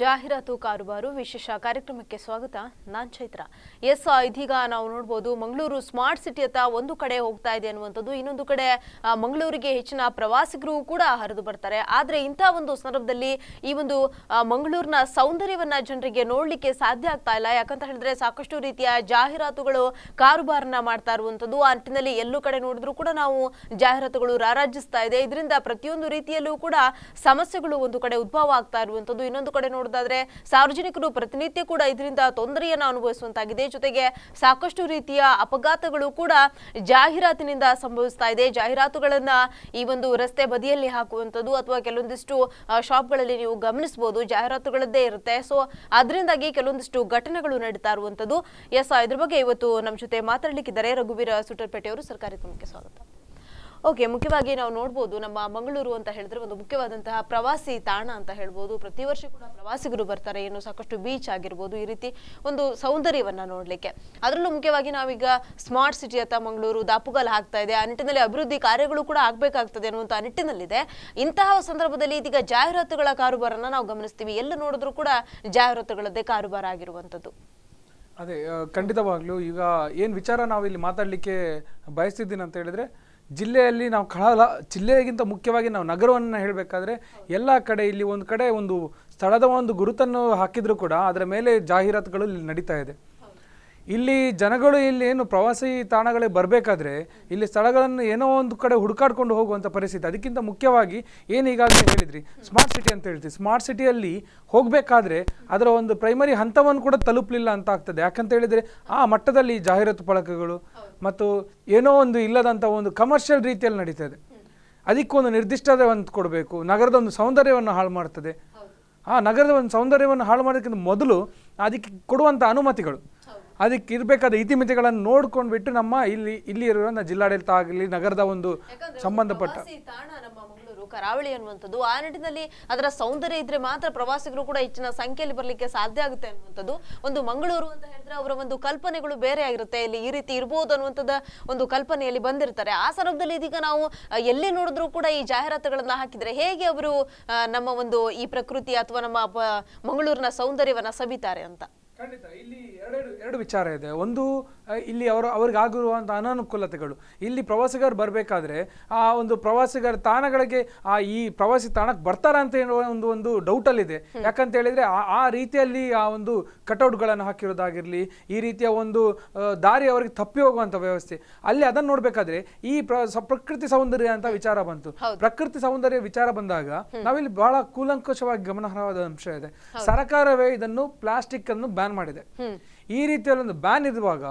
ಜಾಹೀರಾತು ಕಾರುಬಾರು ವಿಶೇಷ ಕಾರ್ಯಕ್ರಮಕ್ಕೆ ಸ್ವಾಗತ ನಾನ್ ಚೈತ್ರ ಎಸ್ ಇದೀಗ ನಾವು ನೋಡ್ಬೋದು ಮಂಗಳೂರು ಸ್ಮಾರ್ಟ್ ಸಿಟಿ ಅತ್ತ ಒಂದು ಕಡೆ ಹೋಗ್ತಾ ಇದೆ ಅನ್ನುವಂಥದ್ದು ಇನ್ನೊಂದು ಕಡೆ ಮಂಗಳೂರಿಗೆ ಹೆಚ್ಚಿನ ಪ್ರವಾಸಿಗರು ಕೂಡ ಹರಿದು ಬರ್ತಾರೆ ಆದರೆ ಇಂಥ ಒಂದು ಸಂದರ್ಭದಲ್ಲಿ ಈ ಒಂದು ಮಂಗಳೂರಿನ ಸೌಂದರ್ಯವನ್ನ ಜನರಿಗೆ ನೋಡ್ಲಿಕ್ಕೆ ಸಾಧ್ಯ ಆಗ್ತಾ ಇಲ್ಲ ಯಾಕಂತ ಹೇಳಿದ್ರೆ ಸಾಕಷ್ಟು ರೀತಿಯ ಜಾಹೀರಾತುಗಳು ಕಾರುಬಾರನ್ನ ಮಾಡ್ತಾ ಇರುವಂಥದ್ದು ಆ ನಿಟ್ಟಿನಲ್ಲಿ ಎಲ್ಲೂ ಕಡೆ ನೋಡಿದ್ರು ಕೂಡ ನಾವು ಜಾಹೀರಾತುಗಳು ರಾರಾಜಿಸ್ತಾ ಇದೆ ಇದರಿಂದ ಪ್ರತಿಯೊಂದು ರೀತಿಯಲ್ಲೂ ಕೂಡ ಸಮಸ್ಯೆಗಳು ಒಂದು ಕಡೆ ಉದ್ಭವ ಆಗ್ತಾ ಇರುವಂಥದ್ದು ಇನ್ನೊಂದು ಕಡೆ ನೋಡೋದಾದ್ರೆ ಸಾರ್ವಜನಿಕರು ಪ್ರತಿನಿತ್ಯ ಕೂಡ ಇದರಿಂದ ತೊಂದರೆಯನ್ನ ಅನುಭವಿಸುವಂತಾಗಿದೆ ಜೊತೆಗೆ ಸಾಕಷ್ಟು ರೀತಿಯ ಅಪಘಾತಗಳು ಕೂಡ ಜಾಹೀರಾತಿನಿಂದ ಸಂಭವಿಸ್ತಾ ಇದೆ ಜಾಹೀರಾತುಗಳನ್ನ ಈ ಒಂದು ರಸ್ತೆ ಬದಿಯಲ್ಲಿ ಹಾಕುವಂಥದ್ದು ಅಥವಾ ಕೆಲವೊಂದಿಷ್ಟು ಶಾಪ್ಗಳಲ್ಲಿ ನೀವು ಗಮನಿಸಬಹುದು ಜಾಹೀರಾತುಗಳದ್ದೇ ಇರುತ್ತೆ ಸೊ ಅದರಿಂದಾಗಿ ಕೆಲವೊಂದಿಷ್ಟು ಘಟನೆಗಳು ನಡೀತಾ ಇರುವಂತದ್ದು ಎಸ್ ಇದ್ರ ಬಗ್ಗೆ ಇವತ್ತು ನಮ್ಮ ಜೊತೆ ಮಾತಾಡ್ಲಿಕ್ಕಿದ್ದಾರೆ ರಘುವೀರ ಸುಟರ್ಪೇಟೆ ಅವರು ಸರ್ಕಾರಿ ಸ್ವಾಗತ ಓಕೆ ಮುಖ್ಯವಾಗಿ ನಾವು ನೋಡ್ಬೋದು ನಮ್ಮ ಮಂಗಳೂರು ಅಂತ ಹೇಳಿದ್ರೆ ಒಂದು ಮುಖ್ಯವಾದಂತಹ ಪ್ರವಾಸಿ ತಾಣ ಅಂತ ಹೇಳ್ಬೋದು ಪ್ರತಿ ವರ್ಷ ಕೂಡ ಪ್ರವಾಸಿಗರು ಬರ್ತಾರೆ ಏನು ಸಾಕಷ್ಟು ಬೀಚ್ ಆಗಿರ್ಬೋದು ಈ ರೀತಿ ಒಂದು ಸೌಂದರ್ಯವನ್ನ ನೋಡಲಿಕ್ಕೆ ಅದರಲ್ಲೂ ಮುಖ್ಯವಾಗಿ ನಾವೀಗ ಸ್ಮಾರ್ಟ್ ಸಿಟಿ ಅಥವಾ ಮಂಗಳೂರು ದಾಪುಗಾಲ ಆಗ್ತಾ ಇದೆ ಆ ನಿಟ್ಟಿನಲ್ಲಿ ಅಭಿವೃದ್ಧಿ ಕಾರ್ಯಗಳು ಕೂಡ ಆಗ್ಬೇಕಾಗ್ತದೆ ಅನ್ನುವಂಥ ನಿಟ್ಟಿನಲ್ಲಿದೆ ಇಂತಹ ಸಂದರ್ಭದಲ್ಲಿ ಇದೀಗ ಜಾಹೀರಾತುಗಳ ಕಾರುಬಾರನ್ನ ನಾವು ಗಮನಿಸ್ತೀವಿ ಎಲ್ಲ ನೋಡಿದ್ರು ಕೂಡ ಜಾಹೀರಾತುಗಳದ್ದೇ ಕಾರುಬಾರ ಆಗಿರುವಂಥದ್ದು ಅದೇ ಖಂಡಿತವಾಗ್ಲೂ ಈಗ ಏನು ವಿಚಾರ ನಾವು ಇಲ್ಲಿ ಮಾತಾಡಲಿಕ್ಕೆ ಬಯಸ್ತಿದ್ದೀನಿ ಅಂತ ಹೇಳಿದ್ರೆ ಜಿಲ್ಲೆಯಲ್ಲಿ ನಾವು ಕಳಲ ಜಿಲ್ಲೆಗಿಂತ ಮುಖ್ಯವಾಗಿ ನಾವು ನಗರವನ್ನು ಹೇಳಬೇಕಾದ್ರೆ ಎಲ್ಲ ಕಡೆ ಇಲ್ಲಿ ಒಂದು ಕಡೆ ಒಂದು ಸ್ಥಳದ ಒಂದು ಗುರುತನ್ನು ಹಾಕಿದರೂ ಕೂಡ ಅದರ ಮೇಲೆ ಜಾಹೀರಾತುಗಳು ಇಲ್ಲಿ ನಡೀತಾ ಇದೆ ಇಲ್ಲಿ ಜನಗಳು ಇಲ್ಲಿ ಏನು ಪ್ರವಾಸಿ ತಾಣಗಳಿಗೆ ಬರಬೇಕಾದ್ರೆ ಇಲ್ಲಿ ಸ್ಥಳಗಳನ್ನು ಏನೋ ಒಂದು ಕಡೆ ಹುಡುಕಾಡ್ಕೊಂಡು ಹೋಗುವಂಥ ಪರಿಸ್ಥಿತಿ ಅದಕ್ಕಿಂತ ಮುಖ್ಯವಾಗಿ ಏನು ಈಗಾಗಲೇ ಹೇಳಿದ್ರಿ ಸ್ಮಾರ್ಟ್ ಸಿಟಿ ಅಂತ ಹೇಳ್ತೀವಿ ಸ್ಮಾರ್ಟ್ ಸಿಟಿಯಲ್ಲಿ ಹೋಗಬೇಕಾದ್ರೆ ಅದರ ಒಂದು ಪ್ರೈಮರಿ ಹಂತವನ್ನು ಕೂಡ ತಲುಪಲಿಲ್ಲ ಅಂತ ಆಗ್ತದೆ ಯಾಕಂತ ಹೇಳಿದರೆ ಆ ಮಟ್ಟದಲ್ಲಿ ಜಾಹೀರಾತು ಫಲಕಗಳು ಮತ್ತು ಏನೋ ಒಂದು ಇಲ್ಲದಂಥ ಒಂದು ಕಮರ್ಷಿಯಲ್ ರೀತಿಯಲ್ಲಿ ನಡೀತದೆ ಒಂದು ನಿರ್ದಿಷ್ಟತೆ ಒಂದು ಕೊಡಬೇಕು ನಗರದ ಒಂದು ಸೌಂದರ್ಯವನ್ನು ಹಾಳು ಮಾಡ್ತದೆ ಆ ನಗರದ ಒಂದು ಸೌಂದರ್ಯವನ್ನು ಹಾಳು ಮಾಡೋದಕ್ಕಿಂತ ಮೊದಲು ಅದಕ್ಕೆ ಕೊಡುವಂಥ ಅನುಮತಿಗಳು ಅದಕ್ಕೆ ಇರಬೇಕಾದ ಇತಿಮಿತಿಗಳನ್ನು ಬಿಟ್ಟು ನಮ್ಮ ಇಲ್ಲಿ ಇಲ್ಲಿ ಇರುವಂಥ ಜಿಲ್ಲಾಡಳಿತ ಆಗಲಿ ನಗರದ ಒಂದು ಸಂಬಂಧಪಟ್ಟ ಕರಾವಳಿ ಅನ್ನುವಂಥದ್ದು ಆ ನಿಟ್ಟಿನಲ್ಲಿ ಅದರ ಸೌಂದರ್ಯ ಇದ್ರೆ ಮಾತ್ರ ಪ್ರವಾಸಿಗರು ಕೂಡ ಹೆಚ್ಚಿನ ಸಂಖ್ಯೆಯಲ್ಲಿ ಬರಲಿಕ್ಕೆ ಸಾಧ್ಯ ಆಗುತ್ತೆ ಅನ್ನುವಂಥದ್ದು ಒಂದು ಮಂಗಳೂರು ಅಂತ ಹೇಳಿದ್ರೆ ಅವರ ಒಂದು ಕಲ್ಪನೆಗಳು ಬೇರೆ ಆಗಿರುತ್ತೆ ಇಲ್ಲಿ ಈ ರೀತಿ ಇರಬಹುದು ಅನ್ನುವಂಥದ್ದು ಒಂದು ಕಲ್ಪನೆಯಲ್ಲಿ ಬಂದಿರ್ತಾರೆ ಆ ಸಂದರ್ಭದಲ್ಲಿ ಇದೀಗ ನಾವು ಎಲ್ಲಿ ನೋಡಿದ್ರು ಕೂಡ ಈ ಜಾಹೀರಾತುಗಳನ್ನ ಹಾಕಿದ್ರೆ ಹೇಗೆ ಅವರು ನಮ್ಮ ಒಂದು ಈ ಪ್ರಕೃತಿ ಅಥವಾ ನಮ್ಮ ಮಂಗಳೂರಿನ ಸೌಂದರ್ಯವನ್ನ ಸವಿತಾರೆ ಅಂತ ಖಂಡಿತ ಇಲ್ಲಿ ಎರಡು ಎರಡು ವಿಚಾರ ಇದೆ ಒಂದು ಇಲ್ಲಿ ಅವರು ಅವ್ರಿಗಾಗಿರುವಂಥ ಅನಾನುಕೂಲತೆಗಳು ಇಲ್ಲಿ ಪ್ರವಾಸಿಗರು ಬರಬೇಕಾದ್ರೆ ಆ ಒಂದು ಪ್ರವಾಸಿಗರ ತಾಣಗಳಿಗೆ ಆ ಈ ಪ್ರವಾಸಿ ತಾಣಕ್ಕೆ ಬರ್ತಾರ ಅಂತ ಹೇಳುವ ಒಂದು ಒಂದು ಡೌಟಲ್ಲಿದೆ ಯಾಕಂತ ಹೇಳಿದ್ರೆ ಆ ರೀತಿಯಲ್ಲಿ ಆ ಒಂದು ಕಟೌಟ್ಗಳನ್ನು ಹಾಕಿರೋದಾಗಿರಲಿ ಈ ರೀತಿಯ ಒಂದು ದಾರಿ ಅವರಿಗೆ ತಪ್ಪಿ ಹೋಗುವಂಥ ವ್ಯವಸ್ಥೆ ಅಲ್ಲಿ ಅದನ್ನು ನೋಡಬೇಕಾದ್ರೆ ಈ ಪ್ರಕೃತಿ ಸೌಂದರ್ಯ ಅಂತ ವಿಚಾರ ಬಂತು ಪ್ರಕೃತಿ ಸೌಂದರ್ಯ ವಿಚಾರ ಬಂದಾಗ ನಾವಿಲ್ಲಿ ಬಹಳ ಕೂಲಂಕುಷವಾಗಿ ಗಮನಾರ್ಹವಾದ ಅಂಶ ಇದೆ ಸರ್ಕಾರವೇ ಇದನ್ನು ಪ್ಲಾಸ್ಟಿಕ್ ಅನ್ನು ಬ್ಯಾನ್ ಮಾಡಿದೆ ಈ ರೀತಿಯಲ್ಲಿ ಒಂದು ಬ್ಯಾನ್ ಇರುವಾಗ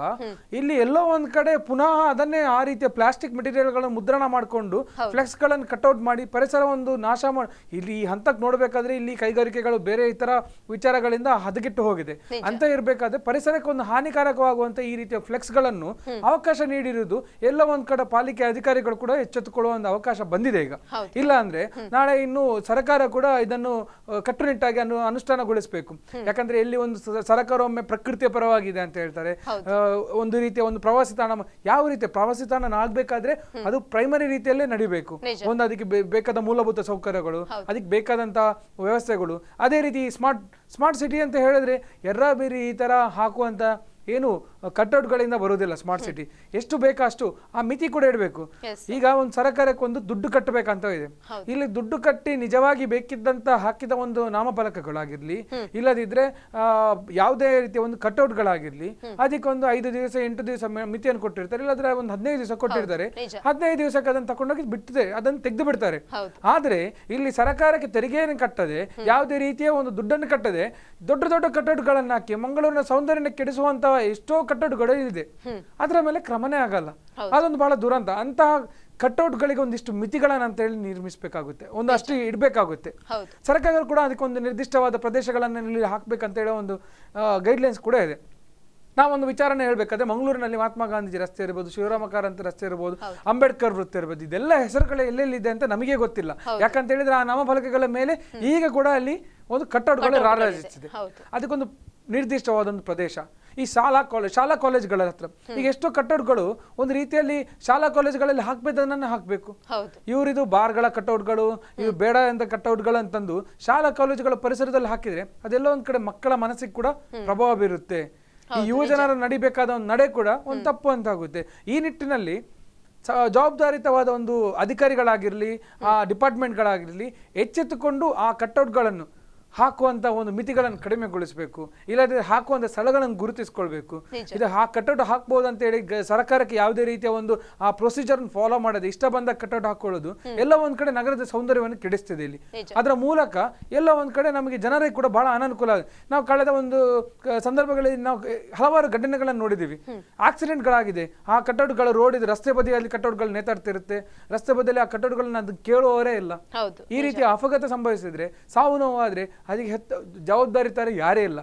ಇಲ್ಲಿ ಎಲ್ಲೋ ಒಂದ್ ಕಡೆ ಪುನಃ ಅದನ್ನೇ ಆ ರೀತಿಯ ಪ್ಲಾಸ್ಟಿಕ್ ಮೆಟೀರಿಯಲ್ ಗಳನ್ನು ಮುದ್ರಣ ಮಾಡಿಕೊಂಡು ಫ್ಲೆಕ್ಸ್ ಗಳನ್ನು ಕಟ್ಔಟ್ ಮಾಡಿ ಪರಿಸರ ಒಂದು ನಾಶ ಮಾಡಿ ಇಲ್ಲಿ ಈ ಹಂತಕ್ಕೆ ನೋಡಬೇಕಾದ್ರೆ ಇಲ್ಲಿ ಕೈಗಾರಿಕೆಗಳು ಬೇರೆ ಇತರ ವಿಚಾರಗಳಿಂದ ಹದಗೆಟ್ಟು ಹೋಗಿದೆ ಅಂತ ಇರಬೇಕಾದ್ರೆ ಪರಿಸರಕ್ಕೆ ಒಂದು ಹಾನಿಕಾರಕವಾಗುವಂತ ಈ ರೀತಿಯ ಫ್ಲೆಕ್ಸ್ ಗಳನ್ನು ಅವಕಾಶ ನೀಡಿರುವುದು ಎಲ್ಲ ಒಂದ್ ಕಡೆ ಪಾಲಿಕೆ ಅಧಿಕಾರಿಗಳು ಕೂಡ ಎಚ್ಚೆತ್ತುಕೊಳ್ಳುವ ಒಂದು ಅವಕಾಶ ಬಂದಿದೆ ಈಗ ಇಲ್ಲ ಅಂದ್ರೆ ನಾಳೆ ಇನ್ನು ಸರ್ಕಾರ ಕೂಡ ಇದನ್ನು ಕಟ್ಟುನಿಟ್ಟಾಗಿ ಅನುಷ್ಠಾನಗೊಳಿಸಬೇಕು ಯಾಕಂದ್ರೆ ಇಲ್ಲಿ ಒಂದು ಸರ್ಕಾರ ಒಮ್ಮೆ ಪ್ರಕೃತಿಯ ಪರ ಅಂತ ಹೇಳ್ತಾರೆ ಒಂದು ರೀತಿಯ ಒಂದು ಪ್ರವಾಸಿ ತಾಣ ಯಾವ ರೀತಿ ಪ್ರವಾಸಿ ತಾಣ ಆಗ್ಬೇಕಾದ್ರೆ ಅದು ಪ್ರೈಮರಿ ರೀತಿಯಲ್ಲೇ ನಡಿಬೇಕು ಒಂದು ಅದಕ್ಕೆ ಬೇಕಾದ ಮೂಲಭೂತ ಸೌಕರ್ಯಗಳು ಅದಕ್ಕೆ ಬೇಕಾದಂತಹ ವ್ಯವಸ್ಥೆಗಳು ಅದೇ ರೀತಿ ಸ್ಮಾರ್ಟ್ ಸ್ಮಾರ್ಟ್ ಸಿಟಿ ಅಂತ ಹೇಳಿದ್ರೆ ಎರ್ರಾಬಿರಿ ಈ ತರ ಹಾಕುವಂತ ಏನು ಕಟ್ಔಟ್ಗಳಿಂದ ಬರೋದಿಲ್ಲ ಸ್ಮಾರ್ಟ್ ಸಿಟಿ ಎಷ್ಟು ಬೇಕಾ ಅಷ್ಟು ಆ ಮಿತಿ ಕೂಡ ಇಡಬೇಕು ಈಗ ಒಂದು ಸರ್ಕಾರಕ್ಕೆ ಒಂದು ದುಡ್ಡು ಕಟ್ಟಬೇಕಂತ ಇದೆ ಇಲ್ಲಿ ದುಡ್ಡು ಕಟ್ಟಿ ನಿಜವಾಗಿ ಬೇಕಿದ್ದಂತ ಹಾಕಿದ ಒಂದು ನಾಮಫಲಕಗಳಾಗಿರ್ಲಿ ಇಲ್ಲದಿದ್ರೆ ಯಾವುದೇ ರೀತಿಯ ಒಂದು ಅದಕ್ಕೆ ಒಂದು ಐದು ದಿವಸ ಎಂಟು ದಿವಸ ಮಿತಿಯನ್ನು ಕೊಟ್ಟಿರ್ತಾರೆ ಇಲ್ಲದ್ರೆ ಒಂದು ಹದಿನೈದು ದಿವಸ ಕೊಟ್ಟಿರ್ತಾರೆ ಹದಿನೈದು ದಿವಸಕ್ಕೆ ಅದನ್ನು ತಗೊಂಡೋಗಿ ಬಿಟ್ಟಿದೆ ಅದನ್ನು ತೆಗೆದು ಬಿಡ್ತಾರೆ ಆದ್ರೆ ಇಲ್ಲಿ ಸರ್ಕಾರಕ್ಕೆ ತೆರಿಗೆಯನ್ನು ಕಟ್ಟದೆ ಯಾವುದೇ ರೀತಿಯ ಒಂದು ದುಡ್ಡನ್ನು ಕಟ್ಟದೆ ದೊಡ್ಡ ದೊಡ್ಡ ಕಟ್ಔಟ್ಗಳನ್ನ ಹಾಕಿ ಮಂಗಳೂರಿನ ಸೌಂದರ್ಯನ ಕೆಡಿಸುವಂತಹ ಎಷ್ಟೋ ಕಟ್ಟೌಟ್ಗಳು ಇದೆ ಅದರ ಮೇಲೆ ಕ್ರಮನೇ ಆಗಲ್ಲ ಅದೊಂದು ಬಹಳ ದುರಂತ ಅಂತಹ ಗಳಿಗೆ ಒಂದಿಷ್ಟು ಮಿತಿಗಳನ್ನ ಅಂತ ಹೇಳಿ ನಿರ್ಮಿಸಬೇಕಾಗುತ್ತೆ ಒಂದಷ್ಟು ಅಷ್ಟು ಇಡಬೇಕಾಗುತ್ತೆ ಸರ್ಕಾರ ಕೂಡ ಅದಕ್ಕೆ ಒಂದು ನಿರ್ದಿಷ್ಟವಾದ ಪ್ರದೇಶಗಳನ್ನ ಇಲ್ಲಿ ಹಾಕಬೇಕಂತ ಹೇಳೋ ಒಂದು ಗೈಡ್ ಲೈನ್ಸ್ ಕೂಡ ಇದೆ ನಾವೊಂದು ವಿಚಾರಣೆ ಹೇಳ್ಬೇಕಾದ್ರೆ ಮಂಗಳೂರಿನಲ್ಲಿ ಮಹಾತ್ಮ ಗಾಂಧೀಜಿ ರಸ್ತೆ ಇರ್ಬೋದು ಶಿವರಾಮ ಕಾರಂತ ರಸ್ತೆ ಇರ್ಬೋದು ಅಂಬೇಡ್ಕರ್ ವೃತ್ತ ಇರ್ಬೋದು ಇದೆಲ್ಲ ಹೆಸರುಗಳು ಇದೆ ಅಂತ ನಮಗೆ ಗೊತ್ತಿಲ್ಲ ಯಾಕಂತ ಹೇಳಿದ್ರೆ ಆ ನಾಮಫಲಕಗಳ ಮೇಲೆ ಈಗ ಕೂಡ ಅಲ್ಲಿ ಒಂದು ಕಟ್ಟಡಗಳು ರಾರಾಜಿಸಿದೆ ಅದಕ್ಕೊಂದು ನಿರ್ದಿಷ್ಟವಾದ ಒಂದು ಪ್ರದೇಶ ಈ ಶಾಲಾ ಕಾಲೇಜ್ ಶಾಲಾ ಕಾಲೇಜ್ಗಳ ಹತ್ರ ಈಗ ಎಷ್ಟೋ ಕಟ್ಟಡಗಳು ಒಂದು ರೀತಿಯಲ್ಲಿ ಶಾಲಾ ಕಾಲೇಜ್ಗಳಲ್ಲಿ ಹಾಕ್ಬೇಕು ಹಾಕಬೇಕು ಇವರಿದು ಬಾರ್ಗಳ ಕಟೌಟ್ಗಳು ಇವು ಬೇಡ ಎಂದ ಕಟೌಟ್ಗಳು ಅಂತಂದು ಶಾಲಾ ಕಾಲೇಜುಗಳ ಪರಿಸರದಲ್ಲಿ ಹಾಕಿದ್ರೆ ಅದೆಲ್ಲ ಒಂದ್ ಕಡೆ ಮಕ್ಕಳ ಮನಸ್ಸಿಗೆ ಕೂಡ ಪ್ರಭಾವ ಬೀರುತ್ತೆ ಈ ಯುವ ಜನರ ನಡಿಬೇಕಾದ ಒಂದು ನಡೆ ಕೂಡ ಒಂದು ತಪ್ಪು ಅಂತ ಆಗುತ್ತೆ ಈ ನಿಟ್ಟಿನಲ್ಲಿ ಜವಾಬ್ದಾರಿತವಾದ ಒಂದು ಅಧಿಕಾರಿಗಳಾಗಿರಲಿ ಆ ಡಿಪಾರ್ಟ್ಮೆಂಟ್ಗಳಾಗಿರಲಿ ಎಚ್ಚೆತ್ತುಕೊಂಡು ಆ ಕಟ್ಔಟ್ಗಳನ್ನು ಹಾಕುವಂಥ ಒಂದು ಮಿತಿಗಳನ್ನು ಕಡಿಮೆಗೊಳಿಸಬೇಕು ಇಲ್ಲಾಂದ್ರೆ ಹಾಕುವಂಥ ಸ್ಥಳಗಳನ್ನು ಗುರುತಿಸ್ಕೊಳ್ಬೇಕು ಇದು ಆ ಕಟ್ಟೌಟ್ ಹಾಕ್ಬೋದು ಅಂತ ಹೇಳಿ ಸರ್ಕಾರಕ್ಕೆ ಯಾವುದೇ ರೀತಿಯ ಒಂದು ಆ ಪ್ರೊಸೀಜರ್ ಫಾಲೋ ಮಾಡೋದು ಇಷ್ಟ ಬಂದ ಕಟ್ಟೌಟ್ ಹಾಕೊಳ್ಳೋದು ಎಲ್ಲ ಒಂದ್ ಕಡೆ ನಗರದ ಸೌಂದರ್ಯವನ್ನು ಕೆಡಿಸ್ತಿದೆ ಇಲ್ಲಿ ಅದರ ಮೂಲಕ ಎಲ್ಲ ಒಂದ್ ಕಡೆ ನಮಗೆ ಜನರಿಗೆ ಕೂಡ ಬಹಳ ಅನಾನುಕೂಲ ನಾವು ಕಳೆದ ಒಂದು ಸಂದರ್ಭಗಳಲ್ಲಿ ನಾವು ಹಲವಾರು ಘಟನೆಗಳನ್ನು ನೋಡಿದೀವಿ ಆಕ್ಸಿಡೆಂಟ್ಗಳಾಗಿದೆ ಆ ಕಟ್ಟಡಗಳ ರೋಡ್ ಇದೆ ರಸ್ತೆ ಬದಿಯಲ್ಲಿ ಕಟ್ಟೌಟ್ಗಳು ನೇತಾಡ್ತಿರುತ್ತೆ ರಸ್ತೆ ಬದಿಯಲ್ಲಿ ಆ ಕಟ್ಟಡಗಳನ್ನ ಅದು ಕೇಳುವವರೇ ಇಲ್ಲ ಈ ರೀತಿ ಅಪಘಾತ ಸಂಭವಿಸಿದ್ರೆ ಸಾವು ನೋವಾದ್ರೆ ಅದಕ್ಕೆ ಹೆತ್ತ ತರ ಯಾರೇ ಇಲ್ಲ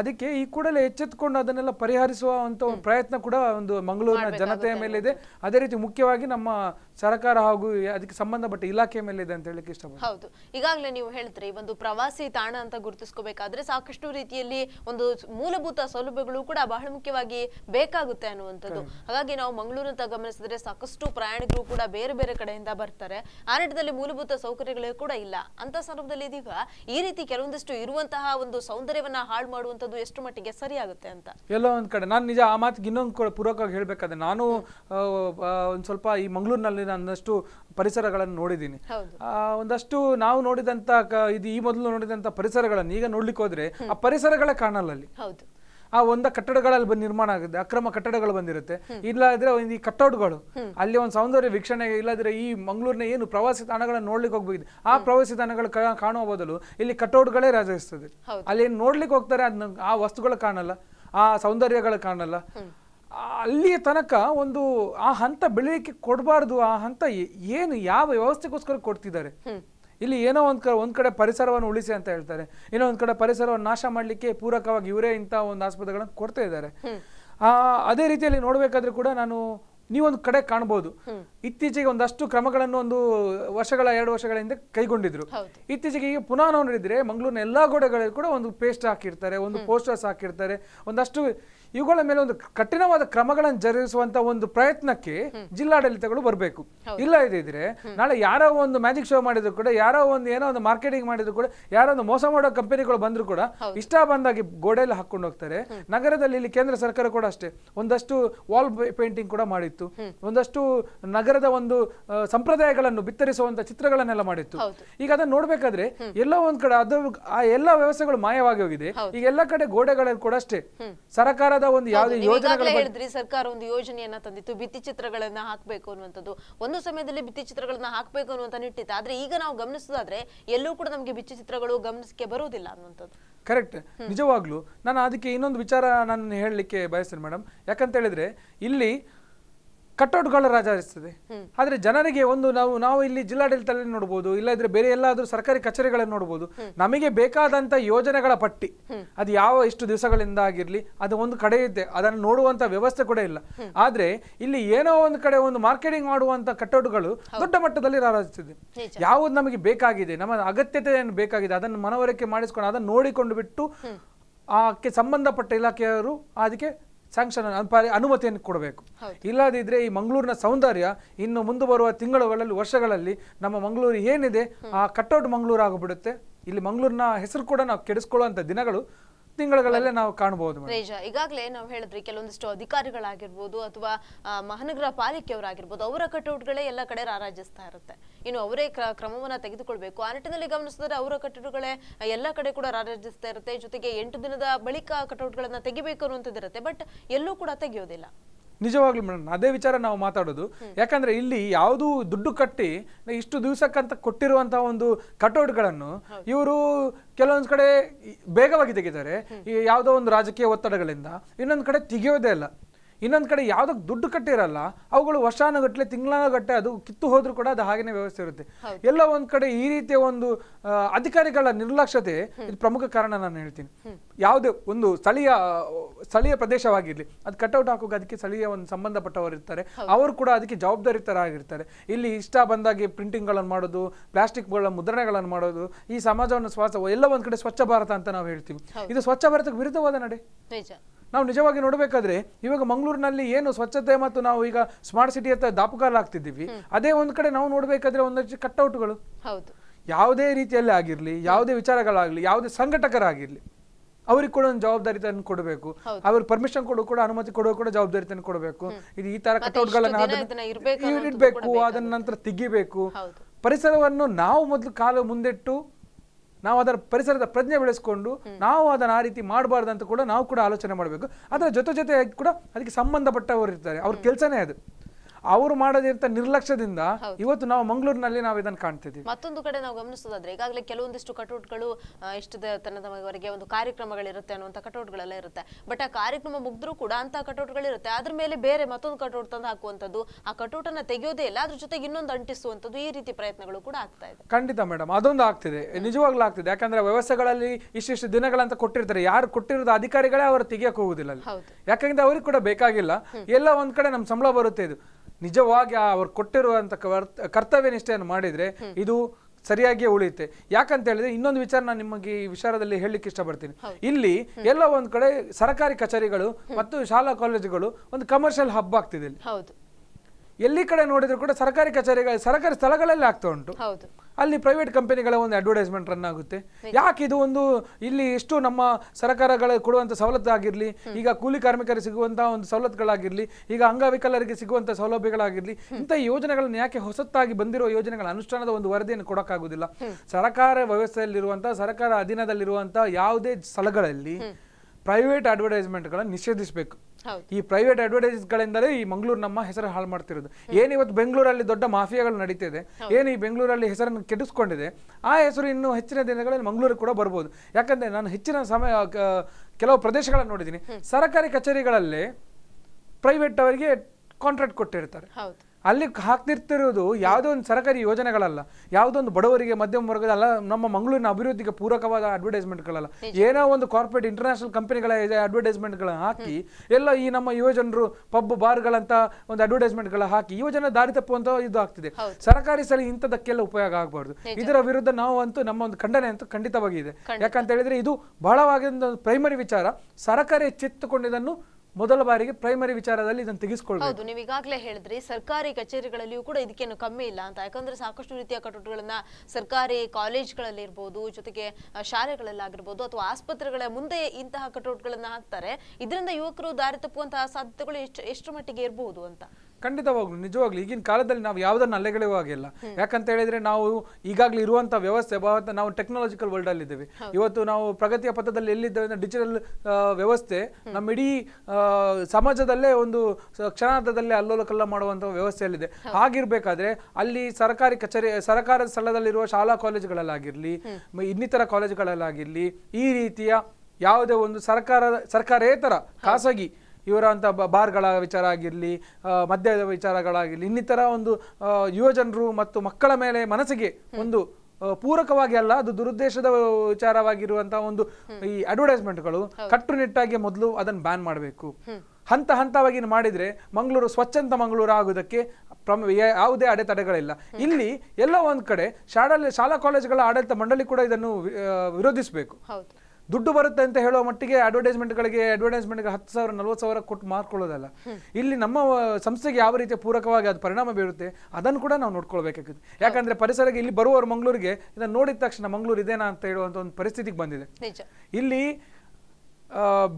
ಅದಕ್ಕೆ ಈ ಕೂಡಲೇ ಎಚ್ಚೆತ್ಕೊಂಡು ಅದನ್ನೆಲ್ಲ ಪರಿಹರಿಸುವ ಅಂತ ಪ್ರಯತ್ನ ಕೂಡ ಒಂದು ಮಂಗಳೂರಿನ ಜನತೆಯ ಮೇಲೆ ಇದೆ ಅದೇ ರೀತಿ ಮುಖ್ಯವಾಗಿ ನಮ್ಮ ಸರ್ಕಾರ ಹಾಗೂ ಅದಕ್ಕೆ ಸಂಬಂಧಪಟ್ಟ ಇಲಾಖೆ ಮೇಲೆ ಇದೆ ಅಂತ ಹೇಳಕ್ಕೆ ಇಷ್ಟಪಡ್ತೀನಿ ಹೌದು ಈಗಾಗಲೇ ನೀವು ಹೇಳ್ತೀರಿ ಒಂದು ಪ್ರವಾಸಿ ತಾಣ ಅಂತ ಗುರುತಿಸ್ಕೋಬೇಕಾದ್ರೆ ಸಾಕಷ್ಟು ರೀತಿಯಲ್ಲಿ ಒಂದು ಮೂಲಭೂತ ಸೌಲಭ್ಯಗಳು ಕೂಡ ಬಹಳ ಮುಖ್ಯವಾಗಿ ಬೇಕಾಗುತ್ತೆ ಅನ್ನುವಂಥದ್ದು ಹಾಗಾಗಿ ನಾವು ಅಂತ ಗಮನಿಸಿದ್ರೆ ಸಾಕಷ್ಟು ಪ್ರಯಾಣಿಕರು ಕೂಡ ಬೇರೆ ಬೇರೆ ಕಡೆಯಿಂದ ಬರ್ತಾರೆ ಆ ನಿಟ್ಟಿನಲ್ಲಿ ಮೂಲಭೂತ ಸೌಕರ್ಯಗಳೇ ಕೂಡ ಇಲ್ಲ ಅಂತ ಸಂದರ್ಭದಲ್ಲಿ ಇದೀಗ ಈ ರೀತಿ ಕೆಲವು ಕೆಲವೊಂದಿಷ್ಟು ಇರುವಂತಹ ಒಂದು ಸೌಂದರ್ಯವನ್ನ ಹಾಳು ಮಾಡುವಂತದ್ದು ಎಷ್ಟು ಮಟ್ಟಿಗೆ ಆಗುತ್ತೆ ಅಂತ ಎಲ್ಲೋ ಒಂದ್ ಕಡೆ ನಾನು ನಿಜ ಆ ಮಾತಿಗೆ ಇನ್ನೊಂದು ಪೂರಕವಾಗಿ ಹೇಳ್ಬೇಕಾದ್ರೆ ನಾನು ಒಂದ್ ಸ್ವಲ್ಪ ಈ ಮಂಗಳೂರಿನಲ್ಲಿ ಒಂದಷ್ಟು ಪರಿಸರಗಳನ್ನು ನೋಡಿದ್ದೀನಿ ಒಂದಷ್ಟು ನಾವು ನೋಡಿದಂತ ಇದು ಈ ಮೊದಲು ನೋಡಿದಂತ ಪರಿಸರಗಳನ್ನು ಈಗ ನೋಡ್ಲಿಕ್ಕೆ ಹೋದ್ರೆ ಆ ಪರಿಸರಗಳೇ ಕಾಣಲ್ಲ ಅಲ್ಲಿ ಹೌದು ಆ ಒಂದ ಕಟ್ಟಡಗಳಲ್ಲಿ ಬಂದು ನಿರ್ಮಾಣ ಆಗುತ್ತೆ ಅಕ್ರಮ ಕಟ್ಟಡಗಳು ಬಂದಿರುತ್ತೆ ಇಲ್ಲಾದ್ರೆ ಈ ಕಟ್ಟೌಟ್ಗಳು ಅಲ್ಲಿ ಒಂದು ಸೌಂದರ್ಯ ವೀಕ್ಷಣೆ ಇಲ್ಲಾದ್ರೆ ಈ ಮಂಗಳೂರಿನ ಏನು ಪ್ರವಾಸಿ ತಾಣಗಳನ್ನ ನೋಡ್ಲಿಕ್ಕೆ ಹೋಗ್ಬೇಕಿದೆ ಆ ಪ್ರವಾಸಿ ತಾಣಗಳು ಕಾಣುವ ಬದಲು ಇಲ್ಲಿ ಕಟ್ಔಟ್ಗಳೇ ರಾಜಿಸ್ತದೆ ಅಲ್ಲಿ ನೋಡ್ಲಿಕ್ಕೆ ಹೋಗ್ತಾರೆ ಅದನ್ನ ಆ ವಸ್ತುಗಳು ಕಾಣಲ್ಲ ಆ ಸೌಂದರ್ಯಗಳು ಕಾಣಲ್ಲ ಅಲ್ಲಿಯ ತನಕ ಒಂದು ಆ ಹಂತ ಬೆಳೆಯಕ್ಕೆ ಕೊಡಬಾರ್ದು ಆ ಹಂತ ಏನು ಯಾವ ವ್ಯವಸ್ಥೆಗೋಸ್ಕರ ಕೊಡ್ತಿದ್ದಾರೆ ಇಲ್ಲಿ ಏನೋ ಒಂದು ಕ ಒಂದು ಕಡೆ ಪರಿಸರವನ್ನು ಉಳಿಸಿ ಅಂತ ಹೇಳ್ತಾರೆ ಏನೋ ಒಂದು ಕಡೆ ಪರಿಸರವನ್ನು ನಾಶ ಮಾಡಲಿಕ್ಕೆ ಪೂರಕವಾಗಿ ಇವರೇ ಇಂಥ ಒಂದು ಆಸ್ಪತ್ರೆಗಳನ್ನು ಕೊಡ್ತಾ ಇದ್ದಾರೆ ಅದೇ ರೀತಿಯಲ್ಲಿ ನೋಡಬೇಕಾದ್ರೆ ಕೂಡ ನಾನು ನೀವೊಂದು ಕಡೆ ಕಾಣ್ಬೋದು ಇತ್ತೀಚೆಗೆ ಒಂದಷ್ಟು ಕ್ರಮಗಳನ್ನು ಒಂದು ವರ್ಷಗಳ ಎರಡು ವರ್ಷಗಳ ಹಿಂದೆ ಕೈಗೊಂಡಿದ್ರು ಇತ್ತೀಚೆಗೆ ಈಗ ಪುನಃ ನೋಡಿದ್ರೆ ಮಂಗಳೂರಿನ ಎಲ್ಲಾ ಗೋಡೆಗಳಲ್ಲಿ ಕೂಡ ಒಂದು ಪೇಸ್ಟ್ ಹಾಕಿರ್ತಾರೆ ಒಂದು ಪೋಸ್ಟರ್ಸ್ ಹಾಕಿರ್ತಾರೆ ಒಂದಷ್ಟು ಇವುಗಳ ಮೇಲೆ ಒಂದು ಕಠಿಣವಾದ ಕ್ರಮಗಳನ್ನು ಜರುಗಿಸುವಂತ ಒಂದು ಪ್ರಯತ್ನಕ್ಕೆ ಜಿಲ್ಲಾಡಳಿತಗಳು ಬರಬೇಕು ಇಲ್ಲ ಇದ್ರೆ ನಾಳೆ ಯಾರೋ ಒಂದು ಮ್ಯಾಜಿಕ್ ಶೋ ಮಾಡಿದ್ರು ಕೂಡ ಯಾರೋ ಒಂದು ಏನೋ ಒಂದು ಮಾರ್ಕೆಟಿಂಗ್ ಮಾಡಿದ್ರು ಕೂಡ ಯಾರೋ ಒಂದು ಮೋಸ ಮಾಡೋ ಕಂಪನಿಗಳು ಬಂದ್ರು ಕೂಡ ಇಷ್ಟ ಬಂದಾಗಿ ಗೋಡೆಯಲ್ಲಿ ಹಾಕೊಂಡು ಹೋಗ್ತಾರೆ ನಗರದಲ್ಲಿ ಇಲ್ಲಿ ಕೇಂದ್ರ ಸರ್ಕಾರ ಕೂಡ ಅಷ್ಟೇ ಒಂದಷ್ಟು ವಾಲ್ ಪೇಂಟಿಂಗ್ ಕೂಡ ಮಾಡಿತ್ತು ಒಂದಷ್ಟು ನಗರದ ಒಂದು ಸಂಪ್ರದಾಯಗಳನ್ನು ಬಿತ್ತರಿಸುವಂತ ಚಿತ್ರಗಳನ್ನೆಲ್ಲ ಮಾಡಿತ್ತು ಈಗ ಅದನ್ನ ನೋಡ್ಬೇಕಾದ್ರೆ ಎಲ್ಲೋ ಒಂದ್ ಕಡೆ ಅದು ಆ ಎಲ್ಲ ವ್ಯವಸ್ಥೆಗಳು ಮಾಯವಾಗಿ ಹೋಗಿದೆ ಈಗ ಎಲ್ಲ ಕಡೆ ಗೋಡೆಗಳಲ್ಲಿ ಕೂಡ ಅಷ್ಟೇ ಸರ್ಕಾರದ ಸರ್ಕಾರದ ಒಂದು ಯಾವುದೇ ಯೋಜನೆ ಹೇಳಿದ್ರಿ ಸರ್ಕಾರ ಒಂದು ಯೋಜನೆಯನ್ನ ತಂದಿತ್ತು ಭಿತ್ತಿ ಚಿತ್ರಗಳನ್ನ ಹಾಕಬೇಕು ಅನ್ನುವಂಥದ್ದು ಒಂದು ಸಮಯದಲ್ಲಿ ಭಿತ್ತಿ ಚಿತ್ರಗಳನ್ನ ಹಾಕಬೇಕು ಅನ್ನುವಂತ ನಿಟ್ಟಿತ್ತು ಆದ್ರೆ ಈಗ ನಾವು ಗಮನಿಸುದಾದ್ರೆ ಎಲ್ಲೂ ಕೂಡ ನಮಗೆ ಭಿತ್ತಿ ಚಿತ್ರಗಳು ಗಮನಿಸಕ್ಕೆ ಬರುವುದಿಲ್ಲ ಅನ್ನುವಂಥದ್ದು ಕರೆಕ್ಟ್ ನಿಜವಾಗ್ಲೂ ನಾನು ಅದಕ್ಕೆ ಇನ್ನೊಂದು ವಿಚಾರ ನಾನು ಹೇಳಲಿಕ್ಕೆ ಬಯಸ್ತೇನೆ ಮೇಡಮ್ ಯಾಕಂತ ಹೇಳಿದ್ರೆ ಇಲ್ಲಿ ಕಟೌಟ್ಗಳ ರಾಜ ಹರಿಸ್ತದೆ ಆದರೆ ಜನರಿಗೆ ಒಂದು ನಾವು ನಾವು ಇಲ್ಲಿ ಜಿಲ್ಲಾಡಳಿತದಲ್ಲಿ ನೋಡ್ಬೋದು ಇಲ್ಲದ್ರೆ ಬೇರೆ ಎಲ್ಲಾದ್ರೂ ಸರ್ಕಾರಿ ಕಚೇರಿಗಳನ್ನು ನೋಡಬಹುದು ನಮಗೆ ಬೇಕಾದಂತ ಯೋಜನೆಗಳ ಪಟ್ಟಿ ಅದು ಯಾವ ಇಷ್ಟು ದಿವಸಗಳಿಂದ ಆಗಿರಲಿ ಅದು ಒಂದು ಕಡೆ ಇದೆ ಅದನ್ನು ನೋಡುವಂಥ ವ್ಯವಸ್ಥೆ ಕೂಡ ಇಲ್ಲ ಆದ್ರೆ ಇಲ್ಲಿ ಏನೋ ಒಂದು ಕಡೆ ಒಂದು ಮಾರ್ಕೆಟಿಂಗ್ ಮಾಡುವಂತ ಕಟೌಟ್ಗಳು ದೊಡ್ಡ ಮಟ್ಟದಲ್ಲಿ ರಾರಾಜಿಸ್ತದೆ ಯಾವುದು ನಮಗೆ ಬೇಕಾಗಿದೆ ನಮ್ಮ ಅಗತ್ಯತೆ ಏನು ಬೇಕಾಗಿದೆ ಅದನ್ನು ಮನವರಿಕೆ ಮಾಡಿಸ್ಕೊಂಡು ಅದನ್ನು ನೋಡಿಕೊಂಡು ಬಿಟ್ಟು ಆಕೆ ಸಂಬಂಧಪಟ್ಟ ಇಲಾಖೆಯವರು ಅದಕ್ಕೆ ಸ್ಯಾಂಕ್ಷನ್ ಅನುಮತಿಯನ್ನು ಕೊಡಬೇಕು ಇಲ್ಲದಿದ್ದರೆ ಈ ಮಂಗಳೂರಿನ ಸೌಂದರ್ಯ ಇನ್ನು ಮುಂದೆ ಬರುವ ತಿಂಗಳುಗಳಲ್ಲಿ ವರ್ಷಗಳಲ್ಲಿ ನಮ್ಮ ಮಂಗಳೂರು ಏನಿದೆ ಆ ಕಟ್ಔಟ್ ಮಂಗಳೂರು ಆಗಿಬಿಡುತ್ತೆ ಇಲ್ಲಿ ಮಂಗಳೂರಿನ ಹೆಸರು ಕೂಡ ನಾವು ಕೆಡಿಸ್ಕೊಳ್ಳುವಂಥ ದಿನಗಳು ತಿಂಗಳಲ್ಲೇ ನಾವು ಕಾಣಬಹುದು ಈಗಾಗಲೇ ನಾವು ಹೇಳಿದ್ರೆ ಕೆಲವೊಂದಿಷ್ಟು ಅಧಿಕಾರಿಗಳಾಗಿರ್ಬೋದು ಅಥವಾ ಮಹಾನಗರ ಪಾಲಿಕೆಯವರಾಗಿರ್ಬೋದು ಅವರ ಕಟೌಟ್ಗಳೇ ಎಲ್ಲ ಕಡೆ ರಾರಾಜಿಸ್ತಾ ಇರುತ್ತೆ ಇನ್ನು ಅವರೇ ಕ್ರಮವನ್ನ ತೆಗೆದುಕೊಳ್ಬೇಕು ಆ ನಿಟ್ಟಿನಲ್ಲಿ ಗಮನಿಸಿದ್ರೆ ಅವರ ಕಟೌಟ್ಗಳೇ ಎಲ್ಲ ಕಡೆ ಕೂಡ ರಾರಾಜಿಸ್ತಾ ಇರುತ್ತೆ ಜೊತೆಗೆ ಎಂಟು ದಿನದ ಬಳಿಕ ಕಟೌಟ್ಗಳನ್ನ ತೆಗಿಬೇಕು ಅನ್ನುವಂಥದ್ದು ಇರುತ್ತೆ ಬಟ್ ಎಲ್ಲೂ ಕೂಡ ತೆಗೆಯೋದಿಲ್ಲ ನಿಜವಾಗ್ಲೂ ಮೇಡಮ್ ಅದೇ ವಿಚಾರ ನಾವು ಮಾತಾಡೋದು ಯಾಕಂದ್ರೆ ಇಲ್ಲಿ ಯಾವುದು ದುಡ್ಡು ಕಟ್ಟಿ ಇಷ್ಟು ದಿವಸಕ್ಕಂತ ಕೊಟ್ಟಿರುವಂತಹ ಒಂದು ಕಟೌಟ್ಗಳನ್ನು ಇವರು ಕೆಲವೊಂದು ಕಡೆ ಬೇಗವಾಗಿ ಈ ಯಾವುದೋ ಒಂದು ರಾಜಕೀಯ ಒತ್ತಡಗಳಿಂದ ಇನ್ನೊಂದು ಕಡೆ ತೆಗೆಯೋದೇ ಇಲ್ಲ ಇನ್ನೊಂದು ಕಡೆ ಯಾವುದಕ್ಕೆ ದುಡ್ಡು ಕಟ್ಟಿರಲ್ಲ ಅವುಗಳು ವರ್ಷಾನುಗಟ್ಟಲೆ ತಿಂಗಳಾನುಗಟ್ಟಲೆ ಅದು ಕಿತ್ತು ಹೋದರೂ ಕೂಡ ಅದು ಹಾಗೇನೆ ವ್ಯವಸ್ಥೆ ಇರುತ್ತೆ ಎಲ್ಲ ಒಂದು ಕಡೆ ಈ ರೀತಿಯ ಒಂದು ಅಧಿಕಾರಿಗಳ ನಿರ್ಲಕ್ಷ್ಯತೆ ಇದು ಪ್ರಮುಖ ಕಾರಣ ನಾನು ಹೇಳ್ತೀನಿ ಯಾವುದೇ ಒಂದು ಸ್ಥಳೀಯ ಸ್ಥಳೀಯ ಪ್ರದೇಶವಾಗಿರಲಿ ಅದು ಕಟೌಟ್ ಹಾಕೋಕೆ ಅದಕ್ಕೆ ಸ್ಥಳೀಯ ಒಂದು ಸಂಬಂಧಪಟ್ಟವರು ಇರ್ತಾರೆ ಅವರು ಕೂಡ ಅದಕ್ಕೆ ಜವಾಬ್ದಾರಿ ಆಗಿರ್ತಾರೆ ಇಲ್ಲಿ ಇಷ್ಟ ಬಂದಾಗೆ ಪ್ರಿಂಟಿಂಗ್ಗಳನ್ನು ಮಾಡೋದು ಪ್ಲಾಸ್ಟಿಕ್ಗಳ ಮುದ್ರಣಗಳನ್ನು ಮಾಡೋದು ಈ ಸಮಾಜವನ್ನು ಸ್ವಾಸ ಎಲ್ಲ ಒಂದ್ ಕಡೆ ಸ್ವಚ್ಛ ಭಾರತ ಅಂತ ನಾವು ಹೇಳ್ತೀವಿ ಇದು ಸ್ವಚ್ಛ ಭಾರತಕ್ಕೆ ವಿರುದ್ಧವಾದ ನಡೆ ನಾವು ನಿಜವಾಗಿ ನೋಡಬೇಕಾದ್ರೆ ಇವಾಗ ಮಂಗಳೂರಿನಲ್ಲಿ ಏನು ಸ್ವಚ್ಛತೆ ಮತ್ತು ನಾವು ಈಗ ಸ್ಮಾರ್ಟ್ ಸಿಟಿ ಅಂತ ದಾಪುಗಾಲಾಗ್ತಿದ್ದೀವಿ ಅದೇ ಒಂದು ಕಡೆ ನಾವು ನೋಡಬೇಕಾದ್ರೆ ಒಂದಷ್ಟು ಕಟ್ಔಟ್ಗಳು ಯಾವುದೇ ರೀತಿಯಲ್ಲಿ ಆಗಿರಲಿ ಯಾವುದೇ ವಿಚಾರಗಳಾಗಲಿ ಯಾವುದೇ ಸಂಘಟಕರಾಗಿರಲಿ ಅವ್ರಿಗೆ ಕೂಡ ಒಂದು ಜವಾಬ್ದಾರಿತನ ಕೊಡಬೇಕು ಅವ್ರಿಗೆ ಪರ್ಮಿಷನ್ ಕೊಡೋ ಕೂಡ ಅನುಮತಿ ಕೊಡೋ ಕೂಡ ಜವಾಬ್ದಾರಿತನ್ನು ಕೊಡಬೇಕು ಇದು ಈ ತರ ಕಟೌಟ್ಗಳನ್ನ ಇಡಬೇಕು ಅದನ್ನ ನಂತರ ತೆಗಿಬೇಕು ಪರಿಸರವನ್ನು ನಾವು ಮೊದಲು ಕಾಲ ಮುಂದಿಟ್ಟು ನಾವು ಅದರ ಪರಿಸರದ ಪ್ರಜ್ಞೆ ಬೆಳೆಸ್ಕೊಂಡು ನಾವು ಅದನ್ನ ಆ ರೀತಿ ಮಾಡಬಾರ್ದು ಅಂತ ಕೂಡ ನಾವು ಕೂಡ ಆಲೋಚನೆ ಮಾಡಬೇಕು ಅದರ ಜೊತೆ ಜೊತೆ ಕೂಡ ಅದಕ್ಕೆ ಸಂಬಂಧಪಟ್ಟವರು ಇರ್ತಾರೆ ಅವ್ರ ಕೆಲಸನೇ ಅದು ಅವರು ಮಾಡೋದಿರ್ತ ನಿರ್ಲಕ್ಷ್ಯದಿಂದ ಇವತ್ತು ನಾವು ಮಂಗಳೂರಿನಲ್ಲಿ ನಾವು ಇದನ್ನು ಕಾಣ್ತಿದ್ದೀವಿ ಮತ್ತೊಂದು ಕಡೆ ನಾವು ಗಮನಿಸೋದಾದ್ರೆ ಈಗಾಗಲೇ ಕೆಲವೊಂದಿಷ್ಟು ಕಟೌಟ್ಗಳು ಇಷ್ಟು ತನದವರೆಗೆ ಒಂದು ಕಾರ್ಯಕ್ರಮಗಳಿರುತ್ತೆ ಅನ್ನುವಂಥ ಕಟೌಟ್ಗಳೆಲ್ಲ ಇರುತ್ತೆ ಬಟ್ ಆ ಕಾರ್ಯಕ್ರಮ ಮುಗಿದ್ರೂ ಕೂಡ ಅಂತ ಕಟೌಟ್ಗಳಿರುತ್ತೆ ಅದ್ರ ಮೇಲೆ ಬೇರೆ ಮತ್ತೊಂದು ಕಟೌಟ್ ತಂದು ಹಾಕುವಂಥದ್ದು ಆ ಕಟೌಟನ್ನು ತೆಗೆಯೋದೇ ಇಲ್ಲ ಅದ್ರ ಜೊತೆಗೆ ಇನ್ನೊಂದು ಅಂಟಿಸುವಂಥದ್ದು ಈ ರೀತಿ ಪ್ರಯತ್ನಗಳು ಕೂಡ ಆಗ್ತಾ ಇದೆ ಖಂಡಿತ ಮೇಡಮ್ ಅದೊಂದು ಆಗ್ತಿದೆ ನಿಜವಾಗ್ಲೂ ಆಗ್ತಿದೆ ಯಾಕಂದ್ರೆ ವ್ಯವಸ್ಥೆಗಳಲ್ಲಿ ಇಷ್ಟಿಷ್ಟು ದಿನಗಳಂತ ಕೊಟ್ಟಿರ್ತಾರೆ ಯಾರು ಕೊಟ್ಟಿರೋದು ಅಧಿಕಾರಿಗಳೇ ಅವರು ತೆಗಿಯಕ್ಕೆ ಹೋಗುದಿಲ್ಲ ಯಾಕಂದ್ರೆ ಅವ್ರಿಗೆ ಕೂಡ ಬೇಕಾಗಿಲ್ಲ ಎಲ್ಲ ಒಂದ್ ಕಡೆ ನಮ್ ಸಂಬಳ ಬರುತ್ತೆ ಇದು ನಿಜವಾಗಿ ಅವ್ರು ಕೊಟ್ಟಿರುವಂತ ಕರ್ತವ್ಯ ನಿಷ್ಠೆಯನ್ನು ಮಾಡಿದ್ರೆ ಇದು ಸರಿಯಾಗಿಯೇ ಉಳಿಯುತ್ತೆ ಯಾಕಂತ ಹೇಳಿದ್ರೆ ಇನ್ನೊಂದು ವಿಚಾರ ನಾನು ನಿಮಗೆ ಈ ವಿಚಾರದಲ್ಲಿ ಹೇಳಲಿಕ್ಕೆ ಇಷ್ಟಪಡ್ತೀನಿ ಇಲ್ಲಿ ಎಲ್ಲ ಒಂದು ಕಡೆ ಸರ್ಕಾರಿ ಕಚೇರಿಗಳು ಮತ್ತು ಶಾಲಾ ಕಾಲೇಜುಗಳು ಒಂದು ಕಮರ್ಷಿಯಲ್ ಹಬ್ ಆಗ್ತಿದೆ ಇಲ್ಲಿ ಎಲ್ಲಿ ಕಡೆ ನೋಡಿದ್ರು ಕೂಡ ಸರ್ಕಾರಿ ಕಚೇರಿಗಳ ಸರ್ಕಾರಿ ಸ್ಥಳಗಳಲ್ಲಿ ಆಗ್ತಾ ಉಂಟು ಅಲ್ಲಿ ಪ್ರೈವೇಟ್ ಕಂಪನಿಗಳ ಒಂದು ಅಡ್ವರ್ಟೈಸ್ಮೆಂಟ್ ರನ್ ಆಗುತ್ತೆ ಯಾಕೆ ಇದು ಒಂದು ಇಲ್ಲಿ ಎಷ್ಟು ನಮ್ಮ ಸರ್ಕಾರಗಳ ಕೊಡುವಂಥ ಸವಲತ್ತು ಆಗಿರಲಿ ಈಗ ಕೂಲಿ ಕಾರ್ಮಿಕರಿಗೆ ಸಿಗುವಂತಹ ಒಂದು ಸವಲತ್ತುಗಳಾಗಿರಲಿ ಈಗ ಅಂಗವಿಕಲರಿಗೆ ಸಿಗುವಂತಹ ಸೌಲಭ್ಯಗಳಾಗಿರಲಿ ಇಂಥ ಯೋಜನೆಗಳನ್ನು ಯಾಕೆ ಹೊಸತಾಗಿ ಬಂದಿರುವ ಯೋಜನೆಗಳ ಅನುಷ್ಠಾನದ ಒಂದು ವರದಿಯನ್ನು ಕೊಡೋಕ್ಕಾಗೋದಿಲ್ಲ ಸರ್ಕಾರ ವ್ಯವಸ್ಥೆಯಲ್ಲಿರುವಂಥ ಸರ್ಕಾರ ಅಧೀನದಲ್ಲಿರುವಂತಹ ಯಾವುದೇ ಸ್ಥಳಗಳಲ್ಲಿ ಪ್ರೈವೇಟ್ ಅಡ್ವರ್ಟೈಸ್ಮೆಂಟ್ಗಳನ್ನು ನಿಷೇಧಿಸಬೇಕು ಈ ಪ್ರೈವೇಟ್ ಅಡ್ವರ್ಟೈಸ್ಗಳಿಂದಲೇ ಗಳಿಂದಲೇ ಈ ಮಂಗಳೂರು ನಮ್ಮ ಹೆಸರು ಹಾಳು ಮಾಡ್ತಿರೋದು ಏನು ಇವತ್ತು ಬೆಂಗಳೂರಲ್ಲಿ ದೊಡ್ಡ ಮಾಫಿಯಾಗಳು ನಡೀತಿದೆ ಏನು ಈ ಬೆಂಗಳೂರಲ್ಲಿ ಹೆಸರನ್ನು ಕೆಡಿಸ್ಕೊಂಡಿದೆ ಆ ಹೆಸರು ಇನ್ನು ಹೆಚ್ಚಿನ ದಿನಗಳಲ್ಲಿ ಮಂಗಳೂರು ಕೂಡ ಬರ್ಬೋದು ಯಾಕಂದ್ರೆ ನಾನು ಹೆಚ್ಚಿನ ಸಮಯ ಕೆಲವು ಪ್ರದೇಶಗಳನ್ನು ನೋಡಿದ್ದೀನಿ ಸರ್ಕಾರಿ ಕಚೇರಿಗಳಲ್ಲಿ ಪ್ರೈವೇಟ್ ಅವರಿಗೆ ಕಾಂಟ್ರಾಕ್ಟ್ ಕೊಟ್ಟಿರ್ತಾರೆ ಅಲ್ಲಿ ಹಾಕ್ತಿರ್ತಿರೋದು ಯಾವುದೋ ಒಂದು ಸರ್ಕಾರಿ ಯೋಜನೆಗಳಲ್ಲ ಯಾವುದೊಂದು ಬಡವರಿಗೆ ಮಧ್ಯಮ ವರ್ಗದ ಅಲ್ಲ ನಮ್ಮ ಮಂಗಳೂರಿನ ಅಭಿವೃದ್ಧಿಗೆ ಪೂರಕವಾದ ಅಡ್ವರ್ಟೈಸ್ಮೆಂಟ್ಗಳಲ್ಲ ಏನೋ ಒಂದು ಕಾರ್ಪೊರೇಟ್ ಇಂಟರ್ನ್ಯಾಷನಲ್ ಕಂಪನಿಗಳ ಅಡ್ವರ್ಟೈಸ್ಮೆಂಟ್ಗಳನ್ನ ಹಾಕಿ ಎಲ್ಲ ಈ ನಮ್ಮ ಯುವಜನರು ಪಬ್ ಬಾರ್ಗಳಂತ ಒಂದು ಅಡ್ವರ್ಟೈಸ್ಮೆಂಟ್ಗಳ ಹಾಕಿ ಯುವಜನ ದಾರಿ ತಪ್ಪುವಂತ ಇದು ಆಗ್ತಿದೆ ಸರ್ಕಾರಿ ಸಲ ಇಂಥದಕ್ಕೆಲ್ಲ ಉಪಯೋಗ ಆಗಬಾರ್ದು ಇದರ ವಿರುದ್ಧ ನಾವು ಅಂತೂ ನಮ್ಮ ಒಂದು ಖಂಡನೆ ಅಂತೂ ಖಂಡಿತವಾಗಿ ಇದೆ ಯಾಕಂತ ಹೇಳಿದ್ರೆ ಇದು ಬಹಳವಾಗಿ ಪ್ರೈಮರಿ ವಿಚಾರ ಸರ್ಕಾರಿ ಚಿತ್ತುಕೊಂಡಿದ್ದನ್ನು ಮೊದಲ ಬಾರಿಗೆ ಪ್ರೈಮರಿ ವಿಚಾರದಲ್ಲಿ ಇದನ್ನು ತೆಗೆಸಿಕೊಳ್ಳಿ ಹೌದು ನೀವು ಈಗಾಗಲೇ ಹೇಳಿದ್ರಿ ಸರ್ಕಾರಿ ಕಚೇರಿಗಳಲ್ಲಿಯೂ ಕೂಡ ಇದಕ್ಕೇನು ಕಮ್ಮಿ ಇಲ್ಲ ಅಂತ ಯಾಕಂದ್ರೆ ಸಾಕಷ್ಟು ರೀತಿಯ ಕಟ್ಟಡಗಳನ್ನ ಸರ್ಕಾರಿ ಕಾಲೇಜ್ಗಳಲ್ಲಿ ಇರ್ಬೋದು ಜೊತೆಗೆ ಶಾಲೆಗಳಲ್ಲಾಗಿರ್ಬೋದು ಅಥವಾ ಆಸ್ಪತ್ರೆಗಳ ಮುಂದೆ ಇಂತಹ ಕಟೌಟ್ಗಳನ್ನ ಹಾಕ್ತಾರೆ ಇದರಿಂದ ಯುವಕರು ದಾರಿ ತಪ್ಪುವಂತಹ ಸಾಧ್ಯತೆಗಳು ಎಷ್ಟು ಎಷ್ಟು ಮಟ್ಟಿಗೆ ಇರಬಹುದು ಅಂತ ಖಂಡಿತವಾಗ್ಲು ನಿಜವಾಗ್ಲು ಈಗಿನ ಕಾಲದಲ್ಲಿ ನಾವು ಯಾವುದನ್ನು ಆಗಿಲ್ಲ ಯಾಕಂತ ಹೇಳಿದ್ರೆ ನಾವು ಈಗಾಗಲೇ ಇರುವಂಥ ವ್ಯವಸ್ಥೆ ನಾವು ಟೆಕ್ನಾಲಜಿಕಲ್ ವರ್ಲ್ಡ್ ಅಲ್ಲಿ ಇದ್ದೇವೆ ಇವತ್ತು ನಾವು ಪ್ರಗತಿಯ ಪಥದಲ್ಲಿ ಎಲ್ಲಿದ್ದೇವೆ ಅಂದ್ರೆ ಡಿಜಿಟಲ್ ವ್ಯವಸ್ಥೆ ನಮ್ಮ ಇಡೀ ಸಮಾಜದಲ್ಲೇ ಒಂದು ಕ್ಷಣಾರ್ಧದಲ್ಲೇ ಅಲ್ಲೋಲಕಲ್ಲ ಮಾಡುವಂಥ ವ್ಯವಸ್ಥೆಯಲ್ಲಿದೆ ಹಾಗಿರ್ಬೇಕಾದ್ರೆ ಅಲ್ಲಿ ಸರ್ಕಾರಿ ಕಚೇರಿ ಸರ್ಕಾರದ ಸ್ಥಳದಲ್ಲಿರುವ ಶಾಲಾ ಕಾಲೇಜುಗಳಲ್ಲಾಗಿರಲಿ ಇನ್ನಿತರ ಕಾಲೇಜುಗಳಲ್ಲಾಗಿರಲಿ ಈ ರೀತಿಯ ಯಾವುದೇ ಒಂದು ಸರ್ಕಾರ ಸರ್ಕಾರೇತರ ಖಾಸಗಿ ಇವರಂಥ ಬಾರ್ಗಳ ವಿಚಾರ ಆಗಿರಲಿ ಮದ್ಯದ ವಿಚಾರಗಳಾಗಿರಲಿ ಇನ್ನಿತರ ಒಂದು ಯುವಜನರು ಮತ್ತು ಮಕ್ಕಳ ಮೇಲೆ ಮನಸ್ಸಿಗೆ ಒಂದು ಪೂರಕವಾಗಿ ಅಲ್ಲ ಅದು ದುರುದ್ದೇಶದ ವಿಚಾರವಾಗಿರುವಂತಹ ಒಂದು ಈ ಅಡ್ವರ್ಟೈಸ್ಮೆಂಟ್ಗಳು ಕಟ್ಟುನಿಟ್ಟಾಗಿ ಮೊದಲು ಅದನ್ನು ಬ್ಯಾನ್ ಮಾಡಬೇಕು ಹಂತ ಹಂತವಾಗಿ ಮಾಡಿದ್ರೆ ಮಂಗಳೂರು ಸ್ವಚ್ಛಂತ ಮಂಗಳೂರು ಆಗುವುದಕ್ಕೆ ಪ್ರಮ ಯಾವುದೇ ಅಡೆತಡೆಗಳಿಲ್ಲ ಇಲ್ಲಿ ಎಲ್ಲ ಒಂದು ಕಡೆ ಶಾಲಾ ಶಾಲಾ ಕಾಲೇಜುಗಳ ಆಡಳಿತ ಮಂಡಳಿ ಕೂಡ ಇದನ್ನು ವಿರೋಧಿಸಬೇಕು ದುಡ್ಡು ಬರುತ್ತೆ ಅಂತ ಹೇಳೋ ಮಟ್ಟಿಗೆ ಅಡ್ವರ್ಟೈಸ್ಮೆಂಟ್ಗಳಿಗೆ ಅಡ್ವರ್ಟೈಸ್ಮೆಂಟ್ಗೆ ಹತ್ತು ಸಾವಿರ ನಲ್ವತ್ತು ಸಾವಿರ ಕೊಟ್ಟು ಮಾರ್ಕೊಳ್ಳೋದಲ್ಲ ಇಲ್ಲಿ ನಮ್ಮ ಸಂಸ್ಥೆಗೆ ಯಾವ ರೀತಿ ಪೂರಕವಾಗಿ ಅದು ಪರಿಣಾಮ ಬೀರುತ್ತೆ ಅದನ್ನು ಕೂಡ ನಾವು ನೋಡ್ಕೊಳ್ಬೇಕಾಗುತ್ತೆ ಯಾಕಂದ್ರೆ ಪರಿಸರಕ್ಕೆ ಇಲ್ಲಿ ಬರುವವರು ಮಂಗಳೂರಿಗೆ ಇದನ್ನು ನೋಡಿದ ತಕ್ಷಣ ಮಂಗಳೂರು ಇದೇನಾ ಅಂತ ಹೇಳುವಂಥ ಒಂದು ಪರಿಸ್ಥಿತಿಗೆ ಬಂದಿದೆ ಇಲ್ಲಿ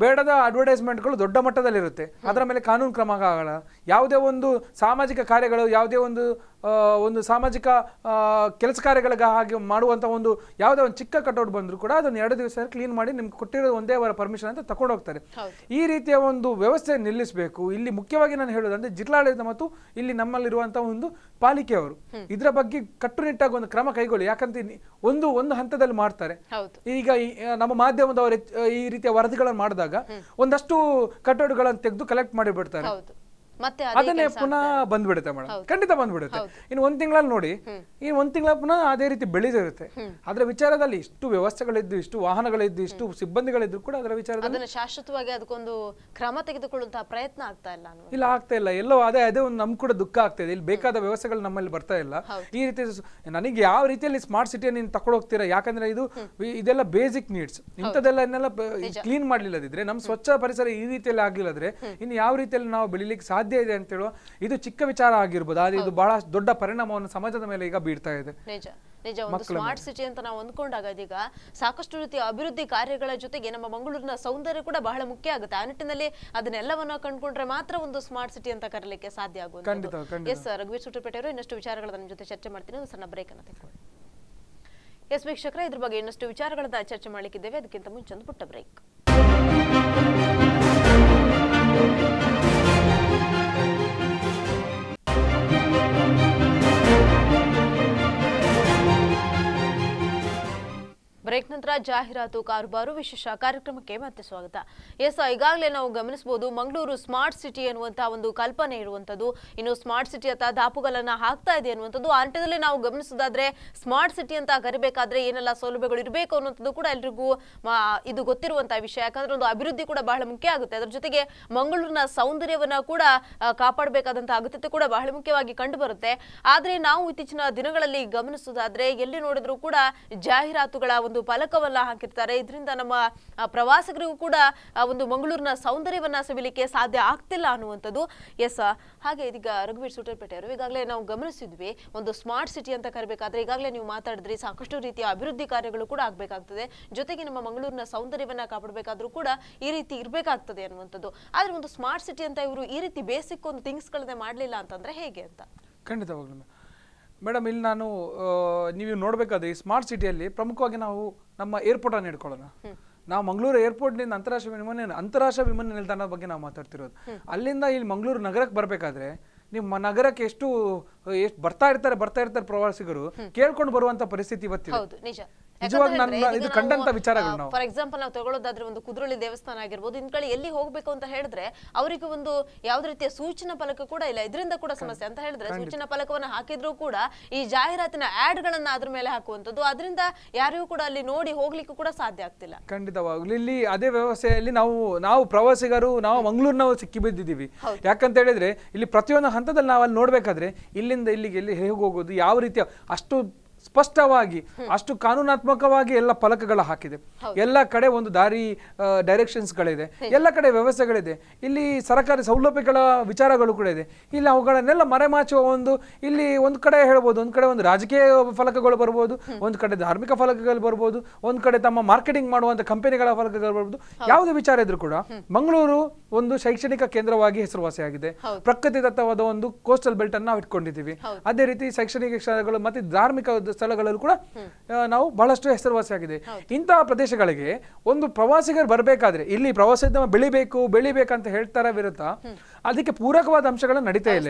ಬೇಡದ ಅಡ್ವರ್ಟೈಸ್ಮೆಂಟ್ಗಳು ದೊಡ್ಡ ಮಟ್ಟದಲ್ಲಿರುತ್ತೆ ಅದರ ಮೇಲೆ ಕಾನೂನು ಕ್ರಮ ಆಗಲ್ಲ ಯಾವುದೇ ಒಂದು ಸಾಮಾಜಿಕ ಕಾರ್ಯಗಳು ಯಾವುದೇ ಒಂದು ಒಂದು ಸಾಮಾಜಿಕ ಕೆಲಸ ಕಾರ್ಯಗಳಿಗೆ ಹಾಗೆ ಮಾಡುವಂಥ ಒಂದು ಯಾವುದೇ ಒಂದು ಚಿಕ್ಕ ಕಟೌಟ್ ಬಂದರೂ ಕೂಡ ಅದನ್ನು ಎರಡು ದಿವಸ ಕ್ಲೀನ್ ಮಾಡಿ ನಿಮ್ಗೆ ಕೊಟ್ಟಿರೋದು ಒಂದೇ ಅವರ ಪರ್ಮಿಷನ್ ಅಂತ ತಗೊಂಡು ಹೋಗ್ತಾರೆ ಈ ರೀತಿಯ ಒಂದು ವ್ಯವಸ್ಥೆ ನಿಲ್ಲಿಸಬೇಕು ಇಲ್ಲಿ ಮುಖ್ಯವಾಗಿ ನಾನು ಹೇಳೋದಂದ್ರೆ ಜಿಲ್ಲಾಡಳಿತ ಮತ್ತು ಇಲ್ಲಿ ನಮ್ಮಲ್ಲಿರುವಂಥ ಒಂದು ಪಾಲಿಕೆಯವರು ಇದರ ಬಗ್ಗೆ ಕಟ್ಟುನಿಟ್ಟಾಗಿ ಒಂದು ಕ್ರಮ ಕೈಗೊಳ್ಳಿ ಯಾಕಂತ ಒಂದು ಒಂದು ಹಂತದಲ್ಲಿ ಮಾಡ್ತಾರೆ ಈಗ ನಮ್ಮ ಮಾಧ್ಯಮದವರು ಈ ರೀತಿಯ ವರದಿಗಳನ್ನು ಮಾಡಿದಾಗ ಒಂದಷ್ಟು ಕಟ್ಟಡಗಳನ್ನು ತೆಗೆದು ಕಲೆಕ್ಟ್ ಮಾಡಿಬಿಡ್ತಾರೆ ಮತ್ತೆ ಅದನ್ನೇ ಪುನಃ ಬಂದ್ಬಿಡುತ್ತೆ ಮೇಡಮ್ ಖಂಡಿತ ಬಂದ್ಬಿಡುತ್ತೆ ಇನ್ನು ಒಂದ್ ತಿಂಗಳಲ್ಲಿ ನೋಡಿ ಈ ಒಂದ್ ತಿಂಗಳ ಪುನಃ ಅದೇ ರೀತಿ ಬೆಳೆದಿರುತ್ತೆ ಅದರ ವಿಚಾರದಲ್ಲಿ ಇಷ್ಟು ವ್ಯವಸ್ಥೆಗಳಿದ್ದು ಇಷ್ಟು ವಾಹನಗಳಿದ್ದು ಇಷ್ಟು ಸಿಬ್ಬಂದಿಗಳಿದ್ರು ಕೂಡ ಅದರ ವಿಚಾರದಲ್ಲಿ ಶಾಶ್ವತವಾಗಿ ಅದಕ್ಕೊಂದು ಕ್ರಮ ತೆಗೆದುಕೊಳ್ಳುವಂತಹ ಪ್ರಯತ್ನ ಆಗ್ತಾ ಇಲ್ಲ ಇಲ್ಲ ಆಗ್ತಾ ಇಲ್ಲ ಎಲ್ಲೋ ಅದೇ ಅದೇ ಒಂದು ನಮ್ ಕೂಡ ದುಃಖ ಆಗ್ತಾ ಇದೆ ಇಲ್ಲಿ ಬೇಕಾದ ವ್ಯವಸ್ಥೆಗಳು ನಮ್ಮಲ್ಲಿ ಬರ್ತಾ ಇಲ್ಲ ಈ ರೀತಿ ನನಗೆ ಯಾವ ರೀತಿಯಲ್ಲಿ ಸ್ಮಾರ್ಟ್ ಸಿಟಿಯನ್ನು ನೀನು ಹೋಗ್ತೀರಾ ಯಾಕಂದ್ರೆ ಇದು ಇದೆಲ್ಲ ಬೇಸಿಕ್ ನೀಡ್ಸ್ ಇಂಥದ್ದೆಲ್ಲ ಕ್ಲೀನ್ ಮಾಡ್ಲಿಲ್ಲದಿದ್ರೆ ನಮ್ಮ ಸ್ವಚ್ಛ ಪರಿಸರ ಈ ರೀತಿಯಲ್ಲಿ ಆಗಿಲ್ಲದ್ರೆ ಇನ್ನು ಯಾವ ರೀತಿಯಲ್ಲಿ ನಾವು ಬೆಳಿಲಿಕ್ಕೆ ಸಾಧ್ಯ ಸಾಧ್ಯ ಇದೆ ಅಂತ ಹೇಳುವ ಇದು ಚಿಕ್ಕ ವಿಚಾರ ಆಗಿರ್ಬೋದು ಆದ್ರೆ ಇದು ಬಹಳ ದೊಡ್ಡ ಪರಿಣಾಮವನ್ನು ಸಮಾಜದ ಮೇಲೆ ಈಗ ಬೀಳ್ತಾ ಇದೆ ನಿಜ ನಿಜ ಒಂದು ಸ್ಮಾರ್ಟ್ ಸಿಟಿ ಅಂತ ನಾವು ಅಂದ್ಕೊಂಡಾಗ ಅದೀಗ ಸಾಕಷ್ಟು ರೀತಿಯ ಅಭಿವೃದ್ಧಿ ಕಾರ್ಯಗಳ ಜೊತೆಗೆ ನಮ್ಮ ಮಂಗಳೂರಿನ ಸೌಂದರ್ಯ ಕೂಡ ಬಹಳ ಮುಖ್ಯ ಆಗುತ್ತೆ ಆ ನಿಟ್ಟಿನಲ್ಲಿ ಅದನ್ನೆಲ್ಲವನ್ನ ಕಂಡುಕೊಂಡ್ರೆ ಮಾತ್ರ ಒಂದು ಸ್ಮಾರ್ಟ್ ಸಿಟಿ ಅಂತ ಕರಲಿಕ್ಕೆ ಸಾಧ್ಯ ಆಗುತ್ತೆ ಎಸ್ ರಘುವೀರ್ ಸುಟ್ಟಪೇಟೆ ಅವರು ಇನ್ನಷ್ಟು ವಿಚಾರಗಳ ನಮ್ಮ ಜೊತೆ ಚರ್ಚೆ ಮಾಡ್ತೀನಿ ಒಂದು ಸಣ್ಣ ಬ್ರೇಕ್ ಅನ್ನ ತೆಗೆದುಕೊಳ್ಳಿ ಎಸ್ ವೀಕ್ಷಕರ ಇದ್ರ ಬಗ್ಗೆ ಇನ್ನಷ್ಟು ವಿಚಾರಗಳನ್ನ ಚರ್ಚೆ ಮಾಡಲಿಕ್ಕಿದ್ದೇವೆ ಅದಕ್ಕಿಂತ ಮುಂಚೆ ಒಂದು ಪುಟ್ಟ ಬ್ರೇಕ್ ಬ್ರೇಕ್ ನಂತರ ಜಾಹೀರಾತು ಕಾರುಬಾರು ವಿಶೇಷ ಕಾರ್ಯಕ್ರಮಕ್ಕೆ ಮತ್ತೆ ಸ್ವಾಗತ ಎಸ್ ಈಗಾಗಲೇ ನಾವು ಗಮನಿಸಬಹುದು ಮಂಗಳೂರು ಸ್ಮಾರ್ಟ್ ಸಿಟಿ ಎನ್ನುವಂತಹ ಒಂದು ಕಲ್ಪನೆ ಇರುವಂತದ್ದು ಇನ್ನು ಸ್ಮಾರ್ಟ್ ಸಿಟಿ ಅಂತ ದಾಪುಗಳನ್ನ ಹಾಕ್ತಾ ಇದೆ ಅನ್ನುವಂಥದ್ದು ಅಂಟದಲ್ಲಿ ನಾವು ಗಮನಿಸೋದಾದ್ರೆ ಸ್ಮಾರ್ಟ್ ಸಿಟಿ ಅಂತ ಕರಿಬೇಕಾದ್ರೆ ಏನೆಲ್ಲ ಸೌಲಭ್ಯಗಳು ಇರಬೇಕು ಅನ್ನುವಂಥದ್ದು ಕೂಡ ಎಲ್ರಿಗೂ ಇದು ಗೊತ್ತಿರುವಂತಹ ವಿಷಯ ಯಾಕಂದ್ರೆ ಒಂದು ಅಭಿವೃದ್ಧಿ ಕೂಡ ಬಹಳ ಮುಖ್ಯ ಆಗುತ್ತೆ ಅದರ ಜೊತೆಗೆ ಮಂಗಳೂರಿನ ಸೌಂದರ್ಯವನ್ನ ಕೂಡ ಕಾಪಾಡಬೇಕಾದಂತಹ ಅಗತ್ಯತೆ ಕೂಡ ಬಹಳ ಮುಖ್ಯವಾಗಿ ಕಂಡು ಬರುತ್ತೆ ಆದ್ರೆ ನಾವು ಇತ್ತೀಚಿನ ದಿನಗಳಲ್ಲಿ ಗಮನಿಸೋದಾದ್ರೆ ಎಲ್ಲಿ ನೋಡಿದ್ರು ಕೂಡ ಜಾಹೀರಾತುಗಳ ಒಂದು ಫಲಕವನ್ನ ಹಾಕಿರ್ತಾರೆ ಇದರಿಂದ ನಮ್ಮ ಪ್ರವಾಸಿಗರಿಗೂ ಕೂಡ ಒಂದು ಮಂಗಳೂರಿನ ಸೌಂದರ್ಯವನ್ನ ಸವಿಲಿಕ್ಕೆ ಸಾಧ್ಯ ಆಗ್ತಿಲ್ಲ ಅನ್ನುವಂಥದ್ದು ಎಸ್ ಹಾಗೆ ಇದೀಗ ರಘುವೀರ್ ಸುಟ್ಟರ್ಪೇಟೆ ಅವರು ಈಗಾಗಲೇ ನಾವು ಗಮನಿಸಿದ್ವಿ ಒಂದು ಸ್ಮಾರ್ಟ್ ಸಿಟಿ ಅಂತ ಕರೆಬೇಕಾದ್ರೆ ಈಗಾಗಲೇ ನೀವು ಮಾತಾಡಿದ್ರಿ ಸಾಕಷ್ಟು ರೀತಿಯ ಅಭಿವೃದ್ಧಿ ಕಾರ್ಯಗಳು ಕೂಡ ಆಗಬೇಕಾಗ್ತದೆ ಜೊತೆಗೆ ನಮ್ಮ ಮಂಗಳೂರಿನ ಸೌಂದರ್ಯವನ್ನ ಕಾಪಾಡಬೇಕಾದ್ರೂ ಕೂಡ ಈ ರೀತಿ ಇರಬೇಕಾಗ್ತದೆ ಅನ್ನುವಂಥದ್ದು ಆದರೆ ಒಂದು ಸ್ಮಾರ್ಟ್ ಸಿಟಿ ಅಂತ ಇವರು ಈ ರೀತಿ ಬೇಸಿಕ್ ಒಂದು ಥಿಂಗ್ಸ್ಗಳನ್ನೇ ಮಾಡಲಿಲ್ಲ ಅಂತಂದ್ರೆ ಹೇಗೆ ಅಂತ ಖಂಡಿತವಾಗ್ಲೂ ಮೇಡಮ್ ಇಲ್ಲಿ ನಾನು ನೀವು ನೋಡಬೇಕಾದ್ರೆ ಈ ಸ್ಮಾರ್ಟ್ ಸಿಟಿಯಲ್ಲಿ ಪ್ರಮುಖವಾಗಿ ನಾವು ನಮ್ಮ ಏರ್ಪೋರ್ಟ್ ಅನ್ನು ಇಟ್ಕೊಳ್ಳೋಣ ನಾವು ಮಂಗಳೂರು ಏರ್ಪೋರ್ಟ್ನಿಂದ ಅಂತಾರಾಷ್ಟ್ರೀಯ ವಿಮಾನ ಅಂತಾರಾಷ್ಟ್ರೀಯ ವಿಮಾನ ನಿಲ್ದಾಣದ ಬಗ್ಗೆ ನಾವು ಮಾತಾಡ್ತಿರೋದು ಅಲ್ಲಿಂದ ಇಲ್ಲಿ ಮಂಗಳೂರು ನಗರಕ್ಕೆ ಬರಬೇಕಾದ್ರೆ ನಿಮ್ಮ ನಗರಕ್ಕೆ ಎಷ್ಟು ಎಷ್ಟು ಬರ್ತಾ ಇರ್ತಾರೆ ಬರ್ತಾ ಇರ್ತಾರೆ ಪ್ರವಾಸಿಗರು ಕೇಳ್ಕೊಂಡು ಬರುವಂತ ಪರಿಸ್ಥಿತಿ ಇವತ್ತಿದೆ ಫಾರ್ ಎಕ್ಸಾಂಪಲ್ ನಾವು ತಗೊಳ್ಳೋದಾದ್ರೆ ಒಂದು ಕುದ್ರೊಳಿ ದೇವಸ್ಥಾನ ಆಗಿರ್ಬೋದು ಇನ್ ಕಡೆ ಎಲ್ಲಿ ಹೋಗ್ಬೇಕು ಅಂತ ಹೇಳಿದ್ರೆ ಅವರಿಗೆ ಒಂದು ಯಾವ ರೀತಿಯ ಸೂಚನಾ ಫಲಕ ಕೂಡ ಇಲ್ಲ ಇದರಿಂದ ಕೂಡ ಸಮಸ್ಯೆ ಅಂತ ಹೇಳಿದ್ರೆ ಸೂಚನಾ ಫಲಕವನ್ನು ಹಾಕಿದ್ರು ಕೂಡ ಈ ಜಾಹೀರಾತಿನ ಆಡ್ ಗಳನ್ನ ಅದ್ರ ಮೇಲೆ ಹಾಕುವಂತದ್ದು ಅದರಿಂದ ಯಾರಿಗೂ ಕೂಡ ಅಲ್ಲಿ ನೋಡಿ ಹೋಗ್ಲಿಕ್ಕೆ ಕೂಡ ಸಾಧ್ಯ ಆಗ್ತಿಲ್ಲ ಖಂಡಿತವಾಗ್ಲಿ ಇಲ್ಲಿ ಅದೇ ವ್ಯವಸ್ಥೆಯಲ್ಲಿ ನಾವು ನಾವು ಪ್ರವಾಸಿಗರು ನಾವು ಮಂಗಳೂರಿನ ಸಿಕ್ಕಿ ಬಿದ್ದಿದ್ದೀವಿ ಯಾಕಂತ ಹೇಳಿದ್ರೆ ಇಲ್ಲಿ ಪ್ರತಿಯೊಂದು ಹಂತದಲ್ಲಿ ನಾವು ಅಲ್ಲಿ ನೋಡ್ಬೇಕಾದ್ರೆ ಇಲ್ಲಿಂದ ಇಲ್ಲಿಗೆ ಇಲ್ಲಿ ಹೇಗೆ ಹೋಗೋದು ಯಾವ ರೀತಿಯ ಅಷ್ಟು ಸ್ಪಷ್ಟವಾಗಿ ಅಷ್ಟು ಕಾನೂನಾತ್ಮಕವಾಗಿ ಎಲ್ಲ ಫಲಕಗಳು ಹಾಕಿದೆ ಎಲ್ಲ ಕಡೆ ಒಂದು ದಾರಿ ಗಳಿದೆ ಎಲ್ಲ ಕಡೆ ವ್ಯವಸ್ಥೆಗಳಿದೆ ಇಲ್ಲಿ ಸರ್ಕಾರಿ ಸೌಲಭ್ಯಗಳ ವಿಚಾರಗಳು ಕೂಡ ಇದೆ ಇಲ್ಲಿ ಅವುಗಳನ್ನೆಲ್ಲ ಮರೆಮಾಚುವ ಒಂದು ಇಲ್ಲಿ ಒಂದು ಕಡೆ ಹೇಳ್ಬೋದು ಒಂದು ಕಡೆ ಒಂದು ರಾಜಕೀಯ ಫಲಕಗಳು ಬರ್ಬೋದು ಒಂದು ಕಡೆ ಧಾರ್ಮಿಕ ಫಲಕಗಳು ಬರ್ಬೋದು ಒಂದ್ ಕಡೆ ತಮ್ಮ ಮಾರ್ಕೆಟಿಂಗ್ ಮಾಡುವಂತ ಕಂಪನಿಗಳ ಫಲಕಗಳು ಬರ್ಬೋದು ಯಾವುದೇ ವಿಚಾರ ಇದ್ರೂ ಕೂಡ ಮಂಗಳೂರು ಒಂದು ಶೈಕ್ಷಣಿಕ ಕೇಂದ್ರವಾಗಿ ಹೆಸರುವಾಸಿಯಾಗಿದೆ ಪ್ರಕೃತಿದತ್ತವಾದ ಒಂದು ಕೋಸ್ಟಲ್ ಬೆಲ್ಟ್ ಅನ್ನು ನಾವು ಇಟ್ಕೊಂಡಿದ್ದೀವಿ ಅದೇ ರೀತಿ ಶೈಕ್ಷಣಿಕ ಕ್ಷೇತ್ರಗಳು ಮತ್ತೆ ಧಾರ್ಮಿಕ ಸ್ಥಳಗಳಲ್ಲೂ ಕೂಡ ನಾವು ಬಹಳಷ್ಟು ಹೆಸರುವಾಸಿಯಾಗಿದೆ ಇಂತಹ ಪ್ರದೇಶಗಳಿಗೆ ಒಂದು ಪ್ರವಾಸಿಗರು ಬರಬೇಕಾದ್ರೆ ಇಲ್ಲಿ ಪ್ರವಾಸೋದ್ಯಮ ಬೆಳಿಬೇಕು ಬೆಳಿಬೇಕಂತ ಹೇಳ್ತಾರ ವಿರುದ್ಧ ಅದಕ್ಕೆ ಪೂರಕವಾದ ಅಂಶಗಳು ನಡೀತಾ ಇಲ್ಲ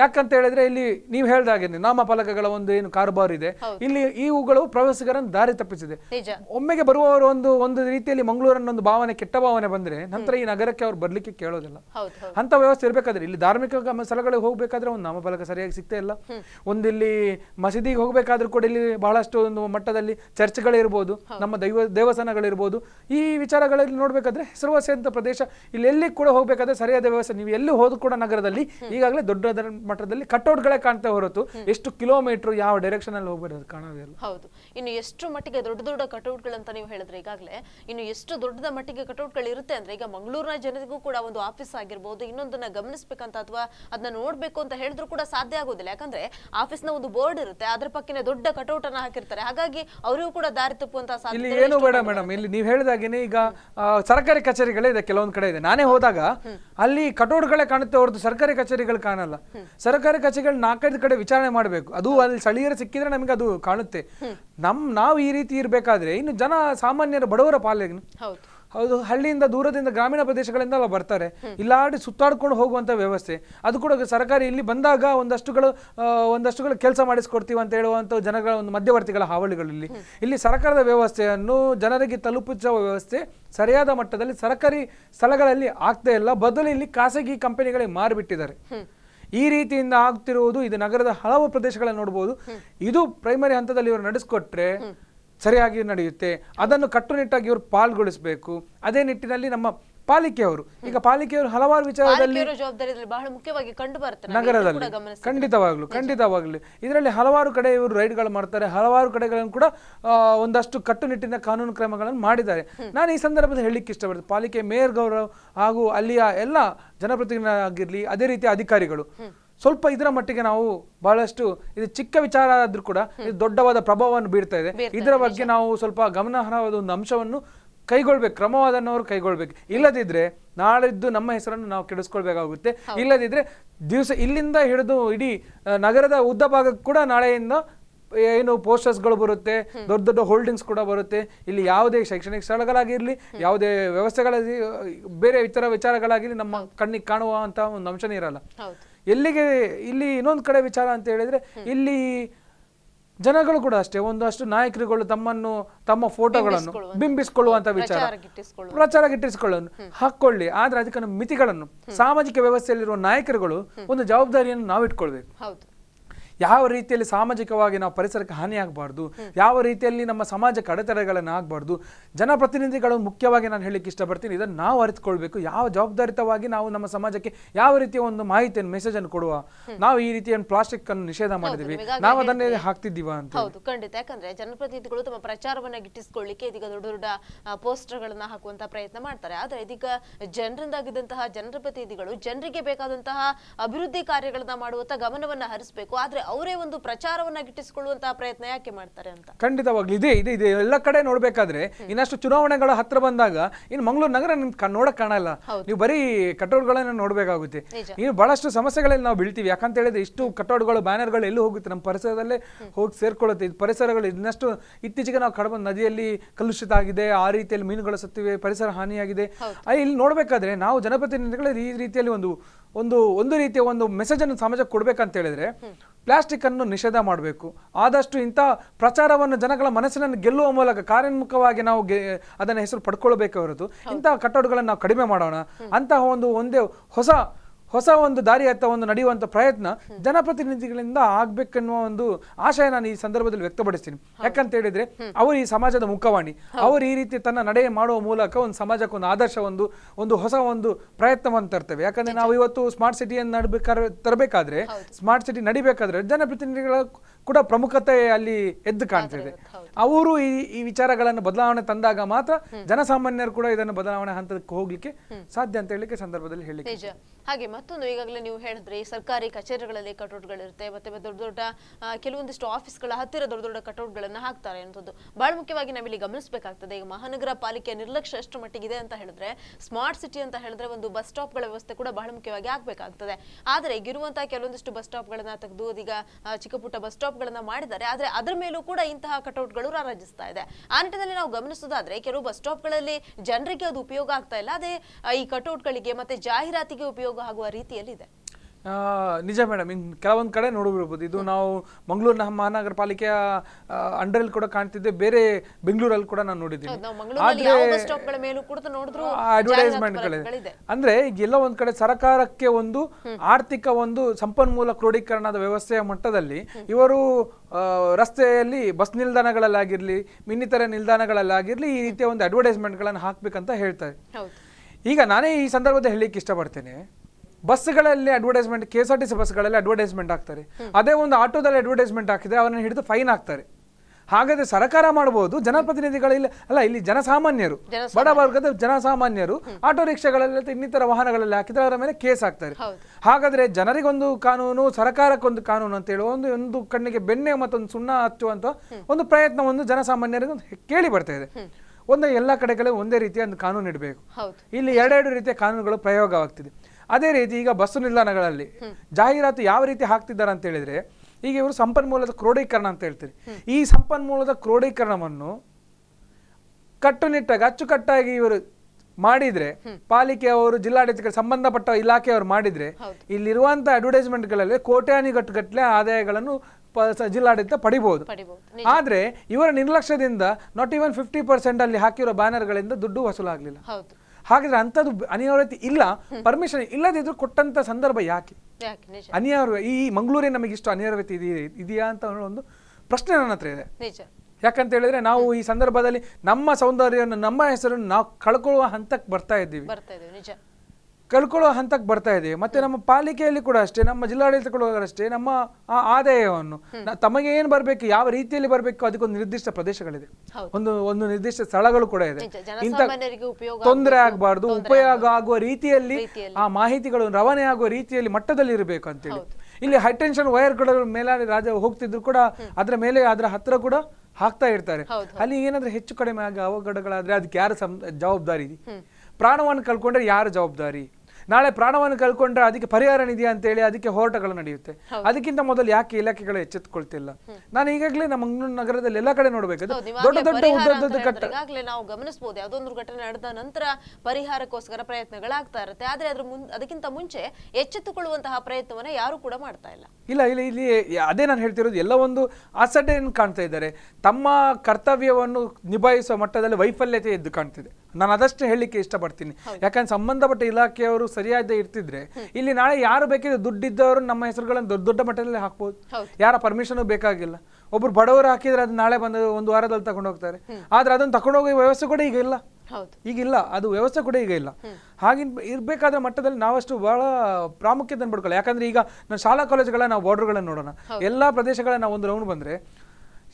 ಯಾಕಂತ ಹೇಳಿದ್ರೆ ಇಲ್ಲಿ ನೀವು ಹೇಳ್ದಾಗೆ ನಾಮಫಲಕಗಳ ಒಂದು ಏನು ಕಾರುಬಾರ್ ಇದೆ ಇಲ್ಲಿ ಈ ಹೂಗಳು ಪ್ರವಾಸಿಗರನ್ನು ದಾರಿ ತಪ್ಪಿಸಿದೆ ಒಮ್ಮೆಗೆ ಬರುವವರು ಒಂದು ಒಂದು ರೀತಿಯಲ್ಲಿ ಮಂಗಳೂರನ್ನ ಒಂದು ಭಾವನೆ ಕೆಟ್ಟ ಭಾವನೆ ಬಂದ್ರೆ ನಂತರ ಈ ನಗರಕ್ಕೆ ಅವ್ರು ಬರ್ಲಿಕ್ಕೆ ಕೇಳೋದಿಲ್ಲ ಅಂತ ವ್ಯವಸ್ಥೆ ಇರಬೇಕಾದ್ರೆ ಇಲ್ಲಿ ಧಾರ್ಮಿಕ ಸ್ಥಳಗಳಿಗೆ ಹೋಗ್ಬೇಕಾದ್ರೆ ಒಂದು ನಾಮಫಲಕ ಸರಿಯಾಗಿ ಸಿಗ್ತಾ ಇಲ್ಲ ಒಂದಿಲ್ಲಿ ಮಸೀದಿಗೆ ಹೋಗ್ಬೇಕಾದ್ರೂ ಕೂಡ ಇಲ್ಲಿ ಬಹಳಷ್ಟು ಒಂದು ಮಟ್ಟದಲ್ಲಿ ಚರ್ಚ್ಗಳಿರ್ಬೋದು ನಮ್ಮ ದೈವ ದೇವಸ್ಥಾನಗಳಿರ್ಬೋದು ಈ ವಿಚಾರಗಳಲ್ಲಿ ನೋಡ್ಬೇಕಾದ್ರೆ ಹೆಸರುವಾಸಿಯಂತ ಪ್ರದೇಶ ಇಲ್ಲಿ ಎಲ್ಲಿ ಕೂಡ ಹೋಗ್ಬೇಕಾದ್ರೆ ಸರಿಯಾದ ವ್ಯವಸ್ಥೆ ನೀವು ಎಲ್ಲಿ ಹೋದ್ರು ಕೂಡ ನಗರದಲ್ಲಿ ಈಗಾಗಲೇ ದೊಡ್ಡ ಮಟ್ಟದಲ್ಲಿ ಗಳೇ ಕಾಣ್ತಾ ಹೊರತು ಎಷ್ಟು ಕಿಲೋಮೀಟರ್ ಯಾವ ಡೈರೆಕ್ಷನ್ ಅಲ್ಲಿ ಹೋಗ್ಬಿಡೋದು ಕಾಣೋದಿಲ್ಲ ಹೌದು ಇನ್ನು ಎಷ್ಟು ಮಟ್ಟಿಗೆ ದೊಡ್ಡ ದೊಡ್ಡ ಕಟೌಟ್ಗಳಂತ ನೀವು ಹೇಳಿದ್ರೆ ಈಗಾಗಲೇ ಇನ್ನು ಎಷ್ಟು ದೊಡ್ಡದ ಮಟ್ಟಿಗೆ ಕಟೌಟ್ಗಳು ಇರುತ್ತೆ ಅಂದ್ರೆ ಈಗ ಮಂಗಳೂರಿನ ಜನರಿಗೂ ಕೂಡ ಒಂದು ಆಫೀಸ್ ಆಗಿರ್ಬೋದು ಇನ್ನೊಂದನ್ನ ಗಮನಿಸ್ಬೇಕಂತ ಅಥವಾ ಅದನ್ನ ನೋಡ್ಬೇಕು ಅಂತ ಹೇಳಿದ್ರು ಕೂಡ ಸಾಧ್ಯ ಆಗೋದಿಲ್ಲ ಯಾಕಂದ್ರೆ ಆಫೀಸ್ ನ ಒಂದು ಬೋರ್ಡ್ ಇರುತ್ತೆ ಅದ್ರ ಪಕ್ಕಿನ ದೊಡ್ಡ ಕಟೌಟ್ ಅನ್ನ ಹಾಕಿರ್ತಾರೆ ಹಾಗಾಗಿ ಅವರಿಗೂ ಕೂಡ ದಾರಿ ತಪ್ಪುವಂತ ಇಲ್ಲಿ ಏನು ಬೇಡ ಮೇಡಮ್ ಇಲ್ಲಿ ನೀವು ಹೇಳಿದಾಗೇನೆ ಈಗ ಸರ್ಕಾರಿ ಕಚೇರಿಗಳೇ ಇದೆ ಕೆಲವೊಂದ್ ಕಡೆ ಇದೆ ನಾನೇ ಹೋದಾಗ ಅಲ್ಲಿ ಕಟೌಟ್ ಕಡೆ ಕಾಣುತ್ತೆ ಹೊರತು ಸರ್ಕಾರಿ ಕಚೇರಿಗಳು ಕಾಣಲ್ಲ ಸರ್ಕಾರಿ ಕಚೇರಿಗಳು ನಾಲ್ಕೈದು ಕಡೆ ವಿಚಾರಣೆ ಮಾಡಬೇಕು ಅದು ಅಲ್ಲಿ ಸ್ಥಳೀಯರು ಸಿಕ್ಕಿದ್ರೆ ನಮಗೆ ಅದು ಕಾಣುತ್ತೆ ನಮ್ ನಾವು ಈ ರೀತಿ ಇರಬೇಕಾದ್ರೆ ಇನ್ನು ಜನ ಸಾಮಾನ್ಯರ ಬಡವರ ಪಾಲೆಗೆ ಹೌದು ಹಳ್ಳಿಯಿಂದ ದೂರದಿಂದ ಗ್ರಾಮೀಣ ಪ್ರದೇಶಗಳಿಂದ ಅಲ್ಲ ಬರ್ತಾರೆ ಇಲ್ಲಾಡಿ ಸುತ್ತಾಡ್ಕೊಂಡು ಹೋಗುವಂಥ ವ್ಯವಸ್ಥೆ ಅದು ಕೂಡ ಸರ್ಕಾರಿ ಇಲ್ಲಿ ಬಂದಾಗ ಒಂದಷ್ಟುಗಳು ಒಂದಷ್ಟುಗಳು ಕೆಲಸ ಮಾಡಿಸ್ಕೊಡ್ತೀವಿ ಅಂತ ಹೇಳುವಂಥ ಜನಗಳ ಒಂದು ಮಧ್ಯವರ್ತಿಗಳ ಹಾವಳಿಗಳಲ್ಲಿ ಇಲ್ಲಿ ಸರ್ಕಾರದ ವ್ಯವಸ್ಥೆಯನ್ನು ಜನರಿಗೆ ತಲುಪಿಸುವ ವ್ಯವಸ್ಥೆ ಸರಿಯಾದ ಮಟ್ಟದಲ್ಲಿ ಸರ್ಕಾರಿ ಸ್ಥಳಗಳಲ್ಲಿ ಆಗ್ತಾ ಇಲ್ಲ ಬದಲು ಇಲ್ಲಿ ಖಾಸಗಿ ಕಂಪನಿಗಳಿಗೆ ಮಾರಿಬಿಟ್ಟಿದ್ದಾರೆ ಈ ರೀತಿಯಿಂದ ಆಗ್ತಿರುವುದು ಇದು ನಗರದ ಹಲವು ಪ್ರದೇಶಗಳನ್ನು ನೋಡಬಹುದು ಇದು ಪ್ರೈಮರಿ ಹಂತದಲ್ಲಿ ಇವರು ನಡೆಸಿಕೊಟ್ರೆ ಸರಿಯಾಗಿ ನಡೆಯುತ್ತೆ ಅದನ್ನು ಕಟ್ಟುನಿಟ್ಟಾಗಿ ಇವರು ಪಾಲ್ಗೊಳಿಸಬೇಕು ಅದೇ ನಿಟ್ಟಿನಲ್ಲಿ ನಮ್ಮ ಪಾಲಿಕೆಯವರು ಈಗ ಪಾಲಿಕೆಯವರು ಹಲವಾರು ವಿಚಾರದಲ್ಲಿ ಬಹಳ ಮುಖ್ಯವಾಗಿ ನಗರದಲ್ಲಿ ಖಂಡಿತವಾಗ್ಲು ಖಂಡಿತವಾಗ್ಲಿ ಇದರಲ್ಲಿ ಹಲವಾರು ಕಡೆ ಇವರು ರೈಡ್ಗಳು ಮಾಡ್ತಾರೆ ಹಲವಾರು ಕಡೆಗಳನ್ನು ಕೂಡ ಒಂದಷ್ಟು ಕಟ್ಟುನಿಟ್ಟಿನ ಕಾನೂನು ಕ್ರಮಗಳನ್ನು ಮಾಡಿದ್ದಾರೆ ನಾನು ಈ ಸಂದರ್ಭದಲ್ಲಿ ಹೇಳಲಿಕ್ಕೆ ಇಷ್ಟಪಡ್ತೀನಿ ಪಾಲಿಕೆ ಮೇಯರ್ ಗೌರವ್ ಹಾಗೂ ಅಲ್ಲಿಯ ಎಲ್ಲ ಜನಪ್ರತಿನಿಧಿ ಆಗಿರಲಿ ಅದೇ ರೀತಿಯ ಅಧಿಕಾರಿಗಳು ಸ್ವಲ್ಪ ಇದರ ಮಟ್ಟಿಗೆ ನಾವು ಬಹಳಷ್ಟು ಇದು ಚಿಕ್ಕ ವಿಚಾರ ಆದ್ರೂ ಕೂಡ ಇದು ದೊಡ್ಡವಾದ ಪ್ರಭಾವವನ್ನು ಬೀರ್ತಾ ಇದೆ ಇದರ ಬಗ್ಗೆ ನಾವು ಸ್ವಲ್ಪ ಗಮನಾರ್ಹವಾದ ಒಂದು ಅಂಶವನ್ನು ಕೈಗೊಳ್ಬೇಕು ಕ್ರಮವಾದನ್ನವರು ಕೈಗೊಳ್ಬೇಕು ಇಲ್ಲದಿದ್ರೆ ನಾಳಿದ್ದು ನಮ್ಮ ಹೆಸರನ್ನು ನಾವು ಕೆಡಿಸ್ಕೊಳ್ಬೇಕಾಗುತ್ತೆ ಇಲ್ಲದಿದ್ರೆ ದಿವಸ ಇಲ್ಲಿಂದ ಹಿಡಿದು ಇಡೀ ನಗರದ ಉದ್ದ ಭಾಗಕ್ಕೆ ಕೂಡ ನಾಳೆಯಿಂದ ಏನು ಪೋಸ್ಟರ್ಸ್ಗಳು ಬರುತ್ತೆ ದೊಡ್ಡ ದೊಡ್ಡ ಹೋಲ್ಡಿಂಗ್ಸ್ ಕೂಡ ಬರುತ್ತೆ ಇಲ್ಲಿ ಯಾವುದೇ ಶೈಕ್ಷಣಿಕ ಸ್ಥಳಗಳಾಗಿರ್ಲಿ ಯಾವುದೇ ವ್ಯವಸ್ಥೆಗಳಲ್ಲಿ ಬೇರೆ ಇತರ ವಿಚಾರಗಳಾಗಿರ್ಲಿ ನಮ್ಮ ಕಣ್ಣಿಗೆ ಕಾಣುವಂತಹ ಒಂದು ಅಂಶನೇ ಇರಲ್ಲ ಎಲ್ಲಿಗೆ ಇಲ್ಲಿ ಇನ್ನೊಂದು ಕಡೆ ವಿಚಾರ ಅಂತ ಹೇಳಿದ್ರೆ ಇಲ್ಲಿ ಜನಗಳು ಕೂಡ ಅಷ್ಟೇ ಒಂದಷ್ಟು ನಾಯಕರುಗಳು ತಮ್ಮನ್ನು ತಮ್ಮ ಫೋಟೋಗಳನ್ನು ಬಿಂಬಿಸಿಕೊಳ್ಳುವಂತ ವಿಚಾರ ಪ್ರಚಾರ ಗಿಟ್ಟಿಸಿಕೊಳ್ಳನ್ನು ಹಾಕೊಳ್ಳಿ ಆದ್ರೆ ಅದಕ್ಕೆ ಮಿತಿಗಳನ್ನು ಸಾಮಾಜಿಕ ವ್ಯವಸ್ಥೆಯಲ್ಲಿರುವ ನಾಯಕರುಗಳು ಒಂದು ಜವಾಬ್ದಾರಿಯನ್ನು ನಾವು ಇಟ್ಕೊಳ್ಬೇಕು ಯಾವ ರೀತಿಯಲ್ಲಿ ಸಾಮಾಜಿಕವಾಗಿ ನಾವು ಪರಿಸರಕ್ಕೆ ಹಾನಿಯಾಗಬಾರ್ದು ಯಾವ ರೀತಿಯಲ್ಲಿ ನಮ್ಮ ಸಮಾಜಕ್ಕೆ ಅಡೆತಡೆಗಳನ್ನು ಆಗಬಾರ್ದು ಜನಪ್ರತಿನಿಧಿಗಳು ಮುಖ್ಯವಾಗಿ ನಾನು ಹೇಳಲಿಕ್ಕೆ ಇಷ್ಟಪಡ್ತೀನಿ ಇದನ್ನು ನಾವು ಅರಿತುಕೊಳ್ಬೇಕು ಯಾವ ಜವಾಬ್ದಾರಿತವಾಗಿ ನಾವು ನಮ್ಮ ಸಮಾಜಕ್ಕೆ ಯಾವ ರೀತಿಯ ಒಂದು ಮಾಹಿತಿಯನ್ನು ಮೆಸೇಜ್ ಅನ್ನು ಕೊಡುವ ನಾವು ಈ ರೀತಿಯ ಪ್ಲಾಸ್ಟಿಕ್ ಅನ್ನು ನಿಷೇಧ ಮಾಡಿದ್ವಿ ನಾವು ಅದನ್ನೇ ಹಾಕ್ತಿದ್ದೀವ ಅಂತ ಹೌದು ಖಂಡಿತ ಯಾಕಂದ್ರೆ ಜನಪ್ರತಿನಿಧಿಗಳು ತಮ್ಮ ಪ್ರಚಾರವನ್ನ ಗಿಟ್ಟಿಸಿಕೊಳ್ಳಿಕ್ಕೆ ಇದೀಗ ದೊಡ್ಡ ದೊಡ್ಡ ಪೋಸ್ಟರ್ ಗಳನ್ನ ಹಾಕುವಂತ ಪ್ರಯತ್ನ ಮಾಡ್ತಾರೆ ಆದ್ರೆ ಇದೀಗ ಜನರಿಂದಾಗಿದ್ದಂತಹ ಜನಪ್ರತಿನಿಧಿಗಳು ಜನರಿಗೆ ಬೇಕಾದಂತಹ ಅಭಿವೃದ್ಧಿ ಕಾರ್ಯಗಳನ್ನ ಮಾಡುವಂತ ಗಮನವನ್ನ ಹರಿಸಬೇಕು ಆದ್ರೆ ಅವರೇ ಒಂದು ಪ್ರಚಾರವನ್ನ ಗಿಟ್ಟಿಸಿಕೊಳ್ಳುವಂತಹ ಪ್ರಯತ್ನ ಯಾಕೆ ಮಾಡ್ತಾರೆ ಅಂತ ಖಂಡಿತವಾಗ್ಲೂ ಇದೆ ಇದೆ ಇದೆ ಎಲ್ಲ ಕಡೆ ನೋಡ್ಬೇಕಾದ್ರೆ ಇನ್ನಷ್ಟು ಚುನಾವಣೆಗಳ ಹತ್ರ ಬಂದಾಗ ಇನ್ನು ಮಂಗಳೂರು ನಗರ ನಿಮ್ ನೋಡಕ್ ಕಾಣಲ್ಲ ನೀವು ಬರೀ ಕಟ್ಟಡಗಳನ್ನ ನೋಡ್ಬೇಕಾಗುತ್ತೆ ಇನ್ನು ಬಹಳಷ್ಟು ಸಮಸ್ಯೆಗಳಲ್ಲಿ ನಾವು ಬೀಳ್ತೀವಿ ಯಾಕಂತ ಹೇಳಿದ್ರೆ ಇಷ್ಟು ಕಟ್ಟೋಡ್ಗಳು ಬ್ಯಾನರ್ಗಳು ಎಲ್ಲೂ ಹೋಗುತ್ತೆ ನಮ್ಮ ಪರಿಸರದಲ್ಲೇ ಹೋಗಿ ಸೇರ್ಕೊಳ್ಳುತ್ತೆ ಪರಿಸರಗಳು ಇನ್ನಷ್ಟು ಇತ್ತೀಚೆಗೆ ನಾವು ಕಡಬ ನದಿಯಲ್ಲಿ ಕಲುಷಿತ ಆಗಿದೆ ಆ ರೀತಿಯಲ್ಲಿ ಮೀನುಗಳು ಸತ್ತಿವೆ ಪರಿಸರ ಹಾನಿಯಾಗಿದೆ ಇಲ್ಲಿ ನೋಡ್ಬೇಕಾದ್ರೆ ನಾವು ಜನಪ್ರತಿನಿಧಿಗಳು ಈ ರೀತಿಯಲ್ಲಿ ಒಂದು ಒಂದು ಒಂದು ರೀತಿಯ ಒಂದು ಮೆಸೇಜ್ ಅನ್ನು ಸಮಾಜಕ್ಕೆ ಕೊಡ್ಬೇಕಂತ ಹೇಳಿದ್ರೆ ಅನ್ನು ನಿಷೇಧ ಮಾಡಬೇಕು ಆದಷ್ಟು ಇಂಥ ಪ್ರಚಾರವನ್ನು ಜನಗಳ ಮನಸ್ಸಿನಲ್ಲಿ ಗೆಲ್ಲುವ ಮೂಲಕ ಕಾರ್ಯೋನ್ಮುಖವಾಗಿ ನಾವು ಗೆ ಅದನ್ನು ಹೆಸರು ಪಡ್ಕೊಳ್ಬೇಕೇ ಇಂತಹ ಇಂಥ ಕಟ್ಟಡಗಳನ್ನು ನಾವು ಕಡಿಮೆ ಮಾಡೋಣ ಅಂತಹ ಒಂದು ಒಂದೇ ಹೊಸ ಹೊಸ ಒಂದು ದಾರಿ ಅಥವಾ ಒಂದು ನಡೆಯುವಂಥ ಪ್ರಯತ್ನ ಜನಪ್ರತಿನಿಧಿಗಳಿಂದ ಆಗ್ಬೇಕೆನ್ನುವ ಒಂದು ಆಶಯ ನಾನು ಈ ಸಂದರ್ಭದಲ್ಲಿ ವ್ಯಕ್ತಪಡಿಸ್ತೀನಿ ಯಾಕಂತ ಹೇಳಿದ್ರೆ ಅವರು ಈ ಸಮಾಜದ ಮುಖವಾಣಿ ಅವರು ಈ ರೀತಿ ತನ್ನ ನಡೆ ಮಾಡುವ ಮೂಲಕ ಒಂದು ಸಮಾಜಕ್ಕೆ ಒಂದು ಆದರ್ಶ ಒಂದು ಒಂದು ಹೊಸ ಒಂದು ಪ್ರಯತ್ನವನ್ನು ತರ್ತೇವೆ ಯಾಕಂದ್ರೆ ನಾವು ಇವತ್ತು ಸ್ಮಾರ್ಟ್ ಸಿಟಿಯನ್ನು ನಡಬೇಕಾದ್ರೆ ತರಬೇಕಾದ್ರೆ ಸ್ಮಾರ್ಟ್ ಸಿಟಿ ನಡಿಬೇಕಾದ್ರೆ ಜನಪ್ರತಿನಿಧಿಗಳ ಕೂಡ ಪ್ರಮುಖತೆ ಅಲ್ಲಿ ಎದ್ದು ಕಾಣ್ತಿದೆ ಅವರು ಈ ಈ ವಿಚಾರಗಳನ್ನು ಬದಲಾವಣೆ ತಂದಾಗ ಮಾತ್ರ ಜನಸಾಮಾನ್ಯರು ಕೂಡ ಇದನ್ನು ಬದಲಾವಣೆ ಹಂತಕ್ಕೆ ಹೋಗ್ಲಿಕ್ಕೆ ಸಾಧ್ಯ ಅಂತ ಹೇಳಿಕ್ಕೆ ಸಂದರ್ಭದಲ್ಲಿ ಹೇಳಿ ಹಾಗೆ ಮತ್ತೊಂದು ಈಗಾಗಲೇ ನೀವು ಹೇಳಿದ್ರೆ ಸರ್ಕಾರಿ ಕಚೇರಿಗಳಲ್ಲಿ ಕಟೌಟ್ಗಳಿರುತ್ತೆ ಮತ್ತೆ ದೊಡ್ಡ ದೊಡ್ಡ ಕೆಲವೊಂದಿಷ್ಟು ಆಫೀಸ್ಗಳ ಹತ್ತಿರ ದೊಡ್ಡ ದೊಡ್ಡ ಕಟೌಟ್ಗಳನ್ನು ಹಾಕ್ತಾರೆ ಅನ್ನೋದು ಬಹಳ ಮುಖ್ಯವಾಗಿ ನಾವಿಲ್ಲಿ ಗಮನಿಸಬೇಕಾಗ್ತದೆ ಈಗ ಮಹಾನಗರ ಪಾಲಿಕೆಯ ನಿರ್ಲಕ್ಷ್ಯ ಎಷ್ಟು ಮಟ್ಟಿಗಿದೆ ಅಂತ ಹೇಳಿದ್ರೆ ಸ್ಮಾರ್ಟ್ ಸಿಟಿ ಅಂತ ಹೇಳಿದ್ರೆ ಒಂದು ಬಸ್ ಸ್ಟಾಪ್ಗಳ ವ್ಯವಸ್ಥೆ ಕೂಡ ಬಹಳ ಮುಖ್ಯವಾಗಿ ಹಾಕ್ಬೇಕಾಗ್ತದೆ ಆದರೆ ಈಗಿರುವಂತಹ ಕೆಲವೊಂದಿಷ್ಟು ಬಸ್ ಸ್ಟಾಪ್ಗಳನ್ನ ತೆಗೆದು ಈಗ ಚಿಕ್ಕಪುಟ್ಟ ಬಸ್ ಸ್ಟಾಪ್ ಗಳನ್ನ ಮಾಡಿದ್ದಾರೆ ಆದ್ರೆ ಅದರ ಮೇಲೂ ಕೂಡ ಇಂತಹ ಗಳು ರಾರಾಜಿಸ್ತಾ ಇದೆ ಆ ನಿಟ್ಟಿನಲ್ಲಿ ನಾವು ಗಮನಿಸೋದಾದ್ರೆ ಕೆಲವು ಬಸ್ ಸ್ಟಾಪ್ಗಳಲ್ಲಿ ಜನರಿಗೆ ಅದು ಉಪಯೋಗ ಆಗ್ತಾ ಇಲ್ಲ ಅದೇ ಈ ಗಳಿಗೆ ಮತ್ತೆ ಜಾಹೀರಾತಿಗೆ ಉಪಯೋಗ ಆಗುವ ರೀತಿಯಲ್ಲಿ ಇದೆ ನಿಜ ಮೇಡಮ್ ಇನ್ ಕೆಲವೊಂದು ಕಡೆ ನೋಡಿರ್ಬೋದು ಇದು ನಾವು ಮಂಗಳೂರಿನ ಮಹಾನಗರ ಪಾಲಿಕೆಯ ಅಂಡರಲ್ಲಿ ಕೂಡ ಕಾಣ್ತಿದ್ದೆ ಬೇರೆ ಬೆಂಗಳೂರಲ್ಲಿ ಕೂಡ ನಾನು ನೋಡಿದ್ದೀನಿ ಅಡ್ವರ್ಟೈಸ್ಮೆಂಟ್ಗಳಿದೆ ಅಂದ್ರೆ ಎಲ್ಲ ಒಂದ್ ಕಡೆ ಸರ್ಕಾರಕ್ಕೆ ಒಂದು ಆರ್ಥಿಕ ಒಂದು ಸಂಪನ್ಮೂಲ ಕ್ರೋಢೀಕರಣದ ವ್ಯವಸ್ಥೆಯ ಮಟ್ಟದಲ್ಲಿ ಇವರು ರಸ್ತೆಯಲ್ಲಿ ಬಸ್ ನಿಲ್ದಾಣಗಳಲ್ಲಾಗಿರ್ಲಿ ಇನ್ನಿತರ ನಿಲ್ದಾಣಗಳಲ್ಲಾಗಿರ್ಲಿ ಈ ರೀತಿಯ ಒಂದು ಅಡ್ವರ್ಟೈಸ್ಮೆಂಟ್ಗಳನ್ನು ಹಾಕ್ಬೇಕಂತ ಹೇಳ್ತಾರೆ ಈಗ ನಾನೇ ಈ ಸಂದರ್ಭದಲ್ಲಿ ಹೇಳಿಕ್ಕೆ ಇಷ್ಟಪಡ್ತೇನೆ ಬಸ್ಗಳಲ್ಲಿ advertisement K S R T C ಬಸ್ಗಳಲ್ಲಿ ಅಡ್ವರ್ಟೈಸ್ಮೆಂಟ್ ಹಾಕ್ತಾರೆ ಅದೇ ಒಂದು ಆಟೋದಲ್ಲಿ ಅಡ್ವರ್ಟೈಸ್ಮೆಂಟ್ ಹಾಕಿದ್ರೆ ಅವರನ್ನು ಹಿಡಿದು ಫೈನ್ ಹಾಕ್ತಾರೆ ಹಾಗಾದ್ರೆ ಸರ್ಕಾರ ಮಾಡಬಹುದು ಜನಪ್ರತಿನಿಧಿಗಳಿಲ್ಲ ಅಲ್ಲ ಇಲ್ಲಿ ಜನಸಾಮಾನ್ಯರು ಬಡ ವರ್ಗದ ಜನಸಾಮಾನ್ಯರು ಆಟೋ ರಿಕ್ಷಾಗಳಲ್ಲಿ ಇನ್ನಿತರ ವಾಹನಗಳಲ್ಲಿ ಹಾಕಿದ್ರೆ ಅವರ ಮೇಲೆ ಕೇಸ್ ಹಾಕ್ತಾರೆ ಹಾಗಾದ್ರೆ ಜನರಿಗೊಂದು ಕಾನೂನು ಸರ್ಕಾರಕ್ಕೊಂದು ಕಾನೂನು ಅಂತ ಹೇಳುವ ಒಂದು ಒಂದು ಕಣ್ಣಿಗೆ ಬೆನ್ನೆ ಮತ್ತೊಂದು ಸುಣ್ಣ ಹಚ್ಚುವಂತ ಒಂದು ಪ್ರಯತ್ನ ಒಂದು ಜನಸಾಮಾನ್ಯರಿಗೆ ಕೇಳಿ ಬರ್ತಾ ಇದೆ ಒಂದು ಎಲ್ಲ ಕಡೆಗಳಲ್ಲಿ ಒಂದೇ ರೀತಿಯ ಒಂದು ಕಾನೂನು ಇಡಬೇಕು ಇಲ್ಲಿ ಎರಡೆರಡು ರೀತಿಯ ಕಾನೂನುಗಳು ಪ್ರಯೋಗವಾಗ್ತಿದೆ ಅದೇ ರೀತಿ ಈಗ ಬಸ್ಸು ನಿಲ್ದಾಣಗಳಲ್ಲಿ ಜಾಹೀರಾತು ಯಾವ ರೀತಿ ಹಾಕ್ತಿದ್ದಾರೆ ಅಂತ ಹೇಳಿದ್ರೆ ಈಗ ಇವರು ಸಂಪನ್ಮೂಲದ ಕ್ರೋಢೀಕರಣ ಅಂತ ಹೇಳ್ತೀರಿ ಈ ಸಂಪನ್ಮೂಲದ ಕ್ರೋಢೀಕರಣವನ್ನು ಕಟ್ಟುನಿಟ್ಟಾಗಿ ಅಚ್ಚುಕಟ್ಟಾಗಿ ಇವರು ಮಾಡಿದ್ರೆ ಪಾಲಿಕೆಯವರು ಜಿಲ್ಲಾಡಳಿತಕ್ಕೆ ಜಿಲ್ಲಾಡಳಿತ ಸಂಬಂಧಪಟ್ಟ ಇಲಾಖೆಯವರು ಮಾಡಿದ್ರೆ ಇಲ್ಲಿರುವಂತಹ ಅಡ್ವರ್ಟೈಸ್ಮೆಂಟ್ಗಳಲ್ಲಿ ಗಳಲ್ಲಿ ಗಟ್ಟುಗಟ್ಟಲೆ ಆದಾಯಗಳನ್ನು ಜಿಲ್ಲಾಡಳಿತ ಪಡಿಬಹುದು ಆದ್ರೆ ಇವರ ನಿರ್ಲಕ್ಷ್ಯದಿಂದ ನಾಟ್ ಈವನ್ ಫಿಫ್ಟಿ ಪರ್ಸೆಂಟ್ ಅಲ್ಲಿ ಹಾಕಿರೋ ಬ್ಯಾನರ್ಗಳಿಂದ ದುಡ್ಡು ವಸೂಲಾಗಲಿಲ್ಲ ಹಾಗಾದ್ರೆ ಅಂಥದ್ದು ಅನಿವಾರ್ಯತೆ ಇಲ್ಲ ಪರ್ಮಿಷನ್ ಇಲ್ಲದಿದ್ರು ಕೊಟ್ಟಂತ ಸಂದರ್ಭ ಯಾಕೆ ಅನಿವಾರ್ಯ ಈ ಮಂಗಳೂರೇ ನಮಗೆ ಇಷ್ಟು ಅನಿವಾರ್ಯತೆ ಇದೆಯಾ ಅಂತ ಒಂದು ಪ್ರಶ್ನೆ ನನ್ನ ಹತ್ರ ಇದೆ ಯಾಕಂತ ಹೇಳಿದ್ರೆ ನಾವು ಈ ಸಂದರ್ಭದಲ್ಲಿ ನಮ್ಮ ಸೌಂದರ್ಯವನ್ನು ನಮ್ಮ ಹೆಸರನ್ನು ನಾವು ಕಳ್ಕೊಳ್ಳುವ ಹಂತಕ್ಕೆ ಬರ್ತಾ ಇದ್ದೀವಿ ಕಳ್ಕೊಳ್ಳೋ ಹಂತಕ್ಕೆ ಬರ್ತಾ ಇದೆ ಮತ್ತೆ ನಮ್ಮ ಪಾಲಿಕೆಯಲ್ಲಿ ಕೂಡ ಅಷ್ಟೇ ನಮ್ಮ ಕೂಡ ಅಷ್ಟೇ ನಮ್ಮ ಆ ಆದಾಯವನ್ನು ತಮಗೆ ಏನ್ ಬರಬೇಕು ಯಾವ ರೀತಿಯಲ್ಲಿ ಬರಬೇಕು ಅದಕ್ಕೊಂದು ನಿರ್ದಿಷ್ಟ ಪ್ರದೇಶಗಳಿದೆ ಒಂದು ಒಂದು ನಿರ್ದಿಷ್ಟ ಸ್ಥಳಗಳು ಕೂಡ ಇದೆ ಇಂಥ ತೊಂದರೆ ಆಗಬಾರ್ದು ಉಪಯೋಗ ಆಗುವ ರೀತಿಯಲ್ಲಿ ಆ ಮಾಹಿತಿಗಳು ರವಾನೆ ಆಗುವ ರೀತಿಯಲ್ಲಿ ಮಟ್ಟದಲ್ಲಿ ಇರಬೇಕು ಅಂತೇಳಿ ಇಲ್ಲಿ ಹೈಟೆನ್ಷನ್ ವೈರ್ಗಳ ಮೇಲೆ ರಾಜ ಹೋಗ್ತಿದ್ರು ಕೂಡ ಅದರ ಮೇಲೆ ಅದರ ಹತ್ರ ಕೂಡ ಹಾಕ್ತಾ ಇರ್ತಾರೆ ಅಲ್ಲಿ ಏನಾದ್ರೂ ಹೆಚ್ಚು ಕಡಿಮೆ ಆಗಿ ಅವಘಡಗಳಾದ್ರೆ ಅದಕ್ಕೆ ಯಾರು ಜವಾಬ್ದಾರಿ ಇದೆ ಪ್ರಾಣವನ್ನು ಕಳ್ಕೊಂಡ್ರೆ ಯಾರ ಜವಾಬ್ದಾರಿ ನಾಳೆ ಪ್ರಾಣವನ್ನು ಕಳ್ಕೊಂಡ್ರೆ ಅದಕ್ಕೆ ಪರಿಹಾರ ನಿಧಿ ಹೇಳಿ ಅದಕ್ಕೆ ಹೋರಾಟಗಳು ನಡೆಯುತ್ತೆ ಅದಕ್ಕಿಂತ ಮೊದಲು ಯಾಕೆ ಇಲಾಖೆಗಳು ಎಚ್ಚೆತ್ತುಕೊಳ್ತಿಲ್ಲ ನಾನು ಈಗಾಗಲೇ ನಮ್ಮ ಮಂಗಳೂರು ನಗರದಲ್ಲಿ ಎಲ್ಲ ಕಡೆ ನೋಡಬೇಕು ದೊಡ್ಡ ದೊಡ್ಡ ಉದ್ದದ ಕಟ್ಟ ಗಮನಿಸಬಹುದು ಯಾವುದೊಂದು ಘಟನೆ ನಡೆದ ನಂತರ ಪರಿಹಾರಕ್ಕೋಸ್ಕರ ಪ್ರಯತ್ನಗಳಾಗ್ತಾ ಇರುತ್ತೆ ಆದ್ರೆ ಅದ್ರ ಮುಂದೆ ಅದಕ್ಕಿಂತ ಮುಂಚೆ ಎಚ್ಚೆತ್ತುಕೊಳ್ಳುವಂತಹ ಪ್ರಯತ್ನವನ್ನ ಯಾರು ಕೂಡ ಮಾಡ್ತಾ ಇಲ್ಲ ಇಲ್ಲ ಇಲ್ಲ ಇಲ್ಲಿ ಅದೇ ನಾನು ಹೇಳ್ತಿರೋದು ಎಲ್ಲ ಒಂದು ಅಸಡ್ಡೆಯನ್ನು ಕಾಣ್ತಾ ಇದ್ದಾರೆ ತಮ್ಮ ಕರ್ತವ್ಯವನ್ನು ನಿಭಾಯಿಸುವ ಮಟ್ಟದಲ್ಲಿ ವೈಫಲ್ಯತೆ ಎದ್ದು ಕಾಣ್ತಿದೆ ನಾನು ಅದಷ್ಟು ಹೇಳಲಿಕ್ಕೆ ಇಷ್ಟಪಡ್ತೀನಿ ಯಾಕಂದ್ರೆ ಸಂಬಂಧಪಟ್ಟ ಇಲಾಖೆಯವರು ಸರಿಯಾದ ಇರ್ತಿದ್ರೆ ಇಲ್ಲಿ ನಾಳೆ ಯಾರು ಬೇಕಿದ್ರೆ ದುಡ್ಡಿದ್ದವರು ನಮ್ಮ ಹೆಸರುಗಳನ್ನು ದೊಡ್ಡ ದೊಡ್ಡ ಮಟ್ಟದಲ್ಲಿ ಹಾಕ್ಬೋದು ಯಾರ ಪರ್ಮಿಷನ್ ಬೇಕಾಗಿಲ್ಲ ಒಬ್ರು ಬಡವರು ಹಾಕಿದ್ರೆ ಅದು ನಾಳೆ ಬಂದ ಒಂದು ವಾರದಲ್ಲಿ ಹೋಗ್ತಾರೆ ಆದ್ರೆ ಅದನ್ನು ಹೋಗಿ ವ್ಯವಸ್ಥೆ ಕೂಡ ಈಗ ಇಲ್ಲ ಈಗಿಲ್ಲ ಅದು ವ್ಯವಸ್ಥೆ ಕೂಡ ಈಗ ಇಲ್ಲ ಹಾಗಿನ ಇರಬೇಕಾದ ಮಟ್ಟದಲ್ಲಿ ನಾವಷ್ಟು ಬಹಳ ಪ್ರಾಮುಖ್ಯತೆಯನ್ನು ಪಡ್ಕೊಳ್ಳಿ ಯಾಕಂದ್ರೆ ಈಗ ನಾವು ಶಾಲಾ ಕಾಲೇಜುಗಳ ನಾವು ಬಾರ್ಡರ್ಗಳನ್ನು ನೋಡೋಣ ಎಲ್ಲಾ ಪ್ರದೇಶಗಳ ನಾವು ಒಂದು ರೌಂಡ್ ಬಂದ್ರೆ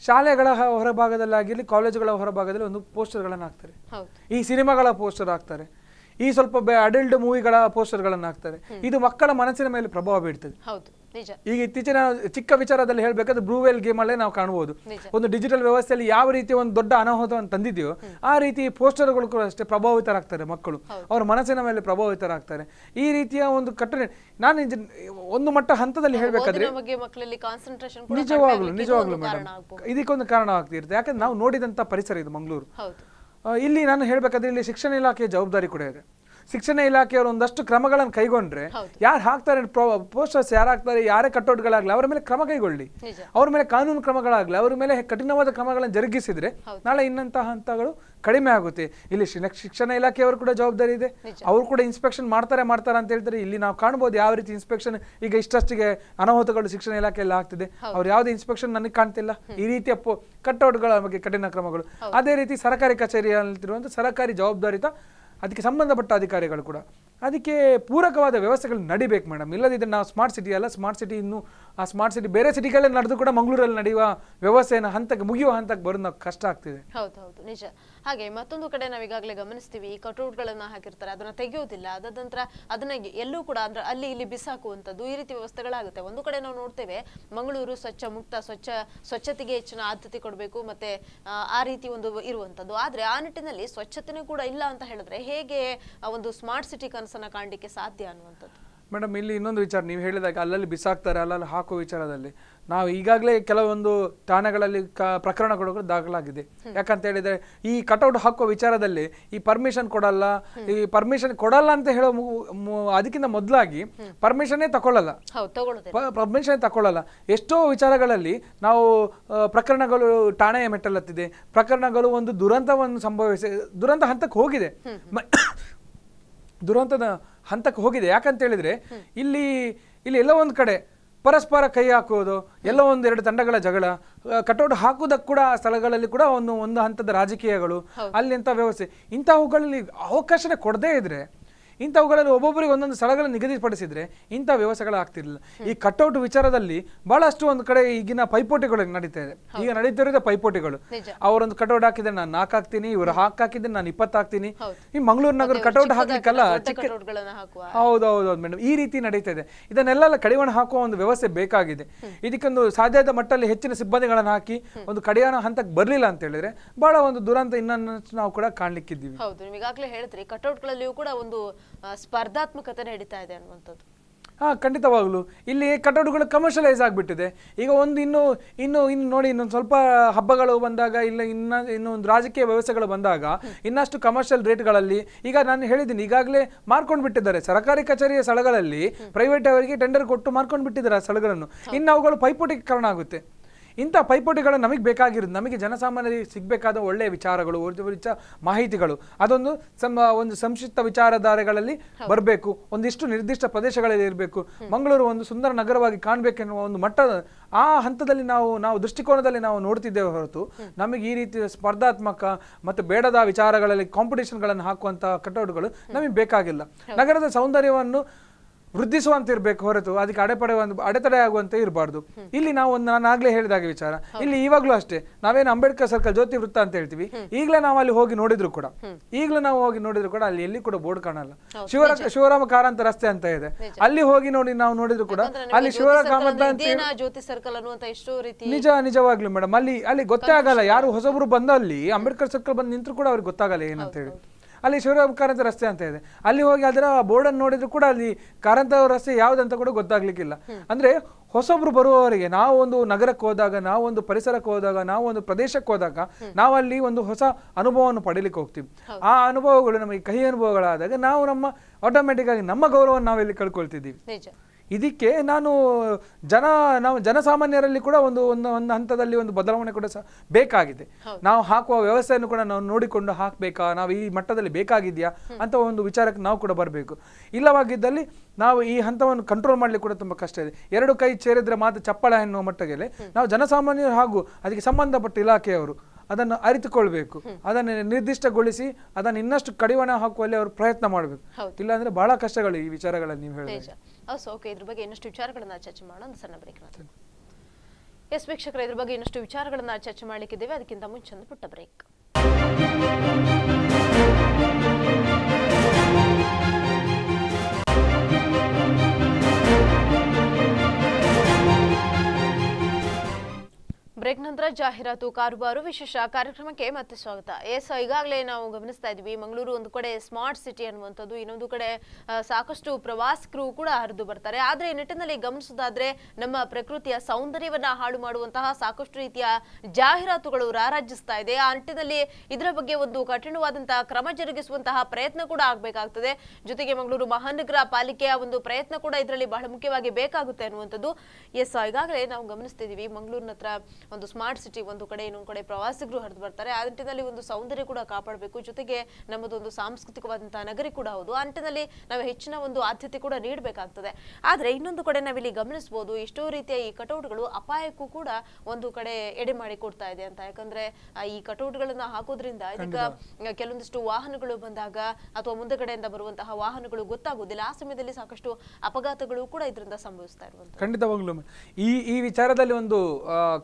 ಶಾಲೆಗಳ ಹೊರಭಾಗದಲ್ಲಾಗಿರಲಿ ಕಾಲೇಜುಗಳ ಹೊರಭಾಗದಲ್ಲಿ ಒಂದು ಪೋಸ್ಟರ್ಗಳನ್ನು ಹಾಕ್ತಾರೆ ಈ ಸಿನಿಮಾಗಳ ಪೋಸ್ಟರ್ ಹಾಕ್ತಾರೆ ಈ ಸ್ವಲ್ಪ ಅಡಲ್ಟ್ ಮೂವಿಗಳ ಪೋಸ್ಟರ್ಗಳನ್ನು ಹಾಕ್ತಾರೆ ಇದು ಮಕ್ಕಳ ಮನಸ್ಸಿನ ಮೇಲೆ ಪ್ರಭಾವ ಬೀಳ್ತದೆ ಈಗ ಇತ್ತೀಚಿನ ಚಿಕ್ಕ ವಿಚಾರದಲ್ಲಿ ಹೇಳ್ಬೇಕಾದ್ರೆ ಬ್ರೂವೆಲ್ ಗೇಮ್ ಅಲ್ಲೇ ನಾವು ಕಾಣಬಹುದು ಒಂದು ಡಿಜಿಟಲ್ ವ್ಯವಸ್ಥೆಯಲ್ಲಿ ಯಾವ ರೀತಿ ಒಂದು ದೊಡ್ಡ ಅನಾಹುತವನ್ನು ತಂದಿದೆಯೋ ಆ ರೀತಿ ಪೋಸ್ಟರ್ಗಳು ಕೂಡ ಅಷ್ಟೇ ಪ್ರಭಾವಿತರಾಗ್ತಾರೆ ಮಕ್ಕಳು ಅವರ ಮನಸ್ಸಿನ ಮೇಲೆ ಪ್ರಭಾವಿತರಾಗ್ತಾರೆ ಈ ರೀತಿಯ ಒಂದು ಕಟ್ಟಡ ನಾನು ಒಂದು ಮಟ್ಟ ಹಂತದಲ್ಲಿ ಹೇಳ್ಬೇಕಾದ್ರೆ ನಿಜವಾಗ್ಲು ನಿಜವಾಗ್ಲು ಮೇಡಮ್ ಇದಕ್ಕೊಂದು ಕಾರಣ ಆಗ್ತಿರುತ್ತೆ ಯಾಕಂದ್ರೆ ನಾವು ನೋಡಿದಂತ ಪರಿಸರ ಇದು ಮಂಗಳೂರು ಇಲ್ಲಿ ನಾನು ಹೇಳಬೇಕಾದ್ರೆ ಇಲ್ಲಿ ಶಿಕ್ಷಣ ಇಲಾಖೆಯ ಜವಾಬ್ದಾರಿ ಕೂಡ ಇದೆ ಶಿಕ್ಷಣ ಇಲಾಖೆಯವರು ಒಂದಷ್ಟು ಕ್ರಮಗಳನ್ನು ಕೈಗೊಂಡ್ರೆ ಯಾರು ಹಾಕ್ತಾರೆ ಪೋಸ್ಟರ್ಸ್ ಯಾರು ಹಾಕ್ತಾರೆ ಯಾರೇ ಕಟ್ಔಟ್ಗಳಾಗಲಿ ಅವರ ಮೇಲೆ ಕ್ರಮ ಕೈಗೊಳ್ಳಿ ಅವ್ರ ಮೇಲೆ ಕಾನೂನು ಕ್ರಮಗಳಾಗಲಿ ಅವರ ಮೇಲೆ ಕಠಿಣವಾದ ಕ್ರಮಗಳನ್ನು ಜರುಗಿಸಿದ್ರೆ ನಾಳೆ ಇನ್ನಂತಹ ಹಂತಗಳು ಕಡಿಮೆ ಆಗುತ್ತೆ ಇಲ್ಲಿ ಶಿಕ್ಷಣ ಇಲಾಖೆಯವರು ಕೂಡ ಜವಾಬ್ದಾರಿ ಇದೆ ಅವರು ಕೂಡ ಇನ್ಸ್ಪೆಕ್ಷನ್ ಮಾಡ್ತಾರೆ ಮಾಡ್ತಾರೆ ಅಂತ ಹೇಳ್ತಾರೆ ಇಲ್ಲಿ ನಾವು ಕಾಣ್ಬೋದು ಯಾವ ರೀತಿ ಇನ್ಸ್ಪೆಕ್ಷನ್ ಈಗ ಇಷ್ಟಷ್ಟಿಗೆ ಅನಾಹುತಗಳು ಶಿಕ್ಷಣ ಇಲಾಖೆಯಲ್ಲಿ ಆಗ್ತಿದೆ ಅವ್ರು ಯಾವುದೇ ಇನ್ಸ್ಪೆಕ್ಷನ್ ನನಗೆ ಕಾಣ್ತಿಲ್ಲ ಈ ರೀತಿಯ ಕಟ್ಔಟ್ಗಳ ಬಗ್ಗೆ ಕಠಿಣ ಕ್ರಮಗಳು ಅದೇ ರೀತಿ ಸರ್ಕಾರಿ ಕಚೇರಿಯಲ್ಲಿರುವಂತಹ ಸರ್ಕಾರಿ ಜವಾಬ್ದಾರಿತ ಅದಕ್ಕೆ ಸಂಬಂಧಪಟ್ಟ ಅಧಿಕಾರಿಗಳು ಕೂಡ ಅದಕ್ಕೆ ಪೂರಕವಾದ ವ್ಯವಸ್ಥೆಗಳು ನಡಿಬೇಕು ಮೇಡಮ್ ಇಲ್ಲದಿದ್ದರೆ ನಾವು ಸ್ಮಾರ್ಟ್ ಸಿಟಿ ಅಲ್ಲ ಸ್ಮಾರ್ಟ್ ಸಿಟಿ ಇನ್ನೂ ಆ ಸ್ಮಾರ್ಟ್ ಸಿಟಿ ಬೇರೆ ಸಿಟಿಗಳಲ್ಲಿ ನಡೆದು ಕೂಡ ಮಂಗಳೂರಲ್ಲಿ ನಡೆಯುವ ವ್ಯವಸ್ಥೆಯನ್ನು ಹಂತಕ್ಕೆ ಮುಗಿಯುವ ಹಂತಕ್ಕೆ ಬರೋದು ಕಷ್ಟ ಆಗ್ತಿದೆ ಹೌದು ಹೌದು ನಿಜ ಹಾಗೆ ಮತ್ತೊಂದು ಕಡೆ ನಾವು ಈಗಾಗಲೇ ಗಮನಿಸ್ತೀವಿ ಈ ಕಟೌಟ್ಗಳನ್ನು ಹಾಕಿರ್ತಾರೆ ಅದನ್ನ ತೆಗೆಯೋದಿಲ್ಲ ಅದಾದ ನಂತರ ಅದನ್ನ ಎಲ್ಲೂ ಕೂಡ ಅಂದ್ರೆ ಅಲ್ಲಿ ಇಲ್ಲಿ ಬಿಸಾಕುವಂಥದ್ದು ಈ ರೀತಿ ವ್ಯವಸ್ಥೆಗಳಾಗುತ್ತೆ ಒಂದು ಕಡೆ ನಾವು ನೋಡ್ತೇವೆ ಮಂಗಳೂರು ಸ್ವಚ್ಛ ಮುಕ್ತ ಸ್ವಚ್ಛ ಸ್ವಚ್ಛತೆಗೆ ಹೆಚ್ಚಿನ ಆದ್ಯತೆ ಕೊಡಬೇಕು ಮತ್ತೆ ಆ ರೀತಿ ಒಂದು ಇರುವಂಥದ್ದು ಆದರೆ ಆ ನಿಟ್ಟಿನಲ್ಲಿ ಸ್ವಚ್ಛತೆನೂ ಕೂಡ ಇಲ್ಲ ಅಂತ ಹೇಳಿದ್ರೆ ಹೇಗೆ ಒಂದು ಸ್ಮಾರ್ಟ್ ಸಿಟಿ ಕನಸನ್ನು ಕಾಣಲಿಕ್ಕೆ ಸಾಧ್ಯ ಅನ್ನುವಂಥದ್ದು ಮೇಡಮ್ ಇಲ್ಲಿ ಇನ್ನೊಂದು ವಿಚಾರ ನೀವು ಹೇಳಿದಾಗ ಅಲ್ಲಲ್ಲಿ ಬಿಸಾಕ್ತಾರೆ ಅಲ್ಲಲ್ಲಿ ಹಾಕೋ ವಿಚಾರದಲ್ಲಿ ನಾವು ಈಗಾಗಲೇ ಕೆಲವೊಂದು ಠಾಣೆಗಳಲ್ಲಿ ಕ ಪ್ರಕರಣಗಳು ದಾಖಲಾಗಿದೆ ಯಾಕಂತ ಹೇಳಿದ್ರೆ ಈ ಕಟೌಟ್ ಹಾಕೋ ವಿಚಾರದಲ್ಲಿ ಈ ಪರ್ಮಿಷನ್ ಕೊಡಲ್ಲ ಈ ಪರ್ಮಿಷನ್ ಕೊಡಲ್ಲ ಅಂತ ಹೇಳೋ ಅದಕ್ಕಿಂತ ಮೊದಲಾಗಿ ಪರ್ಮಿಷನ್ನೇ ತಗೊಳ್ಳಲ್ಲ ಪರ್ಮಿಷನ್ ತಗೊಳ್ಳಲ್ಲ ಎಷ್ಟೋ ವಿಚಾರಗಳಲ್ಲಿ ನಾವು ಪ್ರಕರಣಗಳು ಠಾಣೆಯ ಮೆಟ್ಟಲತ್ತಿದೆ ಪ್ರಕರಣಗಳು ಒಂದು ದುರಂತವನ್ನು ಸಂಭವಿಸಿ ದುರಂತ ಹಂತಕ್ಕೆ ಹೋಗಿದೆ ದುರಂತದ ಹಂತಕ್ಕೆ ಹೋಗಿದೆ ಯಾಕಂತ ಹೇಳಿದ್ರೆ ಇಲ್ಲಿ ಇಲ್ಲಿ ಎಲ್ಲ ಒಂದು ಕಡೆ ಪರಸ್ಪರ ಕೈ ಹಾಕುವುದು ಎಲ್ಲ ಒಂದು ಎರಡು ತಂಡಗಳ ಜಗಳ ಕಟೌಟ್ ಹಾಕುವುದಕ್ಕೆ ಕೂಡ ಸ್ಥಳಗಳಲ್ಲಿ ಕೂಡ ಒಂದು ಒಂದು ಹಂತದ ರಾಜಕೀಯಗಳು ಅಲ್ಲಿಂಥ ವ್ಯವಸ್ಥೆ ಇಂಥವುಗಳಲ್ಲಿ ಅವಕಾಶನೇ ಕೊಡದೇ ಇದ್ರೆ ಇಂಥವುಗಳಲ್ಲಿ ಒಬ್ಬೊಬ್ಬರಿಗೆ ಒಂದೊಂದು ಸ್ಥಳಗಳನ್ನು ನಿಗದಿಪಡಿಸಿದರೆ ಇಂಥ ಆಗ್ತಿರ್ಲಿಲ್ಲ ಈ ಕಟ್ಔಟ್ ವಿಚಾರದಲ್ಲಿ ಬಹಳಷ್ಟು ಒಂದು ಕಡೆ ಈಗಿನ ಪೈಪೋಟಿಗಳು ನಡೀತಾ ಇದೆ ಈಗ ನಡೀತಿರೋದೇ ಪೈಪೋಟಿಗಳು ಅವರೊಂದು ಕಟೌಟ್ ಹಾಕಿದ್ರೆ ನಾನು ನಾಲ್ಕು ಹಾಕ್ತೀನಿ ಇವರು ಹಾಕ್ ಹಾಕಿದ್ರೆ ನಾನು ಇಪ್ಪತ್ತು ಹಾಕ್ತೀನಿ ಈ ಮಂಗಳೂರು ನಗರ ಕಟ್ಔಟ್ ಹಾಕ್ಲಿಕ್ಕಲ್ಲ ಚಿಕ್ಕ ಹೌದೌದು ಮೇಡಮ್ ಈ ರೀತಿ ನಡೀತಾ ಇದೆ ಇದನ್ನೆಲ್ಲ ಕಡಿವಾಣ ಹಾಕುವ ಒಂದು ವ್ಯವಸ್ಥೆ ಬೇಕಾಗಿದೆ ಇದಕ್ಕೊಂದು ಸಾಧ್ಯದ ಮಟ್ಟದಲ್ಲಿ ಹೆಚ್ಚಿನ ಸಿಬ್ಬಂದಿಗಳನ್ನು ಹಾಕಿ ಒಂದು ಕಡಿವಾಣ ಹಂತಕ್ಕೆ ಬರಲಿಲ್ಲ ಅಂತ ಹೇಳಿದ್ರೆ ಬಹಳ ಒಂದು ದುರಂತ ಇನ್ನೊಂದು ನಾವು ಕೂಡ ಕಾಣಲಿಕ್ಕಿದ್ದೀವಿ ಹೌದು ನಿಮಗಾಗಲೇ ಹೇಳಿದ್ರಿ ಕಟೌಟ್ಗಳಲ್ಲಿಯೂ ಕೂಡ ಒಂದು ಸ್ಪರ್ಧಾತ್ಮಕತೆ ನಡೀತಾ ಇದೆ ಅನ್ನುವಂಥದ್ದು ಹಾಂ ಖಂಡಿತವಾಗಲೂ ಇಲ್ಲಿ ಕಟ್ಟಡಗಳು ಕಮರ್ಷಿಯಲೈಸ್ ಆಗಿಬಿಟ್ಟಿದೆ ಈಗ ಒಂದು ಇನ್ನು ಇನ್ನು ಇನ್ನು ನೋಡಿ ಇನ್ನೊಂದು ಸ್ವಲ್ಪ ಹಬ್ಬಗಳು ಬಂದಾಗ ಇಲ್ಲ ಇನ್ನ ಇನ್ನೊಂದು ರಾಜಕೀಯ ವ್ಯವಸ್ಥೆಗಳು ಬಂದಾಗ ಇನ್ನಷ್ಟು ಕಮರ್ಷಿಯಲ್ ರೇಟ್ಗಳಲ್ಲಿ ಈಗ ನಾನು ಹೇಳಿದ್ದೀನಿ ಈಗಾಗಲೇ ಮಾರ್ಕೊಂಡು ಬಿಟ್ಟಿದ್ದಾರೆ ಸರ್ಕಾರಿ ಕಚೇರಿಯ ಸ್ಥಳಗಳಲ್ಲಿ ಪ್ರೈವೇಟ್ ಅವರಿಗೆ ಟೆಂಡರ್ ಕೊಟ್ಟು ಮಾರ್ಕೊಂಡು ಬಿಟ್ಟಿದ್ದಾರೆ ಆ ಸ್ಥಳಗಳನ್ನು ಇನ್ನು ಅವುಗಳು ಪೈಪೋಟಿಗೆ ಕಾರಣ ಆಗುತ್ತೆ ಇಂಥ ಪೈಪೋಟಿಗಳು ನಮಗೆ ಬೇಕಾಗಿರೋದು ನಮಗೆ ಜನಸಾಮಾನ್ಯರಿಗೆ ಸಿಗಬೇಕಾದ ಒಳ್ಳೆಯ ವಿಚಾರಗಳು ಮಾಹಿತಿಗಳು ಅದೊಂದು ಸಂ ಒಂದು ಸಂಕ್ಷಿಪ್ತ ವಿಚಾರಧಾರೆಗಳಲ್ಲಿ ಬರಬೇಕು ಒಂದಿಷ್ಟು ನಿರ್ದಿಷ್ಟ ಪ್ರದೇಶಗಳಲ್ಲಿ ಇರಬೇಕು ಮಂಗಳೂರು ಒಂದು ಸುಂದರ ನಗರವಾಗಿ ಕಾಣಬೇಕೆನ್ನುವ ಒಂದು ಮಟ್ಟ ಆ ಹಂತದಲ್ಲಿ ನಾವು ನಾವು ದೃಷ್ಟಿಕೋನದಲ್ಲಿ ನಾವು ನೋಡ್ತಿದ್ದೇವೆ ಹೊರತು ನಮಗೆ ಈ ರೀತಿಯ ಸ್ಪರ್ಧಾತ್ಮಕ ಮತ್ತು ಬೇಡದ ವಿಚಾರಗಳಲ್ಲಿ ಕಾಂಪಿಟೇಷನ್ಗಳನ್ನು ಹಾಕುವಂತಹ ಕಟೌಟ್ಗಳು ನಮಗೆ ಬೇಕಾಗಿಲ್ಲ ನಗರದ ಸೌಂದರ್ಯವನ್ನು ವೃದ್ಧಿಸುವಂತಿರ್ಬೇಕು ಹೊರತು ಅದಕ್ಕೆ ಅಡೆಪಡೆ ಒಂದು ಅಡೆತಡೆ ಆಗುವಂತೆ ಇರಬಾರ್ದು ಇಲ್ಲಿ ನಾವು ಒಂದು ನಾನು ಆಗ್ಲೇ ಹೇಳಿದಾಗ ವಿಚಾರ ಇಲ್ಲಿ ಇವಾಗ್ಲೂ ಅಷ್ಟೇ ನಾವೇನು ಅಂಬೇಡ್ಕರ್ ಸರ್ಕಲ್ ಜ್ಯೋತಿ ವೃತ್ತ ಅಂತ ಹೇಳ್ತೀವಿ ಈಗಲೇ ನಾವು ಅಲ್ಲಿ ಹೋಗಿ ನೋಡಿದ್ರು ಕೂಡ ಈಗಲೇ ನಾವು ಹೋಗಿ ನೋಡಿದ್ರು ಕೂಡ ಅಲ್ಲಿ ಎಲ್ಲಿ ಕೂಡ ಬೋರ್ಡ್ ಕಾಣಲ್ಲ ಶಿವರ ಶಿವರಾಮ ಕಾರಂತ ರಸ್ತೆ ಅಂತ ಇದೆ ಅಲ್ಲಿ ಹೋಗಿ ನೋಡಿ ನಾವು ನೋಡಿದ್ರು ಕೂಡ ಅಲ್ಲಿ ಜ್ಯೋತಿ ಸರ್ಕಲ್ ನಿಜ ನಿಜವಾಗ್ಲೂ ಮೇಡಮ್ ಅಲ್ಲಿ ಅಲ್ಲಿ ಗೊತ್ತೇ ಆಗಲ್ಲ ಯಾರು ಹೊಸಬ್ರು ಬಂದ ಅಲ್ಲಿ ಅಂಬೇಡ್ಕರ್ ಸರ್ಕಲ್ ಬಂದು ನಿಂತರು ಕೂಡ ಅವ್ರಿಗೆ ಗೊತ್ತಾಗಲ್ಲ ಏನಂತ ಹೇಳಿ ಅಲ್ಲಿ ಶಿವರಾಮ್ ಕಾರಂತ ರಸ್ತೆ ಅಂತ ಇದೆ ಅಲ್ಲಿ ಹೋಗಿ ಅದರ ಬೋರ್ಡನ್ನು ನೋಡಿದ್ರು ಕೂಡ ಅಲ್ಲಿ ಕಾರಂತ ರಸ್ತೆ ಯಾವುದಂತ ಕೂಡ ಗೊತ್ತಾಗ್ಲಿಕ್ಕಿಲ್ಲ ಅಂದರೆ ಹೊಸೊಬ್ರು ಬರುವವರಿಗೆ ಒಂದು ನಗರಕ್ಕೆ ಹೋದಾಗ ಒಂದು ಪರಿಸರಕ್ಕೆ ಹೋದಾಗ ಒಂದು ಪ್ರದೇಶಕ್ಕೆ ಹೋದಾಗ ನಾವಲ್ಲಿ ಒಂದು ಹೊಸ ಅನುಭವವನ್ನು ಪಡೀಲಿಕ್ಕೆ ಹೋಗ್ತೀವಿ ಆ ಅನುಭವಗಳು ನಮಗೆ ಕಹಿ ಅನುಭವಗಳಾದಾಗ ನಾವು ನಮ್ಮ ಆಟೋಮೆಟಿಕ್ ಆಗಿ ನಮ್ಮ ಗೌರವವನ್ನು ನಾವಿಲ್ಲಿ ಕಳ್ಕೊಳ್ತಿದ್ದೀವಿ ಇದಕ್ಕೆ ನಾನು ಜನ ನಾವು ಜನಸಾಮಾನ್ಯರಲ್ಲಿ ಕೂಡ ಒಂದು ಒಂದು ಒಂದು ಹಂತದಲ್ಲಿ ಒಂದು ಬದಲಾವಣೆ ಕೂಡ ಸಹ ಬೇಕಾಗಿದೆ ನಾವು ಹಾಕುವ ವ್ಯವಸ್ಥೆಯನ್ನು ಕೂಡ ನಾವು ನೋಡಿಕೊಂಡು ಹಾಕಬೇಕಾ ನಾವು ಈ ಮಟ್ಟದಲ್ಲಿ ಬೇಕಾಗಿದೆಯಾ ಅಂತ ಒಂದು ವಿಚಾರಕ್ಕೆ ನಾವು ಕೂಡ ಬರಬೇಕು ಇಲ್ಲವಾಗಿದ್ದಲ್ಲಿ ನಾವು ಈ ಹಂತವನ್ನು ಕಂಟ್ರೋಲ್ ಮಾಡಲಿಕ್ಕೆ ಕೂಡ ತುಂಬ ಕಷ್ಟ ಇದೆ ಎರಡು ಕೈ ಚೇರಿದ್ರೆ ಮಾತ್ರ ಚಪ್ಪಳ ಎನ್ನುವ ಮಟ್ಟದಲ್ಲಿ ನಾವು ಜನಸಾಮಾನ್ಯರು ಹಾಗೂ ಅದಕ್ಕೆ ಸಂಬಂಧಪಟ್ಟ ಇಲಾಖೆಯವರು ಅದನ್ನು ಅರಿತುಕೊಳ್ಬೇಕು ಅದನ್ನು ನಿರ್ದಿಷ್ಟಗೊಳಿಸಿ ಅದನ್ನು ಇನ್ನಷ್ಟು ಕಡಿವಾಣ ಹಾಕುವಲ್ಲಿ ಅವರು ಪ್ರಯತ್ನ ಮಾಡಬೇಕು ಇಲ್ಲಾಂದ್ರೆ ಬಹಳ ಕಷ್ಟಗಳು ಈ ವಿಚಾರಗಳನ್ನು ನೀವು ಹೇಳಿದ್ರೆ ಅಸ್ ಓಕೆ ಇದ್ರ ಬಗ್ಗೆ ಇನ್ನಷ್ಟು ವಿಚಾರಗಳನ್ನ ಚರ್ಚೆ ಮಾಡೋಣ ಒಂದು ಸಣ್ಣ ಬ್ರೇಕ್ ಎಸ್ ವೀಕ್ಷಕರ ಇದ್ರ ಬಗ್ಗೆ ಇನ್ನಷ್ಟು ವಿಚಾರಗಳನ್ನ ಚರ್ಚೆ ಮಾಡಲಿಕ್ಕಿದ್ದೇವೆ ಅದಕ್ಕಿಂತ ಮುಂಚೆ ಪುಟ್ಟ ಬ್ರೇಕ್ ಬ್ರೇಕ್ ನಂತರ ಜಾಹೀರಾತು ಕಾರುಬಾರು ವಿಶೇಷ ಕಾರ್ಯಕ್ರಮಕ್ಕೆ ಮತ್ತೆ ಸ್ವಾಗತ ಎಸ್ ಈಗಾಗಲೇ ನಾವು ಗಮನಿಸ್ತಾ ಇದ್ವಿ ಮಂಗಳೂರು ಒಂದು ಕಡೆ ಸ್ಮಾರ್ಟ್ ಸಿಟಿ ಅನ್ನುವಂಥದ್ದು ಇನ್ನೊಂದು ಕಡೆ ಸಾಕಷ್ಟು ಪ್ರವಾಸಿಗರು ಕೂಡ ಹರಿದು ಬರ್ತಾರೆ ಆದರೆ ಈ ನಿಟ್ಟಿನಲ್ಲಿ ಗಮನಿಸೋದಾದ್ರೆ ನಮ್ಮ ಪ್ರಕೃತಿಯ ಸೌಂದರ್ಯವನ್ನ ಹಾಳು ಮಾಡುವಂತಹ ಸಾಕಷ್ಟು ರೀತಿಯ ಜಾಹೀರಾತುಗಳು ರಾರಾಜಿಸ್ತಾ ಇದೆ ಆ ನಿಟ್ಟಿನಲ್ಲಿ ಇದರ ಬಗ್ಗೆ ಒಂದು ಕಠಿಣವಾದಂತಹ ಕ್ರಮ ಜರುಗಿಸುವಂತಹ ಪ್ರಯತ್ನ ಕೂಡ ಆಗಬೇಕಾಗ್ತದೆ ಜೊತೆಗೆ ಮಂಗಳೂರು ಮಹಾನಗರ ಪಾಲಿಕೆಯ ಒಂದು ಪ್ರಯತ್ನ ಕೂಡ ಇದರಲ್ಲಿ ಬಹಳ ಮುಖ್ಯವಾಗಿ ಬೇಕಾಗುತ್ತೆ ಅನ್ನುವಂಥದ್ದು ಎಸ್ ಈಗಾಗಲೇ ನಾವು ಗಮನಿಸ್ತಿದ್ದೀವಿ ಮಂಗಳೂರಿನ ಹತ್ರ ಒಂದು ಸ್ಮಾರ್ಟ್ ಸಿಟಿ ಒಂದು ಕಡೆ ಇನ್ನೊಂದು ಕಡೆ ಪ್ರವಾಸಿಗರು ಹರಿದು ಬರ್ತಾರೆ ಆ ನಿಟ್ಟಿನಲ್ಲಿ ಒಂದು ಸೌಂದರ್ಯ ಕೂಡ ಕಾಪಾಡಬೇಕು ಜೊತೆಗೆ ನಮ್ಮದೊಂದು ಸಾಂಸ್ಕೃತಿಕವಾದಂತಹ ನಗರಿ ಕೂಡ ಹೌದು ಆ ನಿಟ್ಟಿನಲ್ಲಿ ನಾವು ಹೆಚ್ಚಿನ ಒಂದು ಆದ್ಯತೆ ಕೂಡ ನೀಡಬೇಕಾಗ್ತದೆ ಆದರೆ ಇನ್ನೊಂದು ಕಡೆ ನಾವಿಲ್ಲಿ ಗಮನಿಸಬಹುದು ಎಷ್ಟೋ ರೀತಿಯ ಈ ಕಟೌಟ್ಗಳು ಅಪಾಯಕ್ಕೂ ಕೂಡ ಒಂದು ಕಡೆ ಎಡೆ ಮಾಡಿ ಕೊಡ್ತಾ ಇದೆ ಅಂತ ಯಾಕಂದ್ರೆ ಈ ಕಟೌಟ್ಗಳನ್ನ ಹಾಕೋದ್ರಿಂದ ಇದೀಗ ಕೆಲವೊಂದಿಷ್ಟು ವಾಹನಗಳು ಬಂದಾಗ ಅಥವಾ ಮುಂದೆ ಕಡೆಯಿಂದ ಬರುವಂತಹ ವಾಹನಗಳು ಗೊತ್ತಾಗುವುದಿಲ್ಲ ಆ ಸಮಯದಲ್ಲಿ ಸಾಕಷ್ಟು ಅಪಘಾತಗಳು ಕೂಡ ಇದರಿಂದ ಸಂಭವಿಸ್ತಾ ಇರುವಂತಹ ಖಂಡಿತವಾಗ್ಲೂ ಈ ಈ ವಿಚಾರದಲ್ಲಿ ಒಂದು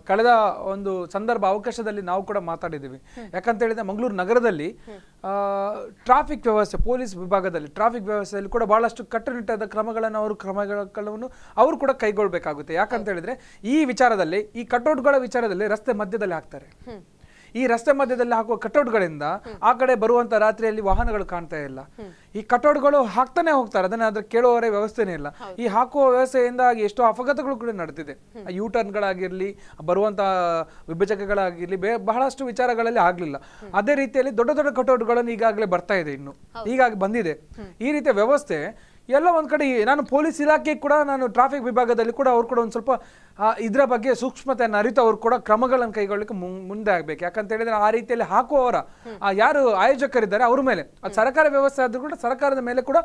ಕಳೆದ ಒಂದು ಸಂದರ್ಭ ಅವಕಾಶದಲ್ಲಿ ನಾವು ಕೂಡ ಮಾತಾಡಿದ್ದೀವಿ ಯಾಕಂತ ಹೇಳಿದ್ರೆ ಮಂಗಳೂರು ನಗರದಲ್ಲಿ ಟ್ರಾಫಿಕ್ ವ್ಯವಸ್ಥೆ ಪೊಲೀಸ್ ವಿಭಾಗದಲ್ಲಿ ಟ್ರಾಫಿಕ್ ವ್ಯವಸ್ಥೆಯಲ್ಲಿ ಕೂಡ ಬಹಳಷ್ಟು ಕಟ್ಟುನಿಟ್ಟಾದ ಕ್ರಮಗಳನ್ನು ಅವರು ಕ್ರಮಗಳನ್ನು ಅವರು ಕೂಡ ಕೈಗೊಳ್ಳಬೇಕಾಗುತ್ತೆ ಯಾಕಂತ ಹೇಳಿದ್ರೆ ಈ ವಿಚಾರದಲ್ಲಿ ಈ ಕಟೌಟ್ಗಳ ವಿಚಾರದಲ್ಲಿ ರಸ್ತೆ ಮಧ್ಯದಲ್ಲಿ ಹಾಕ್ತಾರೆ ಈ ರಸ್ತೆ ಮಧ್ಯದಲ್ಲಿ ಹಾಕುವ ಕಟೌಟ್ಗಳಿಂದ ಆ ಕಡೆ ಬರುವಂತ ರಾತ್ರಿಯಲ್ಲಿ ವಾಹನಗಳು ಕಾಣ್ತಾ ಇಲ್ಲ ಈ ಕಟೌಟ್ಗಳು ಹಾಕ್ತಾನೆ ಹೋಗ್ತಾರೆ ಅದನ್ನ ಅದ್ರ ಕೇಳುವವರೇ ವ್ಯವಸ್ಥೆನೇ ಇಲ್ಲ ಈ ಹಾಕುವ ವ್ಯವಸ್ಥೆಯಿಂದ ಎಷ್ಟೋ ಅಪಘಾತಗಳು ಕೂಡ ನಡೆದಿದೆ ಯು ಟರ್ನ್ಗಳಾಗಿರಲಿ ಬರುವಂತ ವಿಭಜಕಗಳಾಗಿರ್ಲಿ ಬಹಳಷ್ಟು ವಿಚಾರಗಳಲ್ಲಿ ಆಗ್ಲಿಲ್ಲ ಅದೇ ರೀತಿಯಲ್ಲಿ ದೊಡ್ಡ ದೊಡ್ಡ ಕಟೌಟ್ಗಳನ್ನು ಈಗಾಗಲೇ ಬರ್ತಾ ಇದೆ ಇನ್ನು ಹೀಗಾಗಿ ಬಂದಿದೆ ಈ ರೀತಿಯ ವ್ಯವಸ್ಥೆ ಎಲ್ಲ ಒಂದು ಕಡೆ ನಾನು ಪೊಲೀಸ್ ಇಲಾಖೆ ಕೂಡ ನಾನು ಟ್ರಾಫಿಕ್ ವಿಭಾಗದಲ್ಲಿ ಕೂಡ ಅವ್ರು ಕೂಡ ಒಂದು ಸ್ವಲ್ಪ ಇದರ ಬಗ್ಗೆ ಸೂಕ್ಷ್ಮತೆಯನ್ನು ಅರಿತು ಅವ್ರು ಕೂಡ ಕ್ರಮಗಳನ್ನು ಕೈಗೊಳ್ಳಕ್ಕೆ ಮುಂದೆ ಆಗಬೇಕು ಯಾಕಂತ ಹೇಳಿದ್ರೆ ಆ ರೀತಿಯಲ್ಲಿ ಹಾಕುವವರ ಯಾರು ಆಯೋಜಕರಿದ್ದಾರೆ ಅವ್ರ ಮೇಲೆ ಅದು ಸರ್ಕಾರ ವ್ಯವಸ್ಥೆ ಆದರೂ ಕೂಡ ಸರ್ಕಾರದ ಮೇಲೆ ಕೂಡ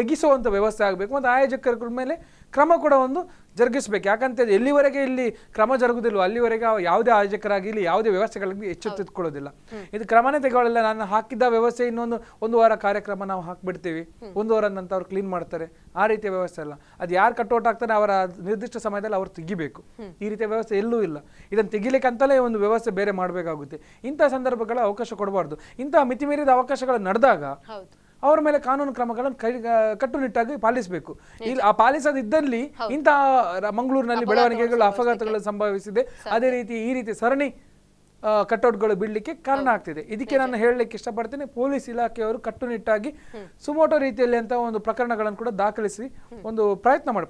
ತೆಗೆಸುವಂಥ ವ್ಯವಸ್ಥೆ ಆಗಬೇಕು ಮತ್ತು ಆಯೋಜಕರ ಮೇಲೆ ಕ್ರಮ ಕೂಡ ಒಂದು ಜರುಗಿಸ್ಬೇಕು ಯಾಕಂತ ಎಲ್ಲಿವರೆಗೆ ಇಲ್ಲಿ ಕ್ರಮ ಜರುಗುದಿಲ್ಲ ಅಲ್ಲಿವರೆಗೆ ಯಾವುದೇ ಆಯೋಜಕರಾಗಿ ಇಲ್ಲಿ ಯಾವುದೇ ವ್ಯವಸ್ಥೆಗಳಿಗೆ ಎಚ್ಚೆತ್ತಿಕೊಳ್ಳೋದಿಲ್ಲ ಇದು ಕ್ರಮನೇ ತೆಗೊಳ್ಳಲ್ಲ ನಾನು ಹಾಕಿದ್ದ ವ್ಯವಸ್ಥೆ ಇನ್ನೊಂದು ಒಂದು ವಾರ ಕಾರ್ಯಕ್ರಮ ನಾವು ಹಾಕಿಬಿಡ್ತೀವಿ ಒಂದು ವಾರ ನಂತರ ಅವ್ರು ಕ್ಲೀನ್ ಮಾಡ್ತಾರೆ ಆ ರೀತಿಯ ವ್ಯವಸ್ಥೆ ಅಲ್ಲ ಅದು ಯಾರು ಕಟ್ಔಟ್ ಆಗ್ತಾರೆ ಅವರ ನಿರ್ದಿಷ್ಟ ಸಮಯದಲ್ಲಿ ಅವರು ತೆಗಿಬೇಕು ಈ ರೀತಿಯ ವ್ಯವಸ್ಥೆ ಎಲ್ಲೂ ಇಲ್ಲ ಇದನ್ನು ತೆಗಿಲಿಕ್ಕೆ ಅಂತಲೇ ಒಂದು ವ್ಯವಸ್ಥೆ ಬೇರೆ ಮಾಡಬೇಕಾಗುತ್ತೆ ಇಂಥ ಸಂದರ್ಭಗಳ ಅವಕಾಶ ಕೊಡಬಾರ್ದು ಇಂತಹ ಮೀರಿದ ಅವಕಾಶಗಳು ನಡೆದಾಗ ಅವರ ಮೇಲೆ ಕಾನೂನು ಕ್ರಮಗಳನ್ನು ಕೈ ಕಟ್ಟುನಿಟ್ಟಾಗಿ ಪಾಲಿಸಬೇಕು ಇಲ್ಲಿ ಆ ಪಾಲಿಸದಿದ್ದಲ್ಲಿ ಇಂತಹ ಮಂಗಳೂರಿನಲ್ಲಿ ಬೆಳವಣಿಗೆಗಳು ಅಪಘಾತಗಳು ಸಂಭವಿಸಿದೆ ಅದೇ ರೀತಿ ಈ ರೀತಿ ಸರಣಿ ಕಟೌಟ್ಗಳು ಬಿಡಲಿಕ್ಕೆ ಕಾರಣ ಆಗ್ತಿದೆ ಇದಕ್ಕೆ ನಾನು ಹೇಳಲಿಕ್ಕೆ ಇಷ್ಟಪಡ್ತೇನೆ ಪೊಲೀಸ್ ಇಲಾಖೆಯವರು ಕಟ್ಟುನಿಟ್ಟಾಗಿ ಸುಮೋಟೋ ರೀತಿಯಲ್ಲಿ ಅಂತ ಒಂದು ಪ್ರಕರಣಗಳನ್ನು ಕೂಡ ದಾಖಲಿಸಿ ಒಂದು ಪ್ರಯತ್ನ ಮಾಡಿ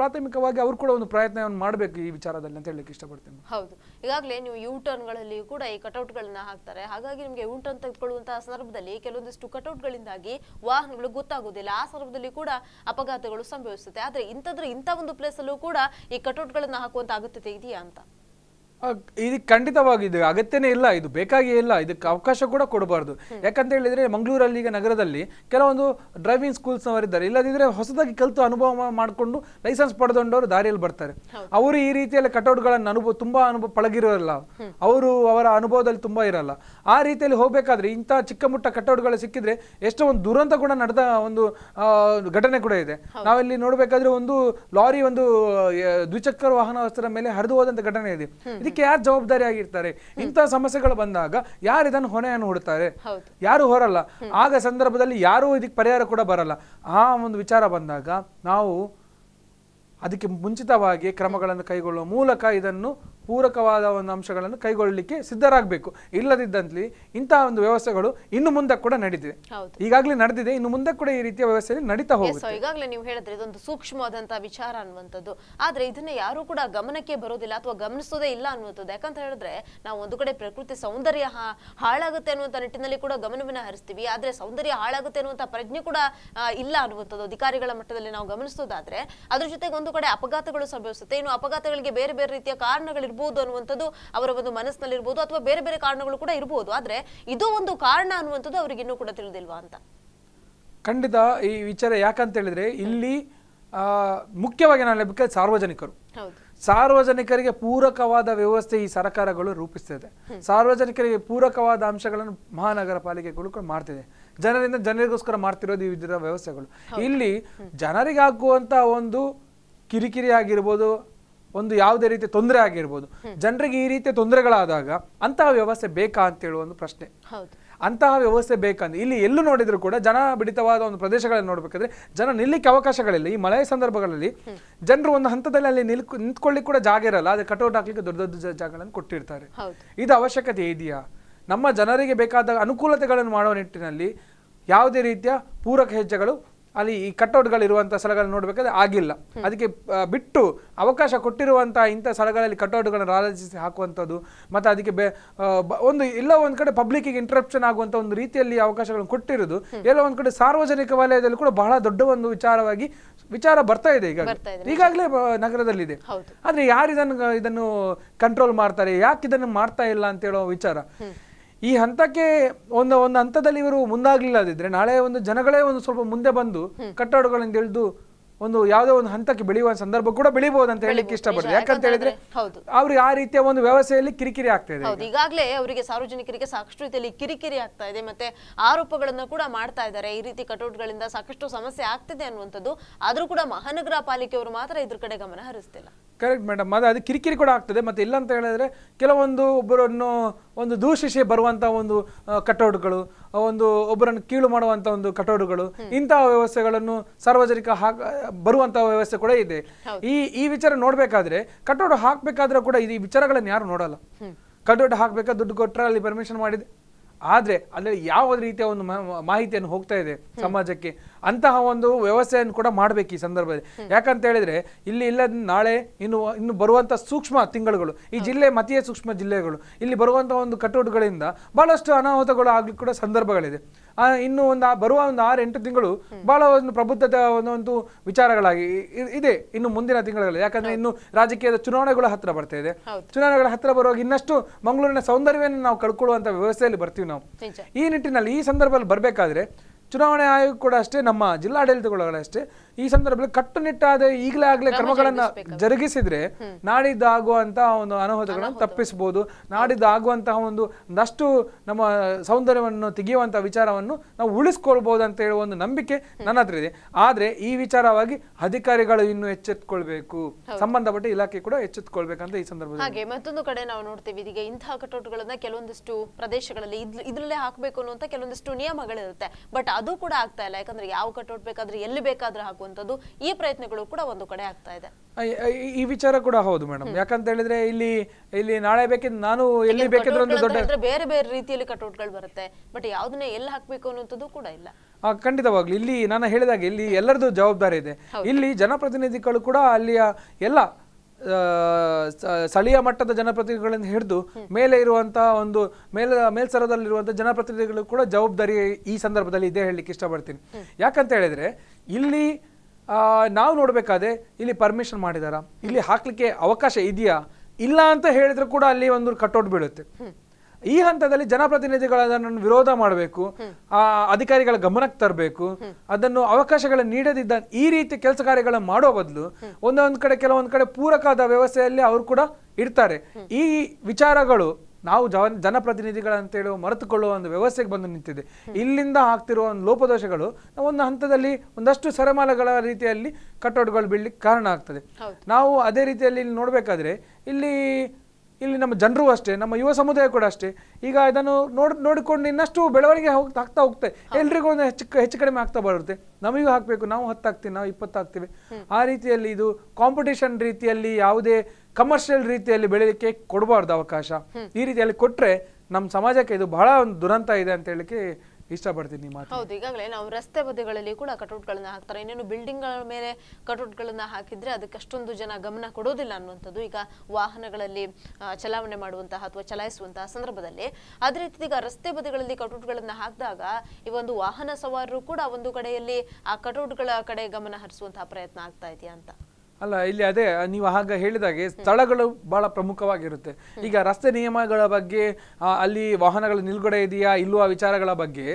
ಪ್ರಾಥಮಿಕವಾಗಿ ಅವರು ಕೂಡ ಒಂದು ಪ್ರಯತ್ನವನ್ನು ಮಾಡಬೇಕು ಈ ವಿಚಾರದಲ್ಲಿ ಅಂತ ಹೇಳಲಿಕ್ಕೆ ಇಷ್ಟಪಡ್ತೇನೆ ಹೌದು ಈಗಾಗಲೇ ನೀವು ಯೂ ಟರ್ನ್ಗಳಲ್ಲಿ ಕೂಡ ಈ ಕಟೌಟ್ಗಳನ್ನ ಹಾಕ್ತಾರೆ ಹಾಗಾಗಿ ನಿಮಗೆ ಯೂ ಟರ್ನ್ ತೆಗೆದುಕೊಳ್ಳುವಂತಹ ಸಂದರ್ಭದಲ್ಲಿ ಕೆಲವೊಂದಿಷ್ಟು ಕಟೌಟ್ಗಳಿಂದಾಗಿ ವಾಹನಗಳು ಗೊತ್ತಾಗುವುದಿಲ್ಲ ಆ ಸಂದರ್ಭದಲ್ಲಿ ಕೂಡ ಅಪಘಾತಗಳು ಸಂಭವಿಸುತ್ತೆ ಆದರೆ ಇಂಥದ್ರ ಇಂಥ ಒಂದು ಪ್ಲೇಸಲ್ಲೂ ಕೂಡ ಈ ಕಟೌಟ್ಗಳನ್ನು ಹಾಕುವಂತ ಅಗತ್ಯತೆ ಇದೆಯಾ ಅಂತ ಇದು ಖಂಡಿತವಾಗಿದೆ ಅಗತ್ಯನೇ ಇಲ್ಲ ಇದು ಬೇಕಾಗಿಯೇ ಇಲ್ಲ ಇದಕ್ಕೆ ಅವಕಾಶ ಕೂಡ ಕೊಡಬಾರ್ದು ಯಾಕಂತ ಹೇಳಿದ್ರೆ ಮಂಗಳೂರಲ್ಲಿ ಈಗ ನಗರದಲ್ಲಿ ಕೆಲವೊಂದು ಡ್ರೈವಿಂಗ್ ಸ್ಕೂಲ್ಸ್ ನವರಿದ್ದಾರೆ ಇಲ್ಲದಿದ್ರೆ ಹೊಸದಾಗಿ ಕಲಿತು ಅನುಭವ ಮಾಡಿಕೊಂಡು ಲೈಸೆನ್ಸ್ ಪಡೆದೊಂಡವರು ದಾರಿಯಲ್ಲಿ ಬರ್ತಾರೆ ಅವರು ಈ ರೀತಿಯಲ್ಲಿ ಕಟೌಟ್ಗಳನ್ನು ಅನುಭವ ತುಂಬಾ ಅನುಭವ ಪಳಗಿರೋಲ್ಲ ಅವರು ಅವರ ಅನುಭವದಲ್ಲಿ ತುಂಬಾ ಇರಲ್ಲ ಆ ರೀತಿಯಲ್ಲಿ ಹೋಗಬೇಕಾದ್ರೆ ಇಂಥ ಚಿಕ್ಕ ಮುಟ್ಟ ಕಟೌಟ್ಗಳು ಸಿಕ್ಕಿದ್ರೆ ಎಷ್ಟೋ ಒಂದು ದುರಂತ ಕೂಡ ನಡೆದ ಒಂದು ಘಟನೆ ಕೂಡ ಇದೆ ನಾವಿಲ್ಲಿ ನೋಡಬೇಕಾದ್ರೆ ಒಂದು ಲಾರಿ ಒಂದು ದ್ವಿಚಕ್ರ ವಾಹನ ವಸ್ತ್ರ ಮೇಲೆ ಹರಿದು ಹೋದಂತ ಘಟನೆ ಇದೆ ಇದಕ್ಕೆ ಯಾರು ಜವಾಬ್ದಾರಿ ಆಗಿರ್ತಾರೆ ಇಂತಹ ಸಮಸ್ಯೆಗಳು ಬಂದಾಗ ಯಾರು ಇದನ್ನು ಹೊಣೆಯನ್ನು ಹುಡುತ್ತಾರೆ ಯಾರು ಹೊರಲ್ಲ ಆಗ ಸಂದರ್ಭದಲ್ಲಿ ಯಾರು ಇದಕ್ಕೆ ಪರಿಹಾರ ಕೂಡ ಬರಲ್ಲ ಆ ಒಂದು ವಿಚಾರ ಬಂದಾಗ ನಾವು ಅದಕ್ಕೆ ಮುಂಚಿತವಾಗಿ ಕ್ರಮಗಳನ್ನು ಕೈಗೊಳ್ಳುವ ಮೂಲಕ ಇದನ್ನು ಪೂರಕವಾದ ಒಂದು ಅಂಶಗಳನ್ನು ಕೈಗೊಳ್ಳಲಿಕ್ಕೆ ಸಿದ್ಧರಾಗಬೇಕು ಇಲ್ಲದಿದ್ದಂತಲಿ ಇಂತಹ ಒಂದು ವ್ಯವಸ್ಥೆಗಳು ಇನ್ನು ಮುಂದೆ ಕೂಡ ನಡೀತಿದೆ ಈಗಾಗಲೇ ನಡೆದಿದೆ ಇನ್ನು ಮುಂದೆ ಕೂಡ ಈ ರೀತಿಯ ವ್ಯವಸ್ಥೆಯಲ್ಲಿ ನಡೀತಾ ಹೋಗುತ್ತೆ ಈಗಾಗಲೇ ನೀವು ಹೇಳಿದ್ರೆ ಇದೊಂದು ಸೂಕ್ಷ್ಮವಾದಂತಹ ವಿಚಾರ ಅನ್ನುವಂಥದ್ದು ಆದ್ರೆ ಇದನ್ನ ಯಾರು ಕೂಡ ಗಮನಕ್ಕೆ ಬರೋದಿಲ್ಲ ಅಥವಾ ಗಮನಿಸೋದೇ ಇಲ್ಲ ಅನ್ನುವಂಥದ್ದು ಯಾಕಂತ ಹೇಳಿದ್ರೆ ನಾವು ಒಂದು ಕಡೆ ಪ್ರಕೃತಿ ಸೌಂದರ್ಯ ಹಾಳಾಗುತ್ತೆ ಅನ್ನುವಂಥ ನಿಟ್ಟಿನಲ್ಲಿ ಕೂಡ ಗಮನವನ್ನ ಹರಿಸ್ತೀವಿ ಆದ್ರೆ ಸೌಂದರ್ಯ ಹಾಳಾಗುತ್ತೆ ಅನ್ನುವಂಥ ಪ್ರಜ್ಞೆ ಕೂಡ ಇಲ್ಲ ಅನ್ನುವಂಥದ್ದು ಅಧಿಕಾರಿಗಳ ಮಟ್ಟದಲ್ಲಿ ನಾವು ಗಮನಿಸೋದಾದ್ರೆ ಅದ್ರ ಜೊತೆಗೆ ಒಂದು ಕಡೆ ಅಪಘಾತಗಳು ಸಂಭವಿಸುತ್ತೆ ಇನ್ನು ಅಪಘಾತಗಳಿಗೆ ಬೇರೆ ಬೇರೆ ರೀತಿಯ ಕಾರಣಗಳಿರ್ಬೋದು ಇರಬಹುದು ಅನ್ನುವಂಥದ್ದು ಅವರ ಒಂದು ಮನಸ್ಸಿನಲ್ಲಿ ಇರಬಹುದು ಅಥವಾ ಬೇರೆ ಬೇರೆ ಕಾರಣಗಳು ಕೂಡ ಇರಬಹುದು ಆದ್ರೆ ಇದು ಒಂದು ಕಾರಣ ಅನ್ನುವಂಥದ್ದು ಅವ್ರಿಗೆ ಇನ್ನೂ ಕೂಡ ತಿಳಿದಿಲ್ವಾ ಅಂತ ಖಂಡಿತ ಈ ವಿಚಾರ ಯಾಕಂತ ಹೇಳಿದ್ರೆ ಇಲ್ಲಿ ಮುಖ್ಯವಾಗಿ ನಾನು ಹೇಳಬೇಕಾದ್ರೆ ಸಾರ್ವಜನಿಕರು ಸಾರ್ವಜನಿಕರಿಗೆ ಪೂರಕವಾದ ವ್ಯವಸ್ಥೆ ಈ ಸರ್ಕಾರಗಳು ರೂಪಿಸ್ತದೆ ಸಾರ್ವಜನಿಕರಿಗೆ ಪೂರಕವಾದ ಅಂಶಗಳನ್ನು ಮಹಾನಗರ ಪಾಲಿಕೆಗಳು ಕೂಡ ಮಾಡ್ತಿದೆ ಜನರಿಂದ ಜನರಿಗೋಸ್ಕರ ಮಾಡ್ತಿರೋದು ಈ ವಿಧದ ವ್ಯವಸ್ಥೆಗಳು ಇಲ್ಲಿ ಜನರಿಗೆ ಒಂದು ಕಿರಿಕಿರಿ ಆಗಿರ್ಬೋದು ಒಂದು ಯಾವುದೇ ರೀತಿಯ ತೊಂದರೆ ಆಗಿರ್ಬೋದು ಜನರಿಗೆ ಈ ರೀತಿಯ ತೊಂದರೆಗಳಾದಾಗ ಅಂತಹ ವ್ಯವಸ್ಥೆ ಬೇಕಾ ಅಂತ ಹೇಳುವ ಒಂದು ಪ್ರಶ್ನೆ ಅಂತಹ ವ್ಯವಸ್ಥೆ ಬೇಕಂದ್ರೆ ಇಲ್ಲಿ ಎಲ್ಲೂ ನೋಡಿದ್ರು ಕೂಡ ಜನ ಬಿಡಿತವಾದ ಒಂದು ಪ್ರದೇಶಗಳನ್ನು ನೋಡ್ಬೇಕಾದ್ರೆ ಜನ ನಿಲ್ಲಿಕ್ಕೆ ಅವಕಾಶಗಳಿಲ್ಲ ಈ ಮಳೆಯ ಸಂದರ್ಭಗಳಲ್ಲಿ ಜನರು ಒಂದು ಹಂತದಲ್ಲಿ ಅಲ್ಲಿ ನಿಲ್ಕು ನಿಂತ್ಕೊಳ್ಳಿ ಕೂಡ ಜಾಗ ಇರಲ್ಲ ಅದೇ ಕಟೌಟ್ ಹಾಕ್ಲಿಕ್ಕೆ ದೊಡ್ಡ ದೊಡ್ಡ ಜಾಗಗಳನ್ನು ಕೊಟ್ಟಿರ್ತಾರೆ ಇದು ಅವಶ್ಯಕತೆ ಇದೆಯಾ ನಮ್ಮ ಜನರಿಗೆ ಬೇಕಾದ ಅನುಕೂಲತೆಗಳನ್ನು ಮಾಡುವ ನಿಟ್ಟಿನಲ್ಲಿ ಯಾವುದೇ ರೀತಿಯ ಪೂರಕ ಹೆಜ್ಜೆಗಳು ಅಲ್ಲಿ ಈ ಕಟೌಟ್ಗಳಿರುವಂಥ ಸ್ಥಳಗಳನ್ನ ನೋಡಬೇಕಾದ್ರೆ ಆಗಿಲ್ಲ ಅದಕ್ಕೆ ಬಿಟ್ಟು ಅವಕಾಶ ಕೊಟ್ಟಿರುವಂಥ ಇಂಥ ಸ್ಥಳಗಳಲ್ಲಿ ಕಟೌಟ್ಗಳನ್ನು ರಾಜಿಸಿ ಹಾಕುವಂಥದ್ದು ಮತ್ತು ಅದಕ್ಕೆ ಬೆ ಒಂದು ಎಲ್ಲ ಒಂದು ಕಡೆ ಪಬ್ಲಿಕ್ಕಿಗೆ ಇಂಟ್ರಪ್ಷನ್ ಆಗುವಂಥ ಒಂದು ರೀತಿಯಲ್ಲಿ ಅವಕಾಶಗಳನ್ನು ಕೊಟ್ಟಿರೋದು ಎಲ್ಲ ಒಂದು ಕಡೆ ಸಾರ್ವಜನಿಕ ವಲಯದಲ್ಲಿ ಕೂಡ ಬಹಳ ದೊಡ್ಡ ಒಂದು ವಿಚಾರವಾಗಿ ವಿಚಾರ ಬರ್ತಾ ಇದೆ ಈಗ ಈಗಾಗಲೇ ನಗರದಲ್ಲಿದೆ ಆದರೆ ಯಾರು ಇದನ್ನು ಇದನ್ನು ಕಂಟ್ರೋಲ್ ಮಾಡ್ತಾರೆ ಯಾಕೆ ಇದನ್ನು ಮಾಡ್ತಾ ಇಲ್ಲ ಅಂತ ಹೇಳೋ ವಿಚಾರ ಈ ಹಂತಕ್ಕೆ ಒಂದು ಒಂದು ಹಂತದಲ್ಲಿ ಇವರು ಮುಂದಾಗ್ಲಿಲ್ಲದಿದ್ರೆ ನಾಳೆ ಒಂದು ಜನಗಳೇ ಒಂದು ಸ್ವಲ್ಪ ಮುಂದೆ ಬಂದು ಕಟ್ಟಡಗಳಿಂದ ಇಳಿದು ಒಂದು ಯಾವುದೋ ಒಂದು ಹಂತಕ್ಕೆ ಬೆಳೆಯುವ ಸಂದರ್ಭ ಕೂಡ ಬೆಳಿಬಹುದು ಅಂತ ಹೇಳಿಕ್ಕೆ ಇಷ್ಟಪಡ್ತಾರೆ ಯಾಕಂತ ಹೇಳಿದ್ರೆ ಅವ್ರು ಆ ರೀತಿಯ ಒಂದು ವ್ಯವಸ್ಥೆಯಲ್ಲಿ ಕಿರಿಕಿರಿ ಆಗ್ತಾ ಇದೆ ಈಗಾಗಲೇ ಅವರಿಗೆ ಸಾರ್ವಜನಿಕರಿಗೆ ಸಾಕಷ್ಟು ರೀತಿಯಲ್ಲಿ ಕಿರಿಕಿರಿ ಆಗ್ತಾ ಇದೆ ಮತ್ತೆ ಆರೋಪಗಳನ್ನು ಕೂಡ ಮಾಡ್ತಾ ಇದ್ದಾರೆ ಈ ರೀತಿ ಕಟೌಟ್ಗಳಿಂದ ಸಾಕಷ್ಟು ಸಮಸ್ಯೆ ಆಗ್ತಿದೆ ಅನ್ನುವಂಥದ್ದು ಆದರೂ ಕೂಡ ಮಹಾನಗರ ಪಾಲಿಕೆಯವರು ಮಾತ್ರ ಇದ್ರ ಕಡೆ ಗಮನ ಹರಿಸ್ತಿಲ್ಲ ಕರೆಕ್ಟ್ ಮೇಡಮ್ ಅದು ಅದು ಕಿರಿಕಿರಿ ಕೂಡ ಆಗ್ತದೆ ಮತ್ತೆ ಇಲ್ಲ ಅಂತ ಹೇಳಿದ್ರೆ ಕೆಲವೊಂದು ಒಬ್ಬರನ್ನು ಒಂದು ದೂಷಿಸಿ ಬರುವಂತಹ ಒಂದು ಕಟೌಟ್ಗಳು ಒಂದು ಒಬ್ಬರನ್ನು ಕೀಳು ಮಾಡುವಂತ ಒಂದು ಕಟೋಡುಗಳು ಇಂತಹ ವ್ಯವಸ್ಥೆಗಳನ್ನು ಸಾರ್ವಜನಿಕ ಹಾಕ ಬರುವಂತಹ ವ್ಯವಸ್ಥೆ ಕೂಡ ಇದೆ ಈ ಈ ವಿಚಾರ ನೋಡ್ಬೇಕಾದ್ರೆ ಕಟೋಡು ಹಾಕ್ಬೇಕಾದ್ರೆ ಕೂಡ ಈ ವಿಚಾರಗಳನ್ನು ಯಾರು ನೋಡಲ್ಲ ಕಟೋಡು ಹಾಕ್ಬೇಕಾ ದುಡ್ಡು ಕೊಟ್ಟರೆ ಅಲ್ಲಿ ಪರ್ಮಿಷನ್ ಮಾಡಿದೆ ಆದರೆ ಅದರಲ್ಲಿ ಯಾವ ರೀತಿಯ ಒಂದು ಮಾಹಿತಿಯನ್ನು ಹೋಗ್ತಾ ಇದೆ ಸಮಾಜಕ್ಕೆ ಅಂತಹ ಒಂದು ವ್ಯವಸ್ಥೆಯನ್ನು ಕೂಡ ಮಾಡಬೇಕು ಈ ಸಂದರ್ಭದಲ್ಲಿ ಯಾಕಂತ ಹೇಳಿದ್ರೆ ಇಲ್ಲಿ ಇಲ್ಲ ನಾಳೆ ಇನ್ನು ಇನ್ನು ಬರುವಂತಹ ಸೂಕ್ಷ್ಮ ತಿಂಗಳುಗಳು ಈ ಜಿಲ್ಲೆ ಮತೀಯ ಸೂಕ್ಷ್ಮ ಜಿಲ್ಲೆಗಳು ಇಲ್ಲಿ ಬರುವಂತಹ ಒಂದು ಕಟೌಟ್ಗಳಿಂದ ಬಹಳಷ್ಟು ಅನಾಹುತಗಳು ಆಗ್ಲಿಕ್ಕೆ ಕೂಡ ಸಂದರ್ಭಗಳಿದೆ ಇನ್ನು ಒಂದು ಬರುವ ಒಂದು ಆರು ಎಂಟು ತಿಂಗಳು ಬಹಳ ಒಂದು ಪ್ರಬುದ್ಧದ ಒಂದು ವಿಚಾರಗಳಾಗಿ ಇದೆ ಇನ್ನು ಮುಂದಿನ ತಿಂಗಳಲ್ಲಿ ಯಾಕಂದ್ರೆ ಇನ್ನು ರಾಜಕೀಯದ ಚುನಾವಣೆಗಳ ಹತ್ರ ಬರ್ತಾ ಇದೆ ಚುನಾವಣೆಗಳ ಹತ್ರ ಬರುವಾಗ ಇನ್ನಷ್ಟು ಮಂಗಳೂರಿನ ಸೌಂದರ್ಯವನ್ನು ನಾವು ಕಳ್ಕೊಳ್ಳುವಂತ ವ್ಯವಸ್ಥೆಯಲ್ಲಿ ಬರ್ತೀವಿ ನಾವು ಈ ನಿಟ್ಟಿನಲ್ಲಿ ಈ ಸಂದರ್ಭದಲ್ಲಿ ಬರಬೇಕಾದ್ರೆ ಚುನಾವಣೆ ಆಯೋಗ ಕೂಡ ಅಷ್ಟೇ ನಮ್ಮ ಜಿಲ್ಲಾಡಳಿತಗಳಷ್ಟೇ ಅಷ್ಟೇ ಈ ಸಂದರ್ಭದಲ್ಲಿ ಕಟ್ಟುನಿಟ್ಟಾದ ಈಗಲೇ ಆಗಲೇ ಕ್ರಮಗಳನ್ನ ಜರುಗಿಸಿದ್ರೆ ನಾಡಿದ್ದಾಗುವಂತಹ ಒಂದು ಅನಾಹುತಗಳನ್ನು ತಪ್ಪಿಸಬಹುದು ನಾಡಿದ್ದಾಗುವಂತಹ ಒಂದು ನಷ್ಟು ನಮ್ಮ ಸೌಂದರ್ಯವನ್ನು ತೆಗೆಯುವಂತಹ ವಿಚಾರವನ್ನು ನಾವು ಉಳಿಸ್ಕೊಳ್ಬಹುದು ಅಂತ ಹೇಳುವ ಒಂದು ನಂಬಿಕೆ ನನ್ನ ಇದೆ ಆದ್ರೆ ಈ ವಿಚಾರವಾಗಿ ಅಧಿಕಾರಿಗಳು ಇನ್ನು ಎಚ್ಚೆತ್ಕೊಳ್ಬೇಕು ಸಂಬಂಧಪಟ್ಟ ಇಲಾಖೆ ಕೂಡ ಎಚ್ಚೆತ್ಕೊಳ್ಬೇಕಂತ ಈ ಸಂದರ್ಭದಲ್ಲಿ ಹಾಗೆ ಮತ್ತೊಂದು ಕಡೆ ನಾವು ನೋಡ್ತೀವಿ ಇದೀಗ ಇಂತಹ ಕಟೌಟ್ಗಳನ್ನ ಕೆಲವೊಂದಿಷ್ಟು ಪ್ರದೇಶಗಳಲ್ಲಿ ಇದ್ರಲ್ಲೇ ಹಾಕಬೇಕು ಅನ್ನುವಂತ ಕೆಲವೊಂದಿಷ್ಟು ನಿಯಮಗಳಿರುತ್ತೆ ಬಟ್ ಅದು ಕೂಡ ಆಗ್ತಾ ಇಲ್ಲ ಯಾಕಂದ್ರೆ ಯಾವ ಕಟೌಟ್ ಬೇಕಾದ್ರೆ ಎಲ್ಲಿ ಬೇಕಾದ್ರೂ ಹಾಕುವಂತ ಅನ್ನುವಂಥದ್ದು ಈ ಪ್ರಯತ್ನಗಳು ಕೂಡ ಒಂದು ಕಡೆ ಆಗ್ತಾ ಇದೆ ಈ ವಿಚಾರ ಕೂಡ ಹೌದು ಮೇಡಮ್ ಯಾಕಂತ ಹೇಳಿದ್ರೆ ಇಲ್ಲಿ ಇಲ್ಲಿ ನಾಳೆ ಬೇಕಿದ್ರೆ ನಾನು ಎಲ್ಲಿ ಬೇಕಿದ್ರೆ ಒಂದು ದೊಡ್ಡ ಬೇರೆ ಬೇರೆ ರೀತಿಯಲ್ಲಿ ಕಟೌಟ್ಗಳು ಬರುತ್ತೆ ಬಟ್ ಯಾವ್ದನ್ನ ಎಲ್ಲಿ ಹಾಕ್ಬೇಕು ಅನ್ನುವಂಥದ್ದು ಕೂಡ ಇಲ್ಲ ಖಂಡಿತವಾಗ್ಲಿ ಇಲ್ಲಿ ನಾನು ಹೇಳಿದಾಗ ಇಲ್ಲಿ ಎಲ್ಲರದು ಜವಾಬ್ದಾರಿ ಇದೆ ಇಲ್ಲಿ ಜನಪ್ರತಿನಿಧಿಗಳು ಕೂಡ ಅಲ್ಲಿಯ ಎಲ್ಲ ಸ್ಥಳೀಯ ಮಟ್ಟದ ಜನಪ್ರತಿನಿಧಿಗಳಿಂದ ಹಿಡಿದು ಮೇಲೆ ಇರುವಂತಹ ಒಂದು ಮೇಲ ಮೇಲ್ಸರದಲ್ಲಿರುವಂತಹ ಜನಪ್ರತಿನಿಧಿಗಳು ಕೂಡ ಜವಾಬ್ದಾರಿ ಈ ಸಂದರ್ಭದಲ್ಲಿ ಇದೆ ಹೇಳಲಿಕ್ಕೆ ಇಷ್ಟಪಡ್ತೀನಿ ಯಾಕಂತ ಹೇಳಿದ್ರೆ ಇಲ್ಲಿ ನಾವು ನೋಡಬೇಕಾದ್ರೆ ಇಲ್ಲಿ ಪರ್ಮಿಷನ್ ಮಾಡಿದಾರ ಇಲ್ಲಿ ಹಾಕ್ಲಿಕ್ಕೆ ಅವಕಾಶ ಇದೆಯಾ ಇಲ್ಲ ಅಂತ ಹೇಳಿದ್ರು ಕೂಡ ಅಲ್ಲಿ ಒಂದು ಕಟ್ಟೋಟ್ ಬೀಳುತ್ತೆ ಈ ಹಂತದಲ್ಲಿ ಜನಪ್ರತಿನಿಧಿಗಳ ಅದನ್ನು ವಿರೋಧ ಮಾಡಬೇಕು ಆ ಅಧಿಕಾರಿಗಳ ಗಮನಕ್ಕೆ ತರಬೇಕು ಅದನ್ನು ಅವಕಾಶಗಳ ನೀಡದಿದ್ದ ಈ ರೀತಿ ಕೆಲಸ ಕಾರ್ಯಗಳನ್ನು ಮಾಡೋ ಬದಲು ಒಂದೊಂದು ಕಡೆ ಕೆಲವೊಂದು ಕಡೆ ಪೂರಕವಾದ ವ್ಯವಸ್ಥೆಯಲ್ಲಿ ಅವರು ಕೂಡ ಇರ್ತಾರೆ ಈ ವಿಚಾರಗಳು ನಾವು ಜನ ಜನಪ್ರತಿನಿಧಿಗಳಂತೇಳಿ ಮರೆತುಕೊಳ್ಳುವ ಒಂದು ವ್ಯವಸ್ಥೆಗೆ ಬಂದು ನಿಂತಿದೆ ಇಲ್ಲಿಂದ ಆಗ್ತಿರುವ ಒಂದು ಲೋಪದೋಷಗಳು ಒಂದು ಹಂತದಲ್ಲಿ ಒಂದಷ್ಟು ಸರಮಾಲಗಳ ರೀತಿಯಲ್ಲಿ ಕಟ್ಟಡಗಳು ಬೀಳಲಿಕ್ಕೆ ಕಾರಣ ಆಗ್ತದೆ ನಾವು ಅದೇ ರೀತಿಯಲ್ಲಿ ಇಲ್ಲಿ ನೋಡಬೇಕಾದ್ರೆ ಇಲ್ಲಿ ಇಲ್ಲಿ ನಮ್ಮ ಜನರು ಅಷ್ಟೇ ನಮ್ಮ ಯುವ ಸಮುದಾಯ ಕೂಡ ಅಷ್ಟೇ ಈಗ ಇದನ್ನು ನೋಡ್ ನೋಡಿಕೊಂಡು ಇನ್ನಷ್ಟು ಬೆಳವಣಿಗೆ ಹೋಗ್ತಾ ಆಗ್ತಾ ಹೋಗ್ತದೆ ಎಲ್ರಿಗೂ ಒಂದು ಹೆಚ್ಚು ಹೆಚ್ಚು ಕಡಿಮೆ ಆಗ್ತಾ ಬರುತ್ತೆ ನಮಗೂ ಹಾಕಬೇಕು ನಾವು ಹತ್ತಾಗ್ತೀವಿ ನಾವು ಇಪ್ಪತ್ತಾಗ್ತೀವಿ ಆ ರೀತಿಯಲ್ಲಿ ಇದು ಕಾಂಪಿಟೇಷನ್ ರೀತಿಯಲ್ಲಿ ಯಾವುದೇ ಕಮರ್ಷಿಯಲ್ ರೀತಿಯಲ್ಲಿ ಬೆಳೀಲಿಕ್ಕೆ ಕೊಡಬಾರ್ದು ಅವಕಾಶ ಈ ರೀತಿಯಲ್ಲಿ ಕೊಟ್ಟರೆ ನಮ್ಮ ಸಮಾಜಕ್ಕೆ ಇದು ಬಹಳ ಒಂದು ದುರಂತ ಇದೆ ಅಂತ ಹೇಳಿಕ್ಕೆ ಇಷ್ಟಪಡ್ತೀನಿ ಹೌದು ಈಗಾಗಲೇ ನಾವು ರಸ್ತೆ ಬದಿಗಳಲ್ಲಿ ಕೂಡ ಕಟೌಟ್ಗಳನ್ನ ಹಾಕ್ತಾರೆ ಇನ್ನೇನು ಬಿಲ್ಡಿಂಗ್ಗಳ ಮೇಲೆ ಕಟೌಟ್ಗಳನ್ನ ಹಾಕಿದ್ರೆ ಅದಕ್ಕೆ ಅಷ್ಟೊಂದು ಜನ ಗಮನ ಕೊಡೋದಿಲ್ಲ ಅನ್ನುವಂಥದ್ದು ಈಗ ವಾಹನಗಳಲ್ಲಿ ಚಲಾವಣೆ ಮಾಡುವಂತಹ ಅಥವಾ ಚಲಾಯಿಸುವಂತಹ ಸಂದರ್ಭದಲ್ಲಿ ಅದೇ ರೀತಿ ಈಗ ರಸ್ತೆ ಬದಿಗಳಲ್ಲಿ ಕಟೌಟ್ಗಳನ್ನ ಹಾಕಿದಾಗ ಈ ಒಂದು ವಾಹನ ಸವಾರರು ಕೂಡ ಒಂದು ಕಡೆಯಲ್ಲಿ ಆ ಕಟೌಟ್ಗಳ ಕಡೆ ಗಮನ ಹರಿಸುವಂತಹ ಪ್ರಯತ್ನ ಆಗ್ತಾ ಇದೆಯಾ ಅಂತ ಅಲ್ಲ ಇಲ್ಲಿ ಅದೇ ನೀವು ಹಾಗೆ ಹೇಳಿದಾಗೆ ಸ್ಥಳಗಳು ಬಹಳ ಪ್ರಮುಖವಾಗಿರುತ್ತೆ ಈಗ ರಸ್ತೆ ನಿಯಮಗಳ ಬಗ್ಗೆ ಅಲ್ಲಿ ವಾಹನಗಳು ನಿಲುಗಡೆ ಇದೆಯಾ ಇಲ್ಲುವ ವಿಚಾರಗಳ ಬಗ್ಗೆ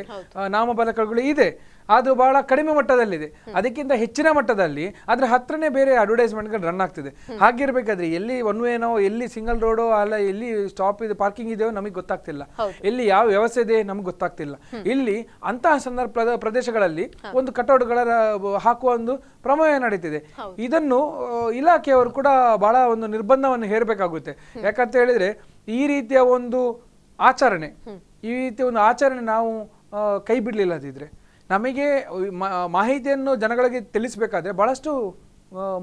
ನಾಮಫಲಕಗಳು ಇದೆ ಅದು ಬಹಳ ಕಡಿಮೆ ಮಟ್ಟದಲ್ಲಿದೆ ಅದಕ್ಕಿಂತ ಹೆಚ್ಚಿನ ಮಟ್ಟದಲ್ಲಿ ಅದ್ರ ಹತ್ರನೇ ಬೇರೆ ಅಡ್ವರ್ಟೈಸ್ಮೆಂಟ್ಗಳು ರನ್ ಆಗ್ತಿದೆ ಹಾಗಿರ್ಬೇಕಾದ್ರೆ ಎಲ್ಲಿ ಒನ್ ವೇನೋ ಎಲ್ಲಿ ಸಿಂಗಲ್ ರೋಡೋ ಅಲ್ಲ ಎಲ್ಲಿ ಸ್ಟಾಪ್ ಇದೆ ಪಾರ್ಕಿಂಗ್ ಇದೆಯೋ ನಮಗೆ ಗೊತ್ತಾಗ್ತಿಲ್ಲ ಎಲ್ಲಿ ಯಾವ ವ್ಯವಸ್ಥೆ ಇದೆ ನಮ್ಗೆ ಗೊತ್ತಾಗ್ತಿಲ್ಲ ಇಲ್ಲಿ ಅಂತಹ ಸಂದರ್ಭ ಪ್ರದೇಶಗಳಲ್ಲಿ ಒಂದು ಕಟೌಟ್ಗಳ ಹಾಕುವ ಒಂದು ಪ್ರಮೇಯ ನಡೀತಿದೆ ಇದನ್ನು ಇಲಾಖೆಯವರು ಕೂಡ ಬಹಳ ಒಂದು ನಿರ್ಬಂಧವನ್ನು ಹೇರಬೇಕಾಗುತ್ತೆ ಯಾಕಂತ ಹೇಳಿದ್ರೆ ಈ ರೀತಿಯ ಒಂದು ಆಚರಣೆ ಈ ರೀತಿಯ ಒಂದು ಆಚರಣೆ ನಾವು ಕೈ ಬಿಡಲಿಲ್ಲದಿದ್ರೆ ನಮಗೆ ಮಾಹಿತಿಯನ್ನು ಜನಗಳಿಗೆ ತಿಳಿಸಬೇಕಾದ್ರೆ ಬಹಳಷ್ಟು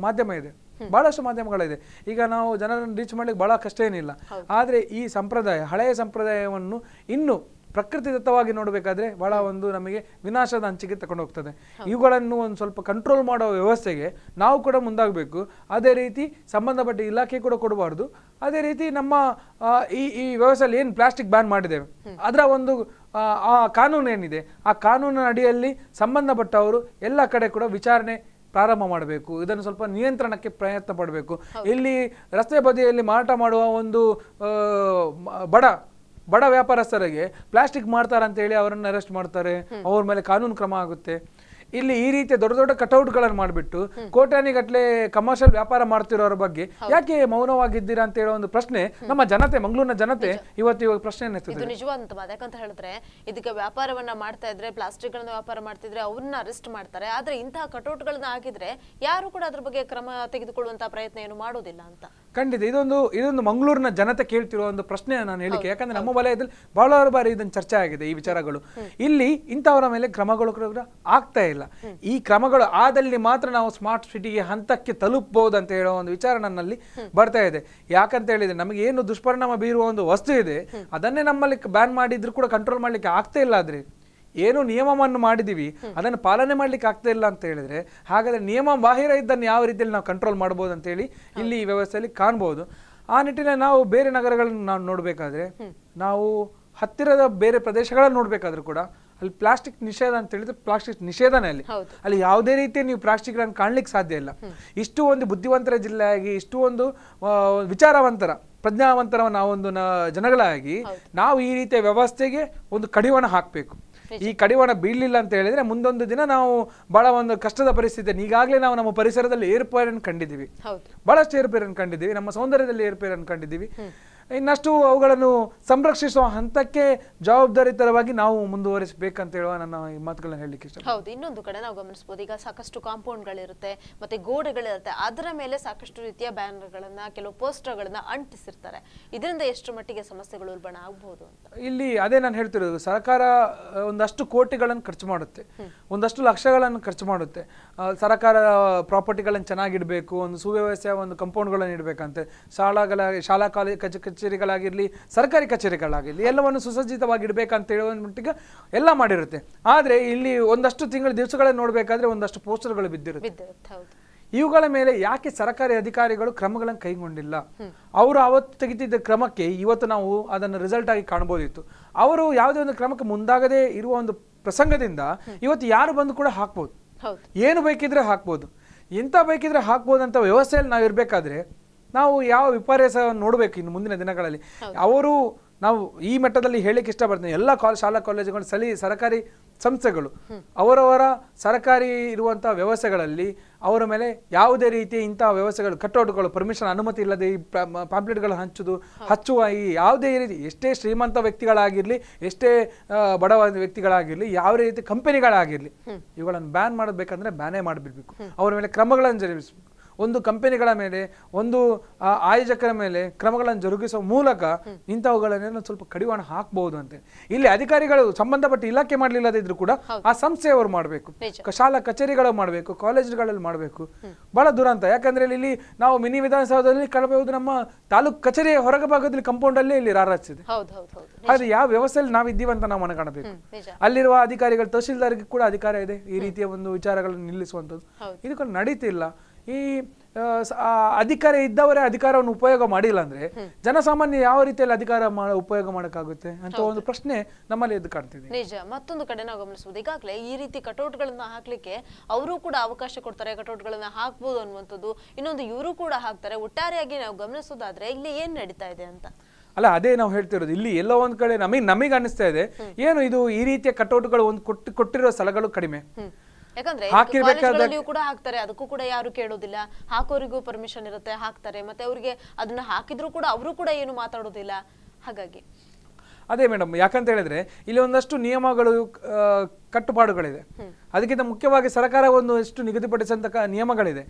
ಮಾಧ್ಯಮ ಇದೆ ಬಹಳಷ್ಟು ಮಾಧ್ಯಮಗಳಿದೆ ಈಗ ನಾವು ಜನರನ್ನು ರೀಚ್ ಮಾಡಲಿಕ್ಕೆ ಬಹಳ ಕಷ್ಟ ಏನಿಲ್ಲ ಆದರೆ ಈ ಸಂಪ್ರದಾಯ ಹಳೆಯ ಸಂಪ್ರದಾಯವನ್ನು ಇನ್ನು ದತ್ತವಾಗಿ ನೋಡಬೇಕಾದ್ರೆ ಬಹಳ ಒಂದು ನಮಗೆ ವಿನಾಶದ ಹಂಚಿಕೆ ತಗೊಂಡು ಹೋಗ್ತದೆ ಇವುಗಳನ್ನು ಒಂದು ಸ್ವಲ್ಪ ಕಂಟ್ರೋಲ್ ಮಾಡೋ ವ್ಯವಸ್ಥೆಗೆ ನಾವು ಕೂಡ ಮುಂದಾಗಬೇಕು ಅದೇ ರೀತಿ ಸಂಬಂಧಪಟ್ಟ ಇಲಾಖೆ ಕೂಡ ಕೊಡಬಾರ್ದು ಅದೇ ರೀತಿ ನಮ್ಮ ಈ ಈ ವ್ಯವಸ್ಥೆಯಲ್ಲಿ ಏನು ಪ್ಲಾಸ್ಟಿಕ್ ಬ್ಯಾನ್ ಮಾಡಿದ್ದೇವೆ ಅದರ ಒಂದು ಆ ಕಾನೂನು ಏನಿದೆ ಆ ಕಾನೂನಿನ ಅಡಿಯಲ್ಲಿ ಸಂಬಂಧಪಟ್ಟವರು ಎಲ್ಲ ಕಡೆ ಕೂಡ ವಿಚಾರಣೆ ಪ್ರಾರಂಭ ಮಾಡಬೇಕು ಇದನ್ನು ಸ್ವಲ್ಪ ನಿಯಂತ್ರಣಕ್ಕೆ ಪ್ರಯತ್ನ ಪಡಬೇಕು ಇಲ್ಲಿ ರಸ್ತೆ ಬದಿಯಲ್ಲಿ ಮಾರಾಟ ಮಾಡುವ ಒಂದು ಬಡ ಬಡ ವ್ಯಾಪಾರಸ್ಥರಿಗೆ ಪ್ಲಾಸ್ಟಿಕ್ ಮಾಡ್ತಾರೆ ಹೇಳಿ ಅವರನ್ನು ಅರೆಸ್ಟ್ ಮಾಡ್ತಾರೆ ಅವ್ರ ಮೇಲೆ ಕಾನೂನು ಕ್ರಮ ಆಗುತ್ತೆ ಇಲ್ಲಿ ಈ ರೀತಿಯ ದೊಡ್ಡ ದೊಡ್ಡ ಕಟೌಟ್ಗಳನ್ನು ಮಾಡಿಬಿಟ್ಟು ಕೋಟ್ಯಾನಿಗಟ್ಲೆ ಕಮರ್ಷಿಯಲ್ ವ್ಯಾಪಾರ ಮಾಡ್ತಿರೋರ ಬಗ್ಗೆ ಯಾಕೆ ಮೌನವಾಗಿದ್ದೀರಾ ಅಂತ ಹೇಳೋ ಒಂದು ಪ್ರಶ್ನೆ ನಮ್ಮ ಜನತೆ ಮಂಗಳೂರಿನ ಜನತೆ ಇವತ್ತು ಇವಾಗ ಪ್ರಶ್ನೆ ಇದು ಯಾಕಂತ ಹೇಳಿದ್ರೆ ಇದಕ್ಕೆ ವ್ಯಾಪಾರವನ್ನ ಮಾಡ್ತಾ ಇದ್ರೆ ಪ್ಲಾಸ್ಟಿಕ್ ಗಳನ್ನ ವ್ಯಾಪಾರ ಮಾಡ್ತಿದ್ರೆ ಅವ್ರನ್ನ ಅರೆಸ್ಟ್ ಮಾಡ್ತಾರೆ ಆದ್ರೆ ಇಂತಹ ಕಟೌಟ್ಗಳನ್ನ ಹಾಕಿದ್ರೆ ಯಾರು ಕೂಡ ಅದ್ರ ಬಗ್ಗೆ ಕ್ರಮ ತೆಗೆದುಕೊಳ್ಳುವಂತಹ ಪ್ರಯತ್ನ ಏನು ಮಾಡೋದಿಲ್ಲ ಅಂತ ಖಂಡಿತ ಇದೊಂದು ಇದೊಂದು ಮಂಗಳೂರಿನ ಜನತೆ ಕೇಳ್ತಿರೋ ಒಂದು ಪ್ರಶ್ನೆ ನಾನು ಹೇಳಿಕೆ ಯಾಕಂದ್ರೆ ನಮ್ಮ ವಲಯದಲ್ಲಿ ಬಹಳ ಬಾರಿ ಇದನ್ನು ಚರ್ಚೆ ಆಗಿದೆ ಈ ವಿಚಾರಗಳು ಇಲ್ಲಿ ಇಂಥವರ ಮೇಲೆ ಕ್ರಮಗಳು ಆಗ್ತಾ ಇಲ್ಲ ಇಲ್ಲ ಈ ಕ್ರಮಗಳು ಆದಲ್ಲಿ ಮಾತ್ರ ನಾವು ಸ್ಮಾರ್ಟ್ ಸಿಟಿಗೆ ಹಂತಕ್ಕೆ ತಲುಪಬಹುದು ಅಂತ ಹೇಳೋ ಒಂದು ವಿಚಾರ ನನ್ನಲ್ಲಿ ಬರ್ತಾ ಇದೆ ಯಾಕಂತ ಹೇಳಿದ್ರೆ ನಮಗೆ ಏನು ದುಷ್ಪರಿಣಾಮ ಬೀರುವ ಒಂದು ವಸ್ತು ಇದೆ ಅದನ್ನೇ ನಮ್ಮಲ್ಲಿ ಬ್ಯಾನ್ ಮಾಡಿದ್ರು ಕೂಡ ಕಂಟ್ರೋಲ್ ಮಾಡ್ಲಿಕ್ಕೆ ಆಗ್ತಾ ಇಲ್ಲ ಆದ್ರೆ ಏನು ನಿಯಮವನ್ನು ಮಾಡಿದೀವಿ ಅದನ್ನು ಪಾಲನೆ ಮಾಡ್ಲಿಕ್ಕೆ ಆಗ್ತಾ ಇಲ್ಲ ಅಂತ ಹೇಳಿದ್ರೆ ಹಾಗಾದ್ರೆ ನಿಯಮ ಬಾಹಿರ ಇದ್ದನ್ನು ಯಾವ ರೀತಿಯಲ್ಲಿ ನಾವು ಕಂಟ್ರೋಲ್ ಮಾಡಬಹುದು ಅಂತ ಹೇಳಿ ಇಲ್ಲಿ ಈ ವ್ಯವಸ್ಥೆಯಲ್ಲಿ ಕಾಣಬಹುದು ಆ ನಿಟ್ಟಿನಲ್ಲಿ ನಾವು ಬೇರೆ ನಗರಗಳನ್ನು ನಾವು ನೋಡಬೇಕಾದ್ರೆ ನಾವು ಹತ್ತಿರದ ಬೇರೆ ಪ್ರದೇಶಗಳನ್ನು ನೋಡಬೇಕಾದ್ರೂ ಕೂಡ ಅಲ್ಲಿ ಪ್ಲಾಸ್ಟಿಕ್ ನಿಷೇಧ ಅಂತ ಹೇಳಿದ್ರೆ ಪ್ಲಾಸ್ಟಿಕ್ ನಿಷೇಧನೇ ಅಲ್ಲಿ ಅಲ್ಲಿ ಯಾವುದೇ ರೀತಿ ನೀವು ಪ್ಲಾಸ್ಟಿಕ್ ಗಳನ್ನು ಕಾಣ್ಲಿಕ್ಕೆ ಸಾಧ್ಯ ಇಲ್ಲ ಇಷ್ಟು ಒಂದು ಬುದ್ಧಿವಂತರ ಜಿಲ್ಲೆಯಾಗಿ ಇಷ್ಟು ಒಂದು ವಿಚಾರವಂತರ ಪ್ರಜ್ಞಾವಂತರ ನಾವೊಂದು ಜನಗಳಾಗಿ ನಾವು ಈ ರೀತಿಯ ವ್ಯವಸ್ಥೆಗೆ ಒಂದು ಕಡಿವಾಣ ಹಾಕಬೇಕು ಈ ಕಡಿವಾಣ ಬೀಳಲಿಲ್ಲ ಅಂತ ಹೇಳಿದ್ರೆ ಮುಂದೊಂದು ದಿನ ನಾವು ಬಹಳ ಒಂದು ಕಷ್ಟದ ಪರಿಸ್ಥಿತಿ ಈಗಾಗಲೇ ನಾವು ನಮ್ಮ ಪರಿಸರದಲ್ಲಿ ಏರುಪೇರನ್ನು ಕಂಡಿದ್ದೀವಿ ಬಹಳಷ್ಟು ಏರುಪೇರನ್ನು ಕಂಡಿದ್ದೀವಿ ನಮ್ಮ ಸೌಂದರ್ಯದಲ್ಲಿ ಏರುಪೇರನ್ನು ಕಂಡಿದ್ದೀವಿ ಇನ್ನಷ್ಟು ಅವುಗಳನ್ನು ಸಂರಕ್ಷಿಸುವ ಹಂತಕ್ಕೆ ಜವಾಬ್ದಾರಿತರವಾಗಿ ನಾವು ಮುಂದುವರಿಸಬೇಕಂತ ಹೇಳುವ ನನ್ನ ಈ ಮಾತುಗಳನ್ನು ಹೇಳಲಿಕ್ಕೆ ಇಷ್ಟ ಹೌದು ಇನ್ನೊಂದು ಕಡೆ ನಾವು ಗಮನಿಸಬಹುದು ಈಗ ಸಾಕಷ್ಟು ಕಾಂಪೌಂಡ್ಗಳಿರುತ್ತೆ ಮತ್ತೆ ಗೋಡೆಗಳಿರುತ್ತೆ ಅದರ ಮೇಲೆ ಸಾಕಷ್ಟು ರೀತಿಯ ಬ್ಯಾನರ್ಗಳನ್ನ ಕೆಲವು ಪೋಸ್ಟರ್ಗಳನ್ನ ಅಂಟಿಸಿರ್ತಾರೆ ಇದರಿಂದ ಎಷ್ಟು ಮಟ್ಟಿಗೆ ಸಮಸ್ಯೆಗಳು ಉಲ್ಬಣ ಆಗಬಹುದು ಅಂತ ಇಲ್ಲಿ ಅದೇ ನಾನು ಹೇಳ್ತಿರೋದು ಸರ್ಕಾರ ಒಂದಷ್ಟು ಕೋಟಿಗಳನ್ನು ಖರ್ಚು ಮಾಡುತ್ತೆ ಒಂದಷ್ಟು ಲಕ್ಷಗಳನ್ನು ಖರ್ಚು ಮಾಡುತ್ತೆ ಸರ್ಕಾರ ಪ್ರಾಪರ್ಟಿಗಳನ್ನು ಚೆನ್ನಾಗಿಡಬೇಕು ಒಂದು ಸುವ್ಯವಸ್ಥೆಯ ಒಂದು ಕಂಪೌಂಡ್ಗಳನ್ನು ಇಡಬೇಕಂತೆ ಶಾಲಾಗಳ ಶಾಲಾ ಕಾಲೇಜು ಕಚ್ಚ ಕಚೇರಿಗಳಾಗಿರಲಿ ಸರ್ಕಾರಿ ಕಚೇರಿಗಳಾಗಿರಲಿ ಎಲ್ಲವನ್ನು ಸುಸಜ್ಜಿತವಾಗಿಡಬೇಕಂತ ಹೇಳುವ ಮಟ್ಟಿಗೆ ಎಲ್ಲ ಮಾಡಿರುತ್ತೆ ಆದರೆ ಇಲ್ಲಿ ಒಂದಷ್ಟು ತಿಂಗಳ ದಿವಸಗಳೇ ನೋಡಬೇಕಾದ್ರೆ ಒಂದಷ್ಟು ಪೋಸ್ಟರ್ಗಳು ಬಿದ್ದಿರುತ್ತೆ ಇವುಗಳ ಮೇಲೆ ಯಾಕೆ ಸರ್ಕಾರಿ ಅಧಿಕಾರಿಗಳು ಕ್ರಮಗಳನ್ನು ಕೈಗೊಂಡಿಲ್ಲ ಅವರು ಅವತ್ತು ತೆಗೆದಿದ್ದ ಕ್ರಮಕ್ಕೆ ಇವತ್ತು ನಾವು ಅದನ್ನು ರಿಸಲ್ಟ್ ಆಗಿ ಕಾಣ್ಬೋದಿತ್ತು ಅವರು ಯಾವುದೇ ಒಂದು ಕ್ರಮಕ್ಕೆ ಮುಂದಾಗದೇ ಇರುವ ಒಂದು ಪ್ರಸಂಗದಿಂದ ಇವತ್ತು ಯಾರು ಬಂದು ಕೂಡ ಹಾಕ್ಬೋದು ಏನು ಬೇಕಿದ್ರೆ ಹಾಕ್ಬೋದು ಇಂಥ ಬೇಕಿದ್ರೆ ಹಾಕ್ಬೋದು ಅಂತ ವ್ಯವಸ್ಥೆಯಲ್ಲಿ ನಾವು ಇರಬೇಕಾದ್ರೆ ನಾವು ಯಾವ ವಿಪರ್ಯಾಸ ನೋಡಬೇಕು ಇನ್ನು ಮುಂದಿನ ದಿನಗಳಲ್ಲಿ ಅವರು ನಾವು ಈ ಮಟ್ಟದಲ್ಲಿ ಹೇಳಿಕ್ಕೆ ಇಷ್ಟಪಡ್ತೀನಿ ಎಲ್ಲ ಶಾಲಾ ಕಾಲೇಜುಗಳು ಸಲಿ ಸರ್ಕಾರಿ ಸಂಸ್ಥೆಗಳು ಅವರವರ ಸರ್ಕಾರಿ ಇರುವಂಥ ವ್ಯವಸ್ಥೆಗಳಲ್ಲಿ ಅವರ ಮೇಲೆ ಯಾವುದೇ ರೀತಿಯ ಇಂಥ ವ್ಯವಸ್ಥೆಗಳು ಕಟ್ಟೋಟುಗಳು ಪರ್ಮಿಷನ್ ಅನುಮತಿ ಇಲ್ಲದೆ ಈ ಪಾಂಪ್ಲೆಟ್ಗಳು ಹಂಚೋದು ಹಚ್ಚುವ ಈ ಯಾವುದೇ ರೀತಿ ಎಷ್ಟೇ ಶ್ರೀಮಂತ ವ್ಯಕ್ತಿಗಳಾಗಿರಲಿ ಎಷ್ಟೇ ಬಡವ ವ್ಯಕ್ತಿಗಳಾಗಿರಲಿ ಯಾವ ರೀತಿ ಕಂಪನಿಗಳಾಗಿರಲಿ ಇವುಗಳನ್ನು ಬ್ಯಾನ್ ಮಾಡಬೇಕಂದ್ರೆ ಬ್ಯಾನೇ ಮಾಡಿಬಿಡ್ಬೇಕು ಅವರ ಮೇಲೆ ಕ್ರಮಗಳನ್ನು ಜರುಗಿಸಬೇಕು ಒಂದು ಕಂಪನಿಗಳ ಮೇಲೆ ಒಂದು ಆಯೋಜಕರ ಮೇಲೆ ಕ್ರಮಗಳನ್ನು ಜರುಗಿಸುವ ಮೂಲಕ ಇಂಥವುಗಳನ್ನೆಲ್ಲ ಸ್ವಲ್ಪ ಕಡಿವಾಣ ಹಾಕಬಹುದು ಅಂತ ಇಲ್ಲಿ ಅಧಿಕಾರಿಗಳು ಸಂಬಂಧಪಟ್ಟ ಇಲಾಖೆ ಮಾಡಲಿಲ್ಲದಿದ್ರು ಕೂಡ ಆ ಸಂಸ್ಥೆಯವರು ಮಾಡಬೇಕು ಶಾಲಾ ಕಚೇರಿಗಳು ಮಾಡಬೇಕು ಕಾಲೇಜುಗಳಲ್ಲಿ ಮಾಡಬೇಕು ಬಹಳ ದುರಂತ ಯಾಕಂದ್ರೆ ಇಲ್ಲಿ ನಾವು ಮಿನಿ ವಿಧಾನಸೌಧದಲ್ಲಿ ಕಾಣಬಹುದು ನಮ್ಮ ತಾಲೂಕ್ ಕಚೇರಿಯ ಹೊರಗ ಭಾಗದಲ್ಲಿ ಕಂಪೌಂಡ್ ಅಲ್ಲೇ ಇಲ್ಲಿ ರಾರಾಚಿದೆ ಆದ್ರೆ ಯಾವ ವ್ಯವಸ್ಥೆಯಲ್ಲಿ ಅಂತ ನಾವು ಮನಗಾಣಬೇಕು ಅಲ್ಲಿರುವ ಅಧಿಕಾರಿಗಳು ತಹಶೀಲ್ದಾರ್ಗೆ ಕೂಡ ಅಧಿಕಾರ ಇದೆ ಈ ರೀತಿಯ ಒಂದು ವಿಚಾರಗಳನ್ನು ನಿಲ್ಲಿಸುವಂತದ್ದು ಇದಕ್ಕೆ ನಡೀತಿಲ್ಲ ಈ ಅಧಿಕಾರ ಇದ್ದವರೇ ಅಧಿಕಾರವನ್ನು ಉಪಯೋಗ ಮಾಡಿಲ್ಲ ಅಂದ್ರೆ ಜನಸಾಮಾನ್ಯ ಯಾವ ರೀತಿಯಲ್ಲಿ ಅಧಿಕಾರ ಉಪಯೋಗ ಮಾಡಕ್ಕಾಗುತ್ತೆ ಅಂತ ಒಂದು ಪ್ರಶ್ನೆ ನಮ್ಮಲ್ಲಿ ಎದ್ದು ಕಾಣ್ತಿದೆ ನಿಜ ಮತ್ತೊಂದು ಕಡೆ ನಾವು ಗಮನಿಸಬಹುದು ಈಗಾಗಲೇ ಈ ರೀತಿ ಕಟೌಟ್ ಕಟೌಟ್ಗಳನ್ನ ಹಾಕ್ಲಿಕ್ಕೆ ಅವರು ಕೂಡ ಅವಕಾಶ ಕೊಡ್ತಾರೆ ಕಟೌಟ್ಗಳನ್ನ ಹಾಕ್ಬೋದು ಅನ್ನುವಂಥದ್ದು ಇನ್ನೊಂದು ಇವರು ಕೂಡ ಹಾಕ್ತಾರೆ ಒಟ್ಟಾರೆಯಾಗಿ ನಾವು ಗಮನಿಸೋದಾದ್ರೆ ಇಲ್ಲಿ ಏನ್ ನಡೀತಾ ಇದೆ ಅಂತ ಅಲ್ಲ ಅದೇ ನಾವು ಹೇಳ್ತಿರೋದು ಇಲ್ಲಿ ಎಲ್ಲೋ ಒಂದ್ ಕಡೆ ನಮಗೆ ನಮಗೆ ಅನಿಸ್ತಾ ಇದೆ ಏನು ಇದು ಈ ರೀತಿಯ ಕಟೌಟ್ಗಳು ಒಂದು ಕೊಟ್ಟು ಕೊಟ್ಟಿರೋ ಸ್ಥಳಗಳು ಕಡಿಮೆ ಕೂಡ ಹಾಕ್ತಾರೆ ಅದಕ್ಕೂ ಕೂಡ ಯಾರು ಕೇಳೋದಿಲ್ಲ ಹಾಕೋರಿಗೂ ಪರ್ಮಿಷನ್ ಇರುತ್ತೆ ಹಾಕ್ತಾರೆ ಮತ್ತೆ ಅವರಿಗೆ ಅದನ್ನ ಹಾಕಿದ್ರು ಕೂಡ ಅವರು ಕೂಡ ಏನು ಮಾತಾಡೋದಿಲ್ಲ ಹಾಗಾಗಿ ಅದೇ ಮೇಡಮ್ ಯಾಕಂತ ಹೇಳಿದ್ರೆ ಇಲ್ಲಿ ಒಂದಷ್ಟು ನಿಯಮಗಳು ಕಟ್ಟುಪಾಡುಗಳಿದೆ ಅದಕ್ಕಿಂತ ಮುಖ್ಯವಾಗಿ ಸರ್ಕಾರ ಒಂದು ಎಷ್ಟು ನಿಗದಿಪಡಿಸಂತ ನಿಯಮಗಳಿದೆ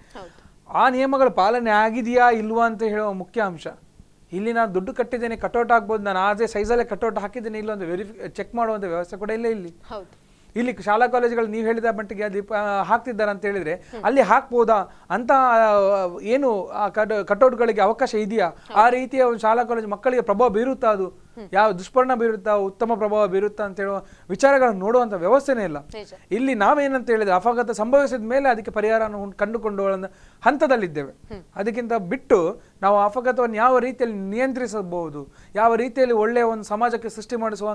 ಆ ನಿಯಮಗಳ ಪಾಲನೆ ಆಗಿದೆಯಾ ಇಲ್ವಾ ಅಂತ ಹೇಳುವ ಮುಖ್ಯ ಅಂಶ ಇಲ್ಲಿ ನಾನು ದುಡ್ಡು ಕಟ್ಟಿದ್ದೇನೆ ಕಟೌಟ್ ಆಗ್ಬೋದು ನಾನು ಆದ್ರೆ ಸೈಜಲ್ಲೇ ಕಟೌಟ್ ಹಾಕಿದ್ದೇನೆ ಇಲ್ಲ ಒಂದು ವೆರಿಫಿ ಚೆಕ್ ಮಾಡುವಂಥ ವ್ಯವಸ್ಥೆ ಕೂಡ ಇಲ್ಲ ಇಲ್ಲಿ ಇಲ್ಲಿ ಶಾಲಾ ಕಾಲೇಜುಗಳು ನೀವು ಹೇಳಿದ ಮಟ್ಟಿಗೆ ದೀಪ ಹಾಕ್ತಿದ್ದಾರೆ ಅಂತ ಹೇಳಿದ್ರೆ ಅಲ್ಲಿ ಹಾಕ್ಬೋದಾ ಅಂತ ಏನು ಕಟೌಟ್ಗಳಿಗೆ ಅವಕಾಶ ಇದೆಯಾ ಆ ರೀತಿಯ ಒಂದು ಶಾಲಾ ಕಾಲೇಜು ಮಕ್ಕಳಿಗೆ ಪ್ರಭಾವ ಬೀರುತ್ತಾ ಅದು ಯಾವ ದುಷ್ಪರಿಣಾಮ ಬೀರುತ್ತಾ ಉತ್ತಮ ಪ್ರಭಾವ ಬೀರುತ್ತಾ ಅಂತ ಹೇಳುವ ವಿಚಾರಗಳನ್ನು ನೋಡುವಂತ ವ್ಯವಸ್ಥೆನೇ ಇಲ್ಲ ಇಲ್ಲಿ ನಾವೇನಂತ ಹೇಳಿದ್ರೆ ಅಪಘಾತ ಸಂಭವಿಸಿದ ಮೇಲೆ ಅದಕ್ಕೆ ಪರಿಹಾರವನ್ನು ಕಂಡುಕೊಂಡು ಹಂತದಲ್ಲಿದ್ದೇವೆ ಅದಕ್ಕಿಂತ ಬಿಟ್ಟು ನಾವು ಅಪಘಾತವನ್ನು ಯಾವ ರೀತಿಯಲ್ಲಿ ನಿಯಂತ್ರಿಸಬಹುದು ಯಾವ ರೀತಿಯಲ್ಲಿ ಒಳ್ಳೆಯ ಒಂದು ಸಮಾಜಕ್ಕೆ ಸೃಷ್ಟಿ ಮಾಡಿಸುವ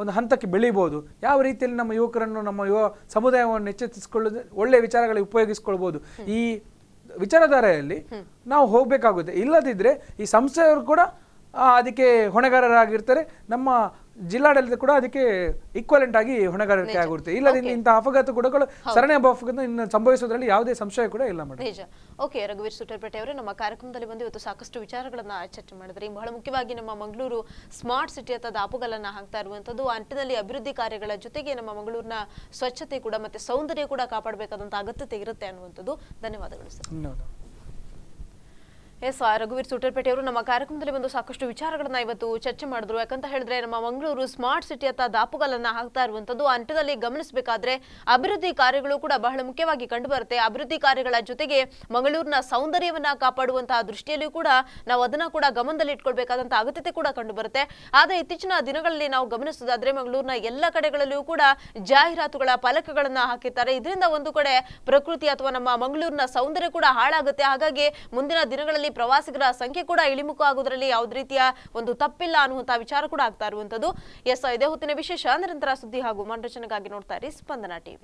ಒಂದು ಹಂತಕ್ಕೆ ಬೆಳೀಬೋದು ಯಾವ ರೀತಿಯಲ್ಲಿ ನಮ್ಮ ಯುವಕರನ್ನು ನಮ್ಮ ಯುವ ಸಮುದಾಯವನ್ನು ಎಚ್ಚೆತ್ತಿಸಿಕೊಳ್ಳ ಒಳ್ಳೆಯ ವಿಚಾರಗಳಿಗೆ ಉಪಯೋಗಿಸ್ಕೊಳ್ಬೋದು ಈ ವಿಚಾರಧಾರೆಯಲ್ಲಿ ನಾವು ಹೋಗಬೇಕಾಗುತ್ತೆ ಇಲ್ಲದಿದ್ದರೆ ಈ ಸಂಸ್ಥೆಯವರು ಕೂಡ ಅದಕ್ಕೆ ಹೊಣೆಗಾರರಾಗಿರ್ತಾರೆ ನಮ್ಮ ಜಿಲ್ಲಾಡಳಿತ ಕೂಡ ಅದಕ್ಕೆ ಈಕ್ವಲೆಂಟ್ ಆಗಿ ಹೊಣೆಗಾರಿಕೆ ಆಗುತ್ತೆ ಇಲ್ಲದಿಂದ ಇಂತಹ ಅಪಘಾತ ಕೂಡ ಸರಣಿ ಹಬ್ಬ ಅಪಘಾತ ಸಂಭವಿಸೋದ್ರಲ್ಲಿ ಯಾವುದೇ ಸಂಶಯ ಕೂಡ ಇಲ್ಲ ಮೇಡಮ್ ನಿಜ ಓಕೆ ರಘುವೀರ್ ಸುಟರ್ಪೇಟೆ ಅವರೇ ನಮ್ಮ ಕಾರ್ಯಕ್ರಮದಲ್ಲಿ ಬಂದು ಇವತ್ತು ಸಾಕಷ್ಟು ವಿಚಾರಗಳನ್ನ ಚರ್ಚೆ ಮಾಡಿದ್ರೆ ಬಹಳ ಮುಖ್ಯವಾಗಿ ನಮ್ಮ ಮಂಗಳೂರು ಸ್ಮಾರ್ಟ್ ಸಿಟಿ ಅಂತ ದಾಪುಗಳನ್ನ ಹಾಕ್ತಾ ಇರುವಂತದ್ದು ಅಂಟಿನಲ್ಲಿ ಅಭಿವೃದ್ಧಿ ಕಾರ್ಯಗಳ ಜೊತೆಗೆ ನಮ್ಮ ಮಂಗಳೂರಿನ ಸ್ವಚ್ಛತೆ ಕೂಡ ಮತ್ತೆ ಸೌಂದರ್ಯ ಕೂಡ ಕಾಪಾಡಬೇಕಾದಂತ ಅಗತ್ಯತೆ ಇರುತ್ತೆ ಅನ್ನುವಂಥದ್ದು ಧನ್ಯವಾದಗಳು ಸರ್ ಎಸ್ ರಘುವೀರ್ ಸೂಟರ್ಪೇಟೆ ಅವರು ನಮ್ಮ ಕಾರ್ಯಕ್ರಮದಲ್ಲಿ ಬಂದು ಸಾಕಷ್ಟು ವಿಚಾರಗಳನ್ನ ಇವತ್ತು ಚರ್ಚೆ ಮಾಡಿದ್ರು ಯಾಕಂತ ಹೇಳಿದ್ರೆ ನಮ್ಮ ಮಂಗಳೂರು ಸ್ಮಾರ್ಟ್ ಸಿಟಿ ಅಂತ ದಾಪುಗಾಲನ್ನ ಹಾಕ್ತಾ ಇರುವಂತದ್ದು ಅಂಟದಲ್ಲಿ ಗಮನಿಸಬೇಕಾದ್ರೆ ಅಭಿವೃದ್ಧಿ ಕಾರ್ಯಗಳು ಕೂಡ ಬಹಳ ಮುಖ್ಯವಾಗಿ ಕಂಡುಬರುತ್ತೆ ಅಭಿವೃದ್ಧಿ ಕಾರ್ಯಗಳ ಜೊತೆಗೆ ಮಂಗಳೂರಿನ ಸೌಂದರ್ಯವನ್ನ ಕಾಪಾಡುವಂತಹ ದೃಷ್ಟಿಯಲ್ಲಿ ಕೂಡ ನಾವು ಅದನ್ನ ಕೂಡ ಗಮನದಲ್ಲಿ ಇಟ್ಕೊಳ್ಬೇಕಾದಂತಹ ಅಗತ್ಯತೆ ಕೂಡ ಕಂಡುಬರುತ್ತೆ ಆದ್ರೆ ಇತ್ತೀಚಿನ ದಿನಗಳಲ್ಲಿ ನಾವು ಗಮನಿಸೋದಾದ್ರೆ ಮಂಗಳೂರಿನ ಎಲ್ಲ ಕಡೆಗಳಲ್ಲೂ ಕೂಡ ಜಾಹೀರಾತುಗಳ ಫಲಕಗಳನ್ನ ಹಾಕಿರ್ತಾರೆ ಇದರಿಂದ ಒಂದು ಕಡೆ ಪ್ರಕೃತಿ ಅಥವಾ ನಮ್ಮ ಮಂಗಳೂರಿನ ಸೌಂದರ್ಯ ಕೂಡ ಹಾಳಾಗುತ್ತೆ ಹಾಗಾಗಿ ಮುಂದಿನ ದಿನಗಳಲ್ಲಿ ಪ್ರವಾಸಿಗರ ಸಂಖ್ಯೆ ಕೂಡ ಇಳಿಮುಖ ಆಗುವುದರಲ್ಲಿ ಯಾವುದೇ ರೀತಿಯ ಒಂದು ತಪ್ಪಿಲ್ಲ ಅನ್ನುವಂತಹ ವಿಚಾರ ಕೂಡ ಆಗ್ತಾ ಇರುವಂತದ್ದು ಎಸ್ ಇದೇ ಹೊತ್ತಿನ ವಿಶೇಷ ನಿರಂತರ ಸುದ್ದಿ ಹಾಗೂ ಮನರಂಜನೆಗಾಗಿ ನೋಡ್ತಾ ಇರಿ ಸ್ಪಂದನ ಟಿವಿ